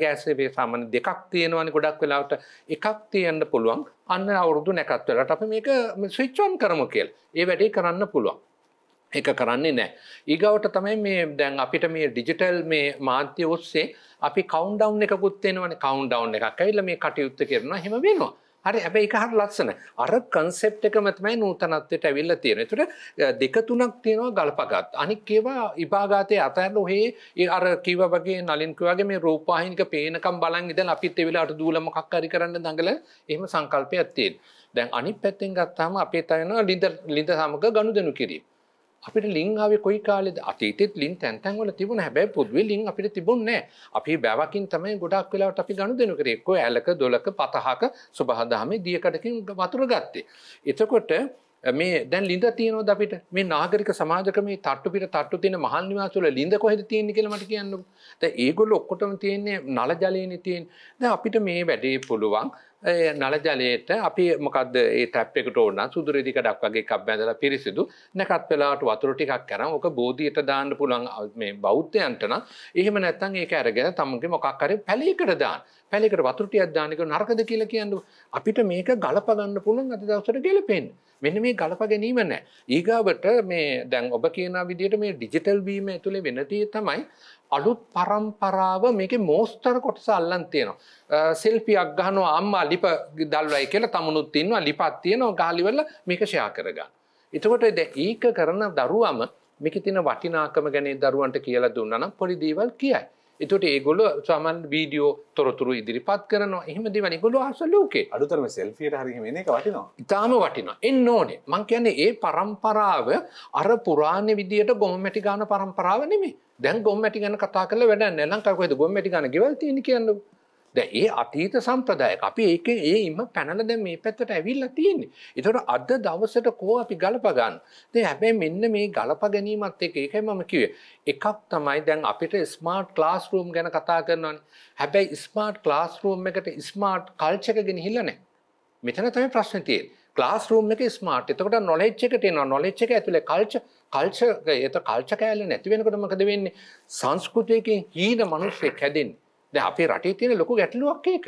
ගෑසේවේ සාමන දෙකක් තියෙනවනි ගොඩක් වෙලාවට එකක් තියෙන්න්න පුළුවන් අන්න අවුරුදු නැකත්වලට අප මේක ස්විච්චෝන් කරම කියල් ඒ වැඩේ කරන්න පුළුවන් එක කරන්නේ නෑ. ඊගවට තමයි මේ දැන් අපිට මේ ඩිජිටල් මේ මාධ්‍ය ඔස්සේ අපි කවන්ඩව් එකකුත්තේනවන කවන්ඩව් එකක් ඇල්ල මේ කටයුත්ත කරන හෙම වෙනවා. හරි හැබැයි ඒක හරි ලස්සන. අර concept එකම තමයි නූතනත්වයට ඇවිල්ලා තියෙන්නේ. ඒතර දෙක තුනක් තියෙනවා ගල්පගත්. අනික ඒවා ඉබාගාතේ අතහැරලා ඔහේ අර කිව්වා වගේ නලින් කිව්වාගේ මේ රූපවාහිනික පේනකම් බලන් ඉඳලා අපිත් ඒ වෙලාවට දූල මොකක් හරි කරන්න දඟල එහෙම සංකල්පයක් තියෙනවා. දැන් අනිත් පැත්තෙන් ගත්තාම අපේ තනියන ලිඳ ලිඳ සමග ගනුදෙනු කිරීම. අපිට ලිංාව කොයි කාලෙද අතීතෙත් ලින් තැන්තැන්වල තිබුණ හැබැයි පුද්වේ ලින් අපිට තිබුන්නේ අපි බැවකින් තමයි ගොඩක් වෙලාවට අපි ගණු දෙනු කරේ එක්කෝ ඇලක දොලක පතහක සුබහදාමේ දියකඩකින් වතුර ගත්තේ. එතකොට මේ දැන් ලිඳ තියෙනවද අපිට මේ නාගරික සමාජක මේ තට්ටු පිට තට්ටු තියෙන මහල් නිවාස වල ලිඳ කොහෙද තියෙන්නේ කියලා මට කියන්නකෝ. දැන් ඒගොල්ලෝ ඔක්කොටම තියෙන්නේ නල ජලයේනේ තියෙන්නේ. දැන් අපිට මේ වැඩේ පුළුවන් නල ජලයට අපි මොකද ඒ ටැප් එකට ඕන සුදුරෙදික ඩක් වගේ එකක් බැඳලා පිරිසිදු නැකත් වෙලාවට වතුර ටිකක් කරන් ඔක බෝධියට දාන්න පුළුවන් මේ බෞද්ධයන්ට නම් එහෙම නැත්නම් ඒක අරගෙන තමුන්ගේ මොකක් හරි පැලයකට දාන්න පැලිකට වතුරටියක් දානක නරකද කියලා කියන්න අපිට මේක ගලපගන්න පුළුවන් අද දවසට ගැලපෙන් මෙන්න මේ ගලප ගැනීම නෑ ඒගාවට මේ දැන් ඔබ කියන විදිට මේ ඩිජිටල් වීම ඇතුළේ වෙනතිය තමයි අලුත් පරම්පරාව මේක මෝස්තර කොටස අල්ලන් තියෙනවා සෙල්පියක් ගහනවා අම්මා ලිප දල්වයි කියලා තමුණුත් තින්නවා ලිපත් තියෙනවා ගාලිවල මේක ෂයා කරගන්න එතකොට දැ ඒක කරන දරුවම මේක තින වටිනාකම ගැනේ දරුවන්ට කියලා දුන්නනම් පොඩි දේවල් කියයි එතොට ඒගොල සමන් වීඩියෝ තොරතුරු ඉදිරිපත් කරනවා එහම දෙවනි ගොල හස ලෝකේ අඩුතරම සෙල්ෆියට හරම වටිනවා ඉතාම වටිනවා එන්න ඕනේ මං කියන්නේ ඒ පරම්පරාව අර පුරාණ විදියට ගොමමැටි ගාන පරම්පරාව නෙමේ දැන් ගොමටි ගැන කතා කල වැඩ නැලංකක්වද ගොමටි ගන ගවල්තිනි කියන්නවා ද ඒ අතීත සම්ප්‍රදායක අපි ඒක ඒ ඉම පැනලද මේ පැත්තට ඇවිල්ල තියෙන්නේ. එතට අද දවසට කෝ අපි ගලපගන්න. ද හැබැයි මෙන්න මේ ගලප ගැනීමත් එක ඒකයි මම කිවේ. එකක් තමයි දැන් අපිට ස්මාර්ට් ලාස් රූම් ගැන කතා කරනවන. හැබැයි ස්මාර්ට් ලාස් රූම් එකට ස්මාර්ට් කල්චක ගෙන හිල්ලනෑ. මෙතන තම ප්‍රශ්නතිය. ලාස් රූම් එක ස්මාර්ට් එතකට නොලෙච්චකට එන නොලෙච්චක ඇතුළේ කල්ච කල්ච ඒත කල්ච කෑල නැතිවෙනකට මකද වෙන්නේ සංස්කෘතියකින් හීන මනුස්සෙක් හැදෙන්නේ. ද අපේ රටේ තියෙන ලොකු ගැටලුවක් ඒක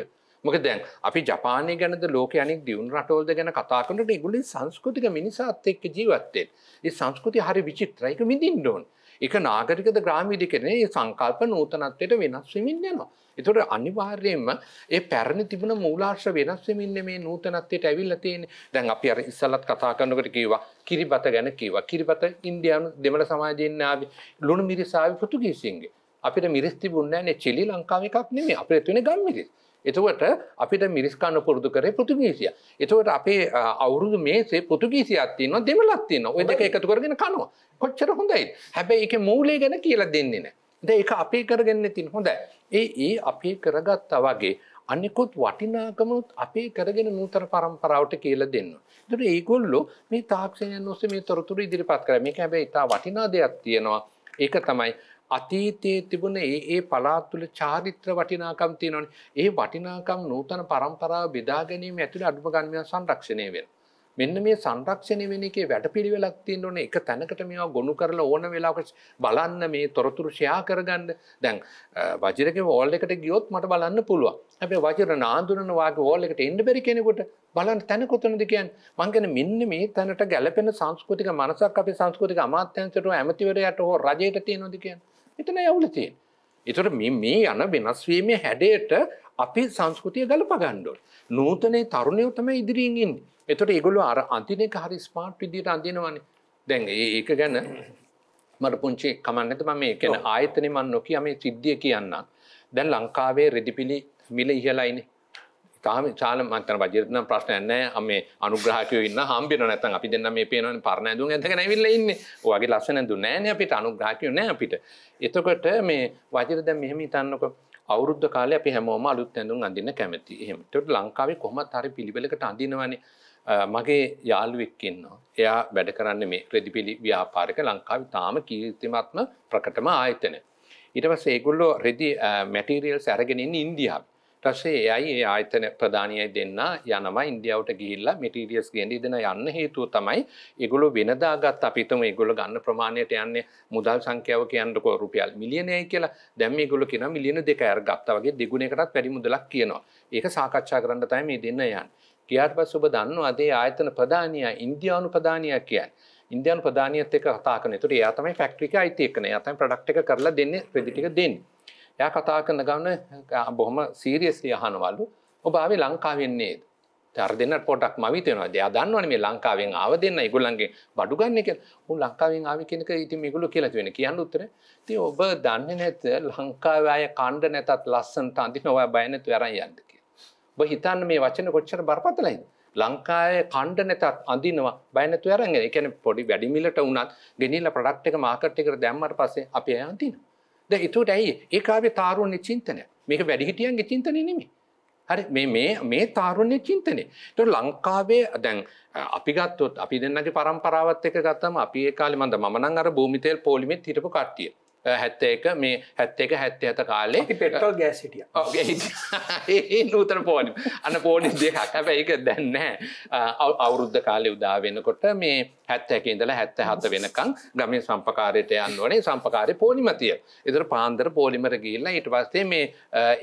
මොක දැන් අපි ජපානය ගැනද ලෝක අනෙක් දියුණු රටෝල්ද ගැන කතාකනට ඉගුලින් සංස්කෘතික මිනිසාත් එක්ක ජීවත්තයෙන් ඒ සංස්කෘති හරි විචිත්‍රයික මිදින්න ඕන් එක නාගරිකද ග්‍රාමීදි කරන ඒ සංකල්ප නූතනත්වයට වෙනස් වෙමින් යනවා එතොට අනිවාර්යෙන්ම ඒ පැරණි තිබුණ මූලාර්ශ වෙනස්වෙමින්න මේ නූතනත්වයට ඇවිල්ල තියෙන දැන් අපි අර ඉස්සලත් කතා කරනකට කියවා කිරිබත ගැන කියවා කිරිබත ඉන්දියානු දෙමළ සමාජයෙන්නාව ලුණු මිරිසාවි පෘතුගීසින්ගේ අපිට මිරිස් තිබුණන්නේ චිලි ලංකාව එකක් නෙමේ අපේ තුන ගම්මිරිස් එතුවට අපිට මිරිස්කාන්න පුරුදු කරේ පෘතුගීසිය. එතුවට අපේ අවුරුදු මේසේ පෘතුගීසියත්තින්න දෙමලත්තින්න ඔය දෙක එකතු කරගෙන කනවා කොච්චර හොඳයි හැබැ එක මූලේ ගැන කියලා දෙන්නේ නෑ. ද එක අපේ කරගන්න තින් හොඳ ඒ ඒ අපේ කරගත්තා වගේ අනිකුත් වටිනාකමුත් අපේ කරගෙන නූතර පරම්පරාවට කියලා දෙන්න. දුර ඒගොල්ලො මේ තාක්ෂණයන් ඔස්සේ මේ තොරතුරු ඉදිරිපත් කර මේ හැබැයි ඉතා වටිනා දෙයක් තියෙනවා ඒක තමයි අතීතයේ තිබුණ ඒ ඒ පළාත් තුළ චාරිත්‍ර වටිනාකම් තියෙනවනේ. ඒ වටිනාකම් නූතන પરම්පරාව බෙදා ගැනීම ඇතුළේ අඩුම ගානේ සංරක්ෂණය වෙනවා. මෙන්න මේ සංරක්ෂණය වෙන එකේ වැඩපිළිවෙලක් තියෙන්න ඕනේ. එක තැනකට මේවා ගොනු කරලා ඕන වෙලාවක බලන්න මේ තොරතුරු ෂෙයා කරගන්න. දැන් වජිරගේ වෝල් එකට ගියොත් මට බලන්න පුළුවන්. හැබැයි වජිර නාඳුනන වාගේ වෝල් එකට එන්න බැරි කෙනෙකුට බලන්න තැන කොතනද කියන්නේ. මං කියන්නේ මෙන්න මේ තැනට ගැළපෙන සංස්කෘතික මනසක් අපේ සංස්කෘතික අමාත්‍යාංශයට ඇමතිවරයාට හෝ රජයට තියෙනවද කියන්නේ. එතන යවුල තියෙන. එතට මේ යන වෙනස්වීමේ හැඩයට අපි සංස්කෘතිය ගල පගණ්ඩොල්. නූතනේ තරුණයව තම ඉදිරීගින්. එතට ඒගොලු අර අන්තිනක හරි ස්පාට් විදිට අඳනවන දැන් ඒක ගැන මට පුංචි කමන්නත ම මේ කැන ආයතනය මන් නොකි මේ සිද්ධිය කියන්න. දැන් ලංකාවේ රෙදිපිලි මිල ඉහලයිනේ තාම චාල මතන වජරන ප්‍රශ්න නෑ මේ අනුග්‍රහකය ඉන්න හම්බිර නැතන් අපි දෙන්න මේ පේනවන පරණ ඇදුම් ඇතක නැවිල්ල ඉන්න වගේ ලස්සන ඇඳු නෑන අපිට අනුග්‍රහකය නෑ අපිට එතකොට මේ වජර දැන් මෙහෙම හිතන්නක අවුරුද්ධ කාලේ අපි හැමෝම අලුත් ඇඳුම් අඳින්න කැමති එහෙම එතකොට ලංකාවේ කොහොමත් හරි පිළිවෙලකට අඳිනවනේ මගේ යාළුවෙක් ඉන්නවා එයා වැඩ කරන්නේ මේ රෙදිපිලි ව්‍යාපාරික ලංකාවේ තාම කීර්තිමත්ම ප්‍රකටම ආයතනය ඊට පස්සේ ඒගොල්ලෝ රෙදි මැටීරියල්ස් අරගෙන ඉන්නේ ඉන්දියාවේ පස්සේ එයයි ඒ ආයතන ප්‍රධානියයි දෙන්න යනවා ඉන්දියාවට ගිහිල්ලා මෙටීරියස් ගෙන ඉදෙන යන්න හේතුව තමයි ඒගොල්ලෝ වෙනදාගත් අපිටම ඒගොල්ලෝ ගන්න ප්‍රමාණයට යන්නේ මුදල් සංඛ්‍යාව කියන්නකෝ රුපියල් මිලියනයයි කියලා දැන් මේගොල්ලෝ කියනවා මිලියන දෙක අර ගත්තා වගේ දෙගුණයකටත් වැඩි මුදලක් කියනවා ඒක සාකච්ඡා කරන්න තමයි මේ දෙන්න යන්නේ ගියාට පස්සේ ඔබ දන්නවා ඒ ආයතන ප්‍රධානියා ඉන්දියානු ප්‍රධානියා කියන්නේ ඉන්දයන් ප්‍රධානයත් එක කතාකන තුට යාතමයි ෆක්ට්‍රික අයිතියකන යතයි ප්‍රඩක්් එක කරලා දෙන්න ප්‍රදිටික දෙන්නේ එයා කතා කරන ගමන බොහොම සීරියස්ලි අහනවලු ඔබ ආවේ ලංකාවෙන් නේද? අර දෙන්නට පොඩක් මවිත වෙනවා. එයා දන්නවනේ මේ ලංකාවෙන් ආව දෙන්න ඒගොල්ලන්ගේ බඩු ගන්න එක. උන් ලංකාවෙන් ආවේ කෙනෙක් ඉතින් මේගොල්ලෝ කියලා තියෙන කියන්න උත්තරේ. ඉතින් ඔබ දන්නේ නැත ලංකාවේ අය කණ්ඩ නැතත් ලස්සනට අඳින ඔය බය නැතුව අරන් යන්න කියලා. ඔබ හිතන්නේ මේ වචන කොච්චර බරපතලයිද? ලංකාවේ කණ්ඩ නැතත් අඳිනවා බය නැතුව අරන් යන. ඒ කියන්නේ පොඩි වැඩි මිලට වුණත් ගෙනිලා ප්‍රොඩක්ට් එක මාකට් එකට දැම්මට පස්සේ අපි අය අඳිනවා. ද එතුට ඇයි ඒ කාව්‍ය තාරුණ්‍ය චින්තනය මේක වැඩිහිටියන්ගේ චින්තනය නෙමේ හරි මේ මේ මේ තාරුණ්‍ය චින්තනය ට ලංකාවේ දැන් අපි ගත්තොත් අපි දෙන්නගේ පරම්පරාවත් එක ගත්තම අපි ඒ කාලෙ මන්ද මනන් අර භූමිතයල් පොලිමෙත් හිටපු කට්ටියේ හැත්ත එක මේ හැත්ත එක හැත්ත ඇත කාලේ පෙටල් ගෑසිටිය නූතන පෝනි අන පෝනි දෙකක් හැබැයි එක දැන්නෑ අවුරුද්ධ කාලය උදා වෙනකොට මේ හැත්ත හැක ඉඳලා හැත්ත හත වෙනකං ගමින් සම්පකාරයට යන්න ඕනේ සම්පකාරය පෝලිමතිය. එතර පාන්දර පෝලිමර ගිල්ල ඊට පස්සේ මේ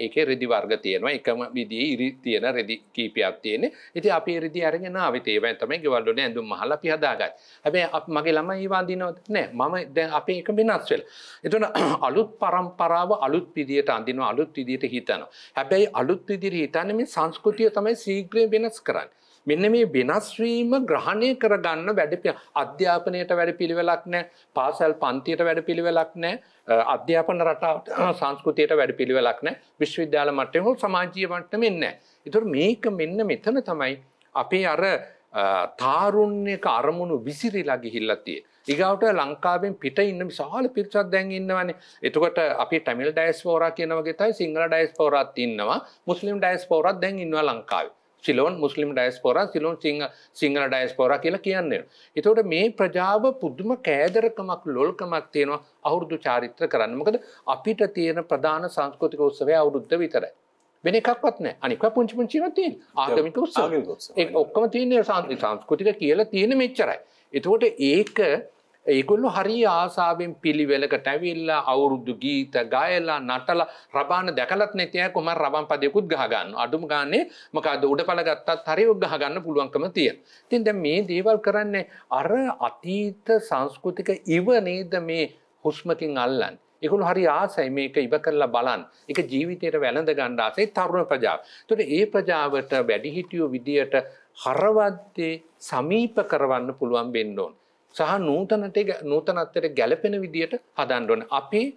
ඒක රෙදි වර්ග තියෙනවා එකම විදිේ ඉරි තියෙන රෙදි කීපයක් තියෙන ඉති අපි රදි අරගෙන විතේවයි තමයි ගෙවල්ලන ඇඳුම් මහල පිහදාගත් හැබැයි අප මගේ ළම ඒවාදිනොත් නෑ මම දැන් අපි එක වෙනස්වෙල්. එතුන අලුත් පරම්පරාව අලුත් විදියට අඳිනවා අලුත් විදියට හිතනවා. හැබැයි අලුත් විදියට හිතන්නේ මේ සංස්කෘතිය තමයි ශීඝ්‍රයෙන් වෙනස් කරන්නේ. මෙන්න මේ වෙනස්වීම ග්‍රහණය කරගන්න වැඩ අධ්‍යාපනයට වැඩ පිළිවෙලක් නෑ පාසල් පන්තියට වැඩ පිළිවෙලක් නෑ අධ්‍යාපන රටාවට සංස්කෘතියට වැඩ පිළිවෙලක් නෑ විශ්වවිද්‍යාල මට්ටමේ හෝ සමාජීය මට්ටමේ නෑ. ඒතර මේක මෙන්න මෙතන තමයි අපේ අර තාරුණ්‍යක අරමුණු විසිරිලා ගිහිල්ලා තියෙන්නේ. ඉගවට ලංකාවෙන් පිට ඉන්න විශාල පිරිසක් දැන් ඉන්නවනේ. එතකොට අපි ටැමිල් ඩයස්පෝරා කියන වගේ තමයි සිංහල ඩයස්පෝරාත් ඉන්නවා. මුස්ලිම් ඩයස්පෝරාත් දැන් ඉන්නවා ලංකාවේ. Ceylon Muslim diaspora Ceylon Sinhala diaspora කියලා කියන්නේ. එතකොට මේ ප්‍රජාව පුදුම කෑදරකමක් ලොල්කමක් තියෙනවා අවුරුදු චාරිත්‍ර කරන්න. මොකද අපිට තියෙන ප්‍රධාන සංස්කෘතික උත්සවය අවුරුද්ද විතරයි. වෙන එකක්වත් නෑ අනික පුංචි පුංචිව තියෙන ආගමික උත්සව. ඒක ඔක්කොම තියෙන සංස්කෘතික කියලා තියෙන මෙච්චරයි. එතකොට ඒක ඒගොල්ලො හරි ආසාාවෙන් පිළිවෙලකට ඇවිල්ලා අවුරුදු ගීත ගයලා නටල රබාන දැකලත් නැතිය කොම රබන් පදයකුත් ගහගන්න අඩුම ගානේ මකද උඩ පළගත්තත් හරි ගහගන්න පුළුවන්කම තිය. තින් දැ මේ දේවල් කරන්නේ අර අතීත සංස්කෘතික ඉව නේද මේ හුස්මකින් අල්ලන්. එකකුළු හරි ආසයි මේක ඉව කරලා බලන් එක ජීවිතයට වැළඳ ගණ්ඩාසේ තරුණ ප්‍රජාව. තුොට ඒ ප්‍රජාවට වැඩිහිටියෝ විදියට හරවද්දේ සමීප කරවන්න පුළුවන් වෙන්න ඕන. සහ නූතනට නූතනත්තර ගැලපෙන විදියට හදන්න ඕන. අපේ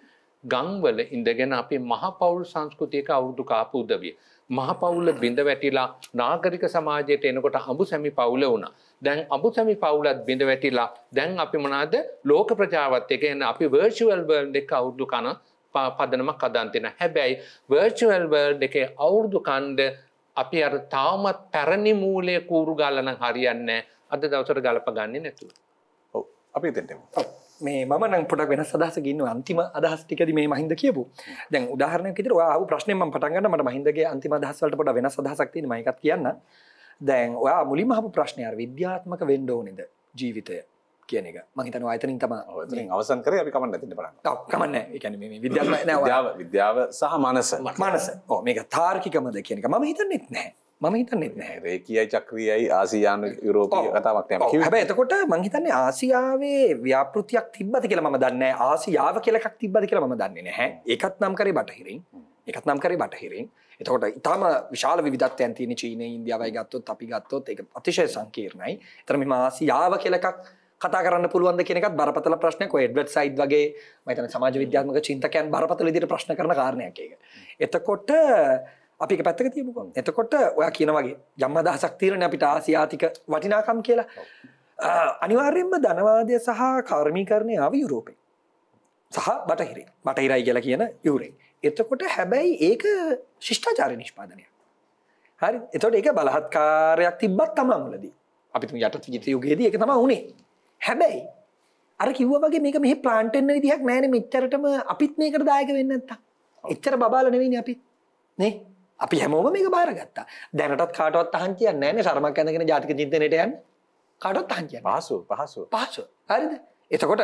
ගංවල ඉඳගෙන අපේ මහපවුල් සංස්කෘතියක අවුරුදු කාපු උදවිය. මහපවුල්ල බිඳ වැටිලා නාගරික සමාජයට එනකොට අඹු සැමි පවුල වුණ. දැන් අඹු සැමි පවුලත් බිඳ වැටිලා දැන් අපි මනාද ලෝක ප්‍රජාවත් එක එන්න අපි වර්ෂුවල් බර්න් එක අවුරදු කන පදනම කදන්තින. හැබැයි වර්චුවල් බර්් එක අවුරදු කණ්ඩ අපි අර තාමත් පැරණි මූලය කූරු ගලන හරියන්න අද දවසට ගලප ගන්න නැතු. අපි තෙන්ටම. මේ මම නම් පොඩක් වෙන සදහස ගන්න අන්තිම අදහස් ටිකද මේ මහින්ද කියපු දැන් උදාහරන කිතර ආ ප්‍රශ්නයම පටන්ගන්න මට මහින්දගේ අන්තිම අදහස්වලට පොඩ වෙන සදහසක්ති මයිකත් කියන්න දැන් ඔයා මුලින් මහපු ප්‍රශ්නයර විද්‍යාත්මක වෙන්ඩෝනෙද ජීවිතය කියන එක මහිතන අතනින් තම අවසන් කර අපි කමන්න ඇතිට පට කමන්න එකන විද්‍යාව විද්‍යාව සහ මනස මනස ඕ මේක තාර්කිකමද කියනක ම හිතන්නෙත් නෑ මම හිතන්නෙත් නෑ රේකයි චක්‍රියයි ආසියාන යුරෝපය කතාවක් හැබ එතකොට මංහිතන්නේ ආසියාවේ ව්‍යාපෘතියක් තිබ්බති කියල ම දන්න ආසියාව කියලක් තිබ්බද කියල ම දන්නේ නැහැ එකත් නම් කරේ බටහිරින් එකත් නම් කරේ බටහිරින් එතකොට ඉතාම විශාල විදත්යන් තියෙන චීන ඉන්දියාවයි ගත්තොත් අපි ගත්තොත් එක අතිශය සංකීර්ණයි තරම මාසියාව කියලකක් කතා කරන්න පුළුවන්ද කෙනෙකත් බරපතල ප්‍රශ්නක එඩ්වට් සයිඩ් වගේ මතන සමාජ විද්‍යාත්මක චින්තකයන් බරපතල දිට ප්‍රශ්න කරන කාරණයක් එක. එතකොට අපි පැත්තක තියමුකම් එතකොට ඔය කියන වගේ යම්ම දහසක් තීරණ අපිට ආසියාතික වටිනාකම් කියලා අනිවාර්යෙන්ම ධනවාදය සහ කාර්මීකරණය ආව යුරෝපය සහ බටහිරේ බටහිරයි කියලා කියන යුරේ. එතකොට හැබැයි ඒක ශිෂ්ඨාචාරය නිෂ්පාදනයක්. හරි එතොට ඒක බලහත්කාරයක් තිබ්බත් තමා මුලදී අපිතු යටත් ජිත යුගයේදී එක තම උනේ හැබැයි අර කිව්ව වගේ මේක මෙහි ප්ලාන්ට් වෙන්න විදිහක් නැහැ නේ මෙච්චරටම අපිත් මේකට දායක වෙන්නේ නැත්තම්. එච්චර බබාල නෙවෙයිනේ අපි. නේ? අපි හැමෝම මේක බාරගත්තා. දැනටත් කාටවත් අහන් කියන්නේ නැහැ නේ සර්මක් ඇඳගෙන ජාතික චින්තනයට යන්න. කාටවත් අහන් කියන්නේ. පහසු පහසු. පහසු. හරිද? එතකොට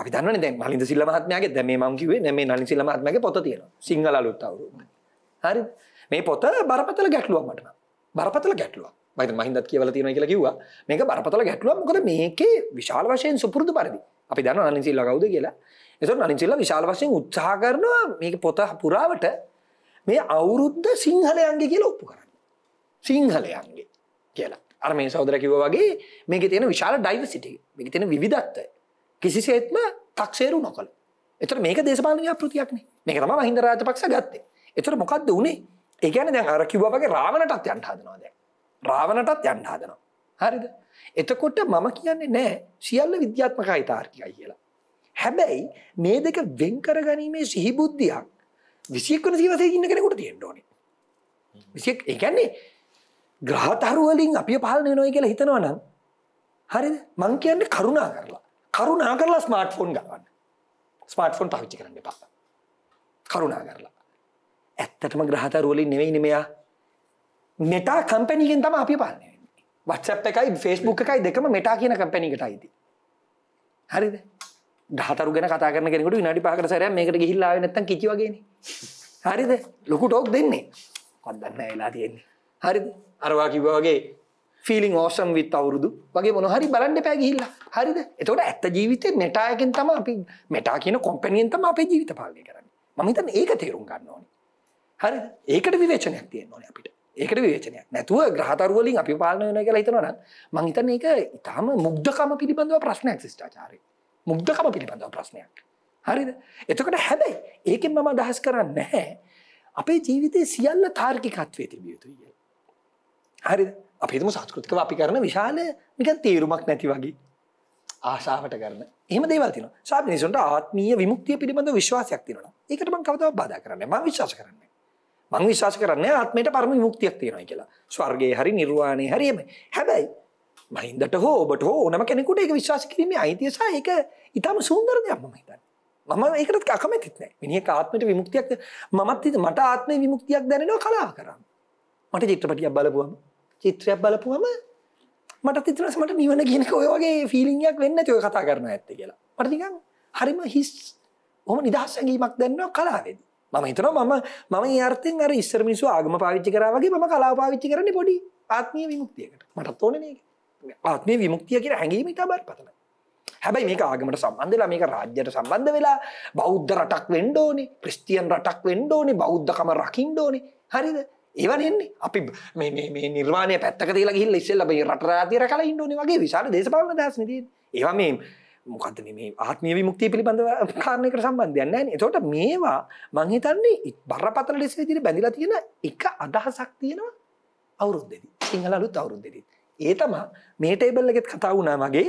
අපි දන්නවනේ දැන් නලින්ද සිල්ලා මහත්මයාගේ දැන් මේ මම කිව්වේ නෑ මේ නලින් සිල්ලා මහත්මයාගේ පොත තියෙනවා. සිංහල අලුත් අවුරුද්ද. හරිද? මේ පොත බරපතල ගැටලුවක් මට නම්. බරපතල ගැටලුවක්. මත මහිදත් කියවල තියෙන කියලා කිව්වා මේක බරපතල ගැටලුවක් මොකද මේකේ විශාල වශයෙන් සුපුරුදු පරිදි අපි දන්නවා නලින් සිල්වා කවුද කියලා එතකොට නලින් සිල්වා විශාල වශයෙන් උත්සාහ කරනවා මේක පොත පුරාවට මේ අවුරුද්ද සිංහලයන්ගේ කියලා ඔප්පු කරන්න සිංහලයන්ගේ කියලා අර මේ සහෝදර කිව්වා වගේ මේකේ තියෙන විශාල ඩයිවර්සිටි මේකේ තියෙන විවිධත්වය කිසිසේත්ම තක්සේරු නොකළ එතකොට මේක දේශපාලන ව්‍යාපෘතියක් නේ මේක තමයි මහින්ද රාජපක්ෂ ගත්තේ එතකොට මොකද්ද උනේ ඒ කියන්නේ දැන් අර කිව්වා වගේ රාවණටත් යන්න හදනවා දැන් රාවණටත් යන්න හදනවා. හරිද? එතකොට මම කියන්නේ නෑ සියල්ල විද්‍යාත්මකයි තාර්කිකයි කියලා. හැබැයි මේ දෙක වෙන් කරගැනීමේ සිහිබුද්ධියක් 21 වෙනි සිවසේ ඉන්න කෙනෙකුට තියෙන්න ඕනේ. 21 ඒ කියන්නේ ග්‍රහතරු වලින් අපිය පාලනය වෙනවා කියලා හිතනවා නම් හරිද? මං කියන්නේ කරුණා කරලා. කරුණා කරලා ස්මාර්ට්ෆෝන් ගන්න. ස්මාර්ට්ෆෝන් පාවිච්චි කරන්න එපා. කරුණා කරලා. ඇත්තටම ග්‍රහතරු වලින් නෙවෙයි නෙමෙයා මෙටා කම්පැනිගෙන් තම අපි පාන්නේ වත්සප් එකයි ෆෙස්බුක් එකයි දෙකම මෙටා කියන කම්පැනිකට අයිති හරිද ධාතරු ගැන කතා කරන කෙනෙකුට විනාඩි 5කට සැරයක් මේකට ගිහිල්ලා ආවේ නැත්තම් කිචි වගේනේ හරිද ලොකු ටෝක් දෙන්නේ මොකක්ද නැහැ වෙලා තියෙන්නේ හරිද අරවා කිව්වා වගේ ෆීලිං ඕසම් විත් අවුරුදු වගේ මොන හරි බලන්න එපා ගිහිල්ලා හරිද එතකොට ඇත්ත ජීවිතේ මෙටා එකෙන් තමයි අපි මෙටා කියන කම්පැනියෙන් තමයි අපේ ජීවිත පාලනය කරන්නේ මම හිතන්නේ ඒක තේරුම් ගන්න ඕනේ හරිද ඒකට විවේචනයක් තියෙන්න ඕනේ අපිට ඒකට විවේචනයක් නැතුව ග්‍රහතරුවලින් අපි පාලනයන කියලා හිතනවන මං හිතන එක ඉතාම මුක්දකම පිළිබඳව ප්‍රශ්නයක් ශිෂ්ඨාචාරය මුක්දකම පිළිබඳව ප්‍රශ්නයක් හරිද එතකට හැබැයි ඒකෙන් මම අදහස් කරන්න නැහැ අපේ ජීවිතය සියල්ල තාර්කිකත්වය තිබිය යුතුය හරි අපිතුම සංස්කෘතිකව අපි කරන විශාල මිකන් තේරුමක් නැති වගේ ආශාවට කරන එම දේවතින සාපිනිසුන්ට ආත්මීය විමුක්තිය පිළිබඳ විශ්වාසයක් තිනවා ඒකට මං කවතාව බාධ කරන්න ම විශවාස කරන්නේ මම විශ්වාස කරන්නේ ආත්මයට පරම විමුක්තියක් තියෙනවා කියලා. ස්වර්ගයේ හරි නිර්වාණයේ හරි එමේ. හැබැයි මහින්දට හෝ ඔබට හෝ ඕනම කෙනෙකුට ඒක විශ්වාස කිරීමේ අයිතිය සහ ඒක ඊටම සුන්දර දෙයක් මම හිතන්නේ. මම ඒකට අකමැතිත් නෑ. මිනිහෙක් ආත්මයට විමුක්තියක් මමත් හිත මට ආත්මේ විමුක්තියක් දැනෙනවා කලාව කරාම. මට චිත්‍රපටියක් බලපුවම චිත්‍රයක් බලපුවම මට හිතෙනවා මට නිවන කියන එක ඔය වගේ ෆීලිං එකක් වෙන්නේ නැති ඔය කතා කරන ඇත්ත කියලා. මට නිකන් හරිම හිස් ඔහොම නිදහස් ඇඟීමක් දැනෙනවා කලාවේදී. මම හිතනවා මම මම අර්ථයෙන් අර ඉස්සර මිනිස්සු ආගම පාවිච්චි කරා වගේ මම කලාව පාවිච්චි කරන්නේ පොඩි ආත්මීය විමුක්තියකට. මටත් ඕනේ මේක. ආත්මීය විමුක්තිය කියලා හැඟීම ඊට බරපතල. හැබැයි මේක ආගමට සම්බන්ධ වෙලා මේක රාජ්‍යයට සම්බන්ධ වෙලා බෞද්ධ රටක් වෙන්න ඕනේ, ක්‍රිස්තියානි රටක් වෙන්න ඕනේ, බෞද්ධකම රකින්න ඕනේ. හරිද? ඒවන් එන්නේ අපි මේ මේ මේ නිර්වාණය පැත්තක තියලා ගිහිල්ලා ඉස්සෙල්ලා මේ රට රාජ්‍යය රැකලා ඉන්න ඕනේ වගේ විශාල දේශපාලන අදහස් නේ තියෙන්නේ. ඒවා මේ මොකද මේ ආත්මිය විමුක්තිය පිළිබඳව කාරණයකට සම්බන්ධයක් නැහැ නේද? එතකොට මේවා මං හිතන්නේ බරපතල ලෙස විදිහට බැඳිලා තියෙන එක අදහසක් තියෙනවා අවුරුද්දේදී. සිංහල අලුත් අවුරුද්දේදී. ඒ තමයි මේ ටේබල් එකෙත් කතා වුණා වගේ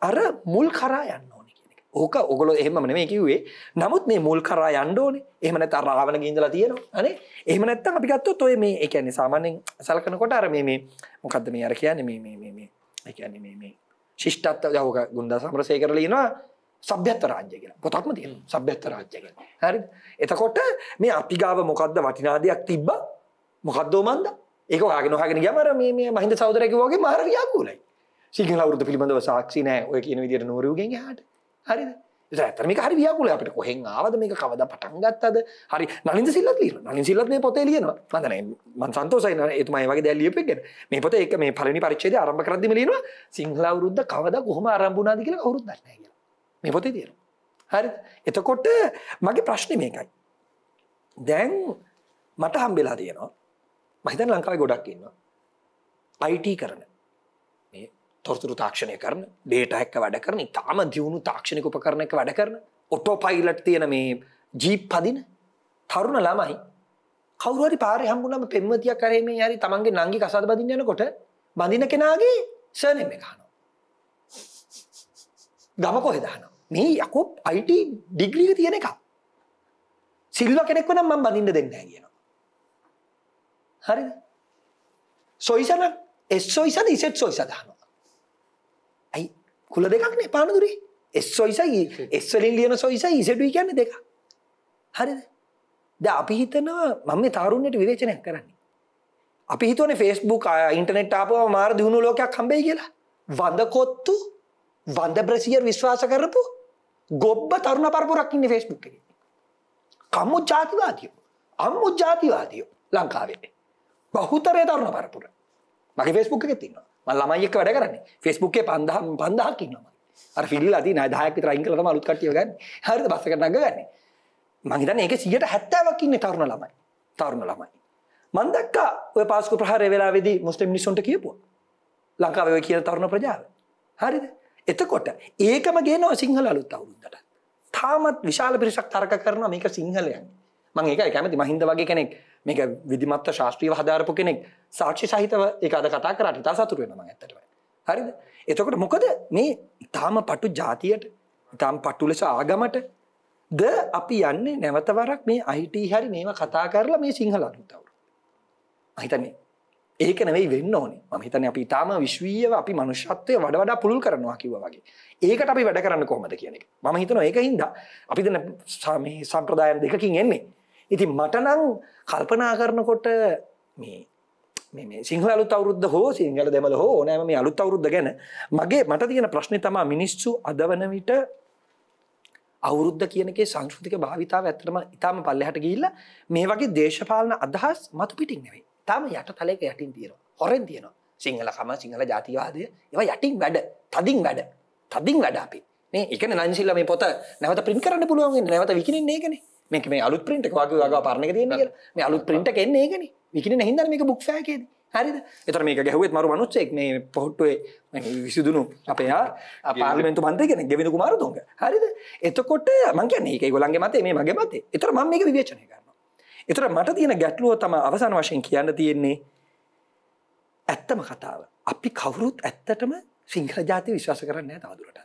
අර මුල් කරා යන්න ඕනේ කියන එක. ඕක ඔගොල්ලෝ එහෙමම නෙමෙයි කිව්වේ. නමුත් මේ මුල් කරා යන්න ඕනේ. එහෙම නැත්නම් රාවණගේ ඉඳලා තියෙනවා. අනේ. එහෙම නැත්නම් අපි ගත්තොත් ඔය මේ ඒ කියන්නේ සාමාන්‍යයෙන් සලකනකොට අර මේ මේ මොකද්ද මේ අර කියන්නේ මේ මේ මේ මේ ඒ කියන්නේ මේ මේ ශිෂ්ටත්ව යෝක ගුන්ද සම්රසය කරලීනවා සභ්‍යත්ත රාජ්‍ය කියලා පොතක්ම තියෙන සභ්‍යත්ත රාජ්‍ය කියලා හරි එතකොට මේ අපි ගාව මොකද්ද වටිනාදයක් තිබ්බ මොකද්දෝ මන්ද ඒක ඔයාගෙන ඔයාගෙන ගියාම මේ මේ මහින්ද සහෝදරයෙක් වගේ මාර ව්‍යාකූලයි සිංහල අවුරුද්ද පිළිබඳව සාක්ෂි නැහැ ඔය කියන විදියට නෝරුගෙන් එහාට හරිද ඇතරම හරි වියකුල අපට කොහෙන් ආවද මේක කවද පටන්ගත්තද හරි නලින් සිල්ලත් ලිය නලින් සිල්ලත් මේ පොතේ ලියනවා මදන මන් සන්තෝසයි එතුමයි වගේ දැල්ලියපෙක්ගෙන මේ පොත එක මේ පලනි පරිච්චේද අරම්භ කරදම ලියනවා සිංහල අවරුද්ධ කවද කොහොම අරම්භුණනාද කියලා කවරුත් දන්න කිය මේ පොතේ තියෙන හරි එතකොට මගේ ප්‍රශ්න මේකයි දැන් මට හම්බෙලා තියෙනවා මහිතන් ලංකාව ගොඩක් ඉන්නවා අයිට කරන තොරතුරු තාක්ෂණය කරන ඩේට හැක්ක වැඩ කරන තාම දියුණු තාක්ෂණක උපකරන එක වැඩ කරන ඔටෝ පයිලට් තියෙන මේ ජීප් පදින තරුණ ළමයි කවරුවරි පාර හම්බුනම පෙන්වතියක් කරේ යරි තමන්ගේ නංගි කසාද බදින්න යනකොට බඳින කෙනාගේ සනම ගහන ගම කොහෙදාන මේ යකෝ අයිට ඩිග්ලික තියෙන එක සිල්ව කෙනෙක්ව නම් මං බඳින්න දෙන්න කියනවා හරි සොයිසන එස් සොයිසද ඉසෙත් සොයිස දානවා කුල දෙකක්නේ පානදුරේ එස් සොයිසයි එස්වලින් ලියන සොයිසයි ඉසටුයි e. කියන්න දෙක හරිද ද අපි හිතනවා මම තරුණයට විවේචනයක් කරන්නේ අපි හිතන ෆෙස්බුක් ඉන්ටනෙට් ආපව මාර දියුණු ලෝකයක් කම්බයි කියලා වඳකොත්තු වඳ බ්‍රසිියර් විශ්වාස කරපු ගොබ්බ තරුණ පරපුරක් ඉන්න ෆෙස්බුක් එක කම්මුත් ජාතිවාතියෝ අම්මුත් ජාතිවාතියෝ ලංකාවේ බහුතරය තරුණ පරපුර මගේ ෆෙස්බුක් එක තින්නවා ළමයි එක්ක වැඩ කරන්නේ ෆේස්බුක් එකේ 5000 5000ක් ඉන්නවා අර ෆිඩිලා තියෙන 10ක් විතර අයින් කරලා තමයි අලුත් කට්ටිය ගන්න හරිද බස් එකට නගගන්නේ මං හිතන්නේ ඒකේ 170ක් ඉන්නේ තරුණ ළමයි තරුණ ළමයි මං දැක්කා ඔය පාස්කු ප්‍රහාරය වෙලාවේදී මුස්ලිම් මිනිස්සුන්ට කියපුවා ලංකාවේ ඔය කියන තරුණ ප්‍රජාව හරිද එතකොට ඒකම ගේනවා සිංහල අලුත් අවුරුද්දට තාමත් විශාල පිරිසක් තර්ක කරනවා මේක සිංහලයන් මං ඒකයි කැමති මහින්ද වගේ කෙනෙක් මේක විධිමත්ව ශාස්ත්‍රීය හදාරපු කෙනෙක් සාක්ෂි සහිතව ඒක අද කතා කරාට ඉතා සතුට වෙනවා මම ඇත්තටම. හරිද? එතකොට මොකද මේ ඊටාම පටු જાතියට ඊටාම පටු ලෙස ආගමට ද අපි යන්නේ නැවත වරක් මේ IT හරි මේවා කතා කරලා මේ සිංහල අලුත් අවුරුද්ද. මම හිතන්නේ ඒක නෙවෙයි වෙන්න ඕනේ. මම හිතන්නේ අපි ඊටාම විශ්වීයව අපි මනුෂ්‍යත්වය වඩා වඩා පුළුල් කරනවා කිව්වා වගේ. ඒකට අපි වැඩ කරන්න කොහොමද කියන එක. මම හිතනවා ඒකින්ද අපි දැන් මේ සම්ප්‍රදායන් දෙකකින් එන්නේ. ඉතින් මටනං කල්පනා කරනකොට මේ සිංහල අලුත් අවුරුද්ධ හෝ සිංහල දෙමල හෝ ඕනෑම මේ අලුත් අවුරුද්ධ ගැන මගේ මට තියෙන ප්‍රශ්නේ තමා මිනිස්සු අද වන විට අවුරුද්ධ කියනකේ සංස්කෘතික භාවිතාව ඇත්තටම ඉතාම පල්ලෙහාට ගිහිල්ලා මේ වගේ දේශපාලන අදහස් මතු පිටින් නෙවෙයි. තාම යට තලයක යටින් තියෙනවා. හොරෙන් තියෙනවා. සිංහලකම සිංහල ජාතිවාදය ඒවා යටින් වැඩ, තදින් වැඩ. තදින් වැඩ අපි. මේ එකනේ නන්සිල්ලා මේ පොත නැවත print කරන්න පුළුවන් වෙන්නේ නැවත විකිනෙන්නේ ඒකනේ. මේක මේ අලුත් ප්‍රින්ට් එක වගේ වගේ පරණ එක තියෙන කියලා මේ අලුත් ප්‍රින්ට් එක එන්නේ ඒකනේ විකිණෙන හින්දා මේක බුක් ෆෙයාර් එකේදී හරිද එතර මේ ගැහුවත් මරු මනුස්සෙක් මේ පොහොට්ටුවේ විසිදුණු අපයා පාලිමෙන්තු බන්ධගෙන ගෙවෙන කුමාරතුන්ග හරිද එතකොට මං කියන්නේ ඒක ඒගොල්ලන්ගේ මතේ මේ මගේ මතේ එතර මම මේක විවේචනය කරනවා එතර මට තියෙන ගැටලුව තමයි අවසාන වශයෙන් කියන්න තියෙන්නේ ඇත්තම කතාව අපි කවුරුත් ඇත්තටම සිංහල ජාතිය විශ්වාස කරන්නේ නැහැ තවදුරටත්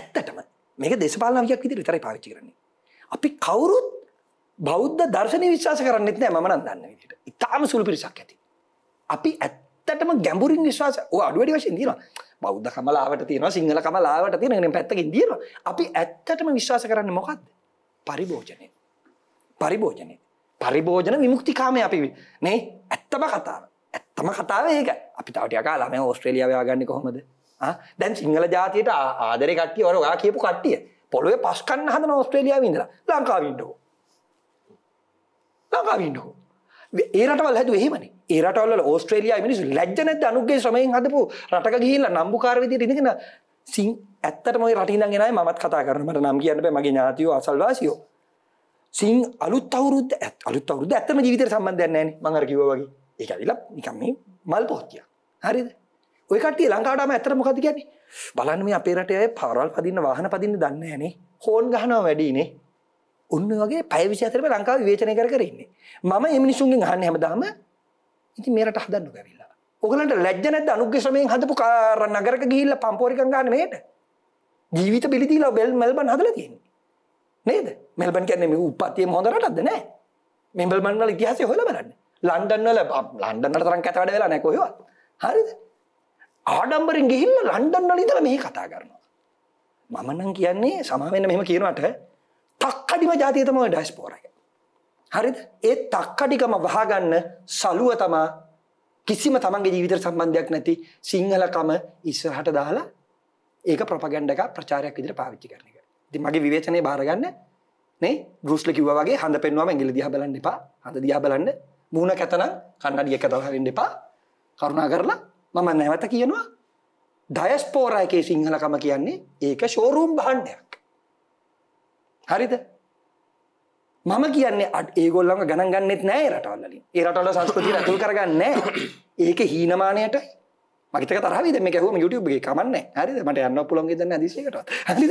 ඇත්තටම මේක දේශපාලන අවියක් විදිහට විතරයි පාවිච්චි කරන්නේ අපි කවුරුත් බෞද්ධ දර්ශනය විශ්වාස කරන්නෙත් නෑ මන දන්න විට ඉතාම සුළු පිරිසක් ඇති. අපි ඇත්තටම ගැඹුරින් විශ්වාස අඩුවඩි වශයෙන් දීනවා බෞද්ධ කමලාවට තියෙන සිංහල කමලාවට තියෙන පැත්තකින් දීනවා අපි ඇත්තටම විශ්වාස කරන්න මොකක්ද පරිභෝජනය පරිභෝජනය පරිභෝජන විමුක්තිකාමය අපි නේ ඇත්තම කතාව ඇත්තම කතාව ඒක අපි තවට කාලාම ඔස්ට්‍රේලියාව ගන්න කොහොමද දැන් සිංහල ජාතියට ආදරකට්ටිය ඔරවා කියපු කට්ටිය පොළොවේ පස් කන්න හදන ඔස්ට්‍රේලියාවේ ඉඳලා ලංකාවේ ඉන්නකෝ. ලංකාවේ ඉන්නකෝ. ඒ රටවල් හැදුවේ එහෙමනේ. ඒ රටවල් වල ඕස්ට්‍රේලියාවේ මිනිස්සු ලැජ්ජ නැද්ද අනුගේ ශ්‍රමයෙන් හදපු රටක ගිහිල්ලා නම්බුකාර විදියට ඉඳගෙන සිං ඇත්තටම ওই රටින් ඉඳන් එන අය මමත් කතා කරනවා. මට නම් කියන්න බෑ මගේ ඥාතියෝ අසල්වාසියෝ. සිං අලුත් අවුරුද්ද අලුත් අවුරුද්ද ඇත්තම ජීවිතේට සම්බන්ධයක් නැහැ නේ මම අර කිව්වා වගේ. ඒක ඇවිල්ලා නිකන් මේ මල් පොහොත්තියක්. හරිද? ඔය කට්ටිය ලංකාවට ආවම ඇත්තට මොකද්ද කියන්නේ? බලන්න මේ අපේ රටේ අය පාරවල් පදින්න වාහන පදින්න දන්නේ නැහනේ. හෝන් ගහනවා වැඩිනේ. ඔන්න වගේ පැය 24 ලංකාව විවේචනය කර කර ඉන්නේ. මම මේ මිනිසුන්ගෙන් අහන්නේ හැමදාම ඉතින් මේ රට හදන්නු කැවිලා. ඔයගලන්ට ලැජ්ජ නැද්ද අනුග්‍රහ ශ්‍රමයෙන් හදපු නගරක ගිහිල්ලා පම්පෝරිකම් ගන්න මේකට? ජීවිත බිලි දීලා බෙල් මෙල්බන් හදලා තියෙන්නේ. නේද? මෙල්බන් කියන්නේ මේ උප්පත්තියම හොඳ රටක්ද නෑ. මෙල්බන් වල ඉතිහාසය හොයලා බලන්න. ලන්ඩන් වල ලන්ඩන් වල තරම් කැත වැඩ වෙලා නැහැ කොහෙවත්. හරිද? ආඩම්බරෙන් ගිහිල්ල ලන්ඩන් වල ඉඳලා මේ කතා කරනවා මම නම් කියන්නේ සමාවෙන්න මෙහෙම කියනවට තක්කඩිම ජාතිය තමයි ඩයස්පෝරා හරිද ඒ තක්කඩිකම වහගන්න සලුව තමා කිසිම තමන්ගේ ජීවිතයට සම්බන්ධයක් නැති සිංහලකම ඉස්සරහට දාලා ඒක ප්‍රොපගන්ඩ එකක් ප්‍රචාරයක් විදිහට පාවිච්චි කරන එක. ඉතින් මගේ විවේචනය බාර ගන්න නේ බෲස්ලි කිව්වා වගේ හඳ පෙන්වුවම ඇඟිලි දිහා බලන්න එපා. හඳ දිහා බලන්න. මූණ කැතනම් කන්නඩිය කැතව හරින්න එපා. කරුණා කරලා මම නැවත කියනවා ඩයස්පෝරා එකේ සිංහලකම කියන්නේ ඒක ෂෝරූම් භාණ්ඩයක්. හරිද? මම කියන්නේ ඒගොල්ලන්ව ගණන් ගන්නෙත් නෑ ඒ රටවල් වලින්. ඒ රටවල සංස්කෘතිය අතුල් කරගන්නේ නෑ. ඒකේ හීනමානයටයි. මගේතක තරහ වෙයිද මේක ඇහුවම YouTube එකේ කමන්නේ. හරිද? මට යන්න පුළුවන් ගේ දන්නේ අදිසියකටවත්. හරිද?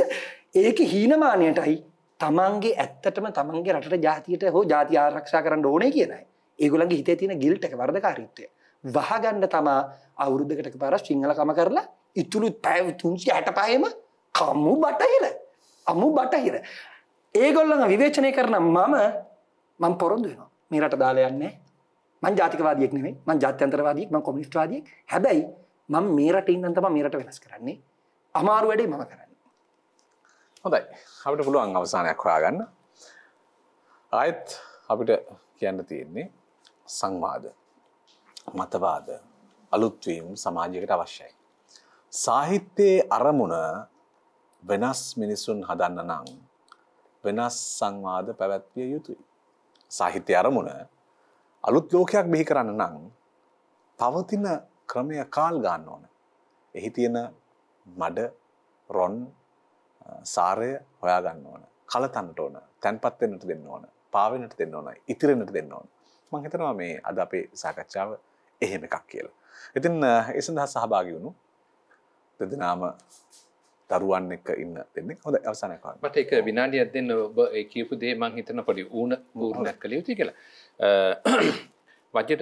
ඒකේ හීනමානයටයි තමන්ගේ ඇත්තටම තමන්ගේ රටට ජාතියට හෝ ජාති ආරක්ෂා කරන්න ඕනේ කියනයි. ඒගොල්ලන්ගේ හිතේ තියෙන ගිල්ට් එක වර්ධකාරීත්වය. වහගන්න තමා අවුරුද්ධකට පර සිංහලකම කරලා ඉතුළු පැව තුන්සි හැට පහෙම කමු බටහිර අමු බටහිර. ඒගොල්ලඟ විවේචනය කරන මම මං පොරොන්දු වෙනවා මේරට දාලා යන්නේ මං ජාතිකවාදියෙක් නෙමෙයි මං ජාත්‍යන්තරවාදියෙක් මං කොමියුනිස්ට්වාදියෙක් හැබැයි මම මේ රටේ ඉඳන් තමයි මේ රට වෙනස් කරන්නේ අමාරු වැඩේ මම කරන්නේ හොඳයි අපිට පුළුවන් අවසානයක් හොයාගන්න ආයෙත් අපිට කියන්න තියෙන්නේ සංවාද මතවාද අලුත්වීම් සමාජයකට අවශ්‍යයි. සාහිත්‍යයේ අරමුණ වෙනස් මිනිසුන් හදන්න නම් වෙනස් සංවාද පැවැත්විය යුතුයි. සාහිත්‍ය අරමුණ අලුත් ලෝකයක් බිහි කරන්න නම් පවතින ක්‍රමය කාල් ගන්න ඕන. එහි තියෙන මඩ රොන් සාරය හොයා ගන්න ඕන. කලතන්ට ඕන තැන්පත් වෙන්නට දෙන්න ඕන. පාවෙන්නට දෙන්න ඕන. ඉතිරෙන්නට දෙන්න ඕන. මම හිතනවා මේ අද අපේ සාකච්ඡාව එහෙම එකක් කියලා. ඉතින් ඒ සඳහා සහභාගී වුණු දෙදෙනාම දරුවන් එක්ක ඉන්න දෙන්නේ හොඳ අවසානයක් වගේ. මට ඒක විනාඩියක් දෙන්න ඔබ ඒ කියපු දේ මම හිතන පොඩි ඌණ ඌණක් කළ යුතුයි කියලා. වජිර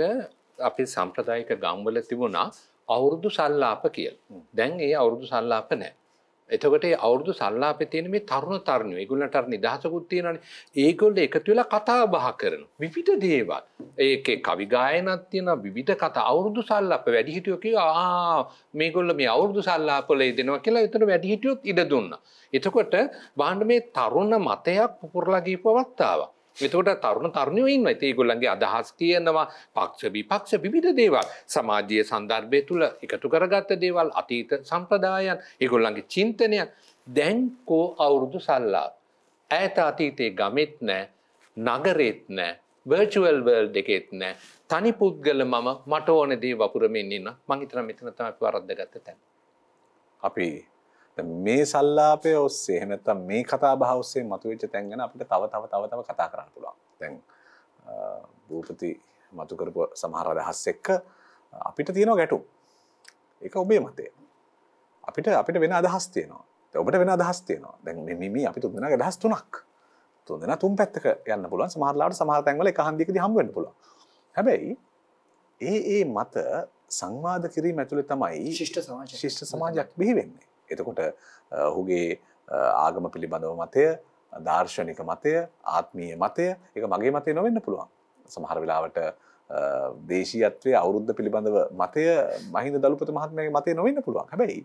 අපේ සම්ප්‍රදායික ගම්වල තිබුණා අවුරුදු සල්ලාප කියලා. දැන් ඒ අවුරුදු සල්ලාප නැහැ. එතකොට ඒ අවුරුදු සල්ලාපේ තියෙන මේ තරුණ තරුණියෝ ඒගොල්ලන්ට අර නිදහසකුත් තියෙනවානේ. ඒගොල්ලෝ එකතු වෙලා කතා බහ කරන විවිධ දේවල්. ඒකේ කවි ගායනක් තියෙනවා විවිධ කතා අවුරුදු සල්ලාප වැඩිහිටියෝ කියවා ආ මේගොල්ලෝ මේ අවුරුදු සල්ලාප වල ඉදෙනවා කියලා එතන වැඩිහිටියොත් ඉඩ දුන්නා. එතකොට බාහන්න මේ තරුණ මතයක් පුපුරලා ගිහපවත්තාවා. එතකොට තරුණ තරුණයෝ ඉන්නවා. ඉතින් ඒගොල්ලන්ගේ අදහස් කියනවා පක්ෂ විපක්ෂ විවිධ දේවල් සමාජීය සන්දර්භය තුල එකතු කරගත්ත දේවල් අතීත සම්ප්‍රදායන් ඒගොල්ලන්ගේ චින්තනයන් දැන් කෝ අවුරුදු සල්ලා ඈත අතීතයේ ගමෙත් නැහැ නගරෙත් නැහැ වර්චුවල් වර්ල්ඩ් එකෙත් නැහැ තනි පුද්ගල මම මට ඕන දේ වපුරමින් ඉන්න මං හිතන මෙතන තමයි අපි වරද්දගත්ත තැන අපි මේ සල්ලාපය ඔස්සේ එහෙම නැත්නම් මේ කතා බහ ඔස්සේ මතුවෙච්ච තැන් ගැන අපිට තව තව තව තව කතා කරන්න පුළුවන්. දැන් භූපති මතු කරපු සමහර අදහස් එක්ක අපිට තියෙනවා ගැටුම්. ඒක ඔබේ මතය. අපිට අපිට වෙන අදහස් තියෙනවා. ඔබට වෙන අදහස් තියෙනවා. දැන් මේ මේ අපි තුන්දෙනා අදහස් තුනක්. තුන්දෙනා තුන් පැත්තක යන්න පුළුවන්. සමහරලාට සමහර තැන්වල එක හන්දියකදී හම් වෙන්න පුළුවන්. හැබැයි ඒ ඒ මත සංවාද කිරීම ඇතුළේ තමයි ශිෂ්ට සමාජයක් බිහි වෙන්නේ. එතකොට ඔහුගේ ආගම පිළිබඳව මතය දර්ශනික මතය ආත්මීය මතය එක මගේ මතය නොවෙන්න පුළුවන් සමහර වෙලාවට දේශීත්වය අවුද්ධ පිළිබඳව මතය මහින්ද දළුපත මහත්මගේ මතය නොවෙන්න පුළුවන් හැබැයි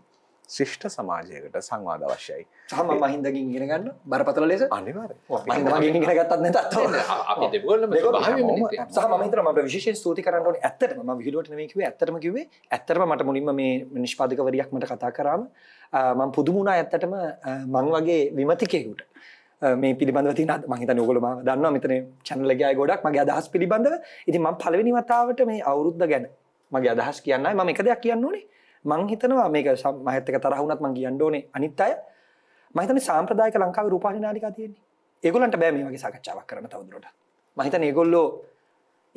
ශිෂ්ට සමාජයකට සංවාද අවශ්‍යයි සහම මහින්දකින් ගෙනගන්න බරපතල ලෙස අනිවාර ගෙනගත්ත්න සහමතම විශෂ ස්තුති කරන්නට ඇත්තටම විඩුවට නමකව ඇත්තම කිවේ ඇත්තරම මට මුලින්ම මේ නිෂ්පාධකවරයක් මට කතා කරාම මං පුදුමුණා ඇත්තටම මං වගේ විමතිකයකුට මේ පිළිබඳ තින මහිත නොගොල දන්න මෙතන චැනලගයා ගොඩක් මගේ අදහස් පිළිබඳව ඉති මං පලවෙනි වතාවට මේ අවුරුද්ධ ගැන මගේ අදහස් කියන්නයි ම එක දෙයක් කියන්න ඕනේ මං හිතනවා මේක මහත් එක තරහ වුණත් මං කියන්න ඕනේ අනිත් අය මම හිතන්නේ සාම්ප්‍රදායික ලංකාවේ රූපවාහිනී නාලිකා තියෙන්නේ ඒගොල්ලන්ට බෑ මේ වගේ සාකච්ඡාවක් කරන්න තවදුරටත් මම හිතන්නේ ඒගොල්ලෝ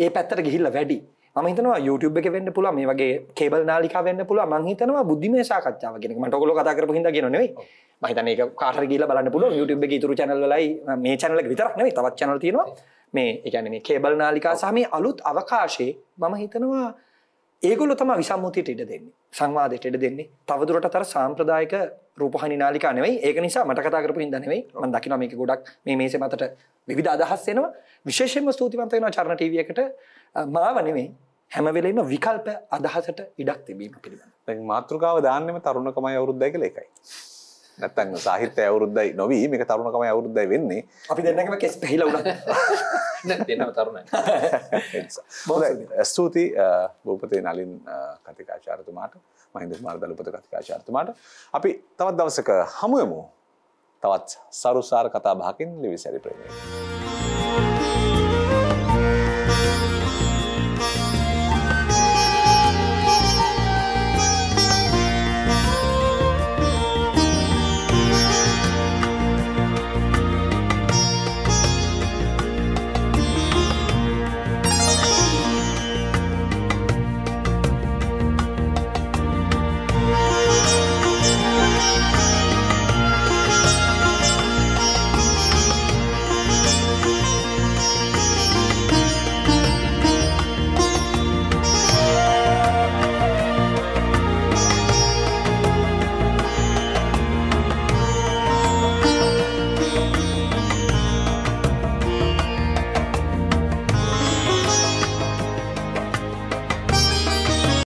ඒ පැත්තට ගිහිල්ලා වැඩි ම හිතනවා YouTube එක වෙන්න පුළුව මේ වගේ කේබල් නාලිකා වෙන්න පුළුව මං හිතනවා බුද්ධිමේ සාකච්ඡාව කෙනෙක් මට ඔගොල්ලෝ කතා කරපු හින්දා කියන නෙවෙයි මම හිතන්නේ ඒක කාටර ගිහලා බලන්න පුළුවන් YouTube එකේ ඉතුරු channel වලයි මේ channel එක විතරක් නෙවෙයි තවත් channel තියෙනවා මේ ඒ කියන්නේ මේ කේබල් නාලිකා සහ මේ අලුත් අවකාශයේ මම හිතනවා ඒගොල්ලෝ තමයි විසම්මුතියට ඉඩ දෙන්නේ. සංවාදයට ඉඩ දෙන්නේ. තවදුරටත් අර සාම්ප්‍රදායික රූපහානි නාලිකා නෙවෙයි. ඒක නිසා මට කතා කරපු හින්දා නෙවෙයි. මම දකිනවා මේක ගොඩක් මේ මේසේ මතට විවිධ අදහස් එනවා. විශේෂයෙන්ම ස්තුතිවන්ත වෙනවා චරණ ටීවී එකට මාව නෙවෙයි හැම වෙලෙම විකල්ප අදහසට ඉඩක් තිබීම පිළිබඳ. දැන් මාතෘකාව දාන්නෙම තරුණකමයි අවුරුද්දයි කියලා එකයි. නැත්තන් සාහිත්‍ය අවුරුද්දයි නොවී මේ තරුණකම අවුරුද්දයි වෙන්නේ අපි දෙන්නම කෙස් පහිල වුණ තරුණ ස්තුති බෝපතේ නලින් කතිකාචාරතුමාට මහින්ද මාර්දලපත කතිකාචාරතුමාට අපි තවත් දවසක හමුවමු තවත් සරුසාර කතා භාකින් ලිවි සැරි ප්‍රේමය.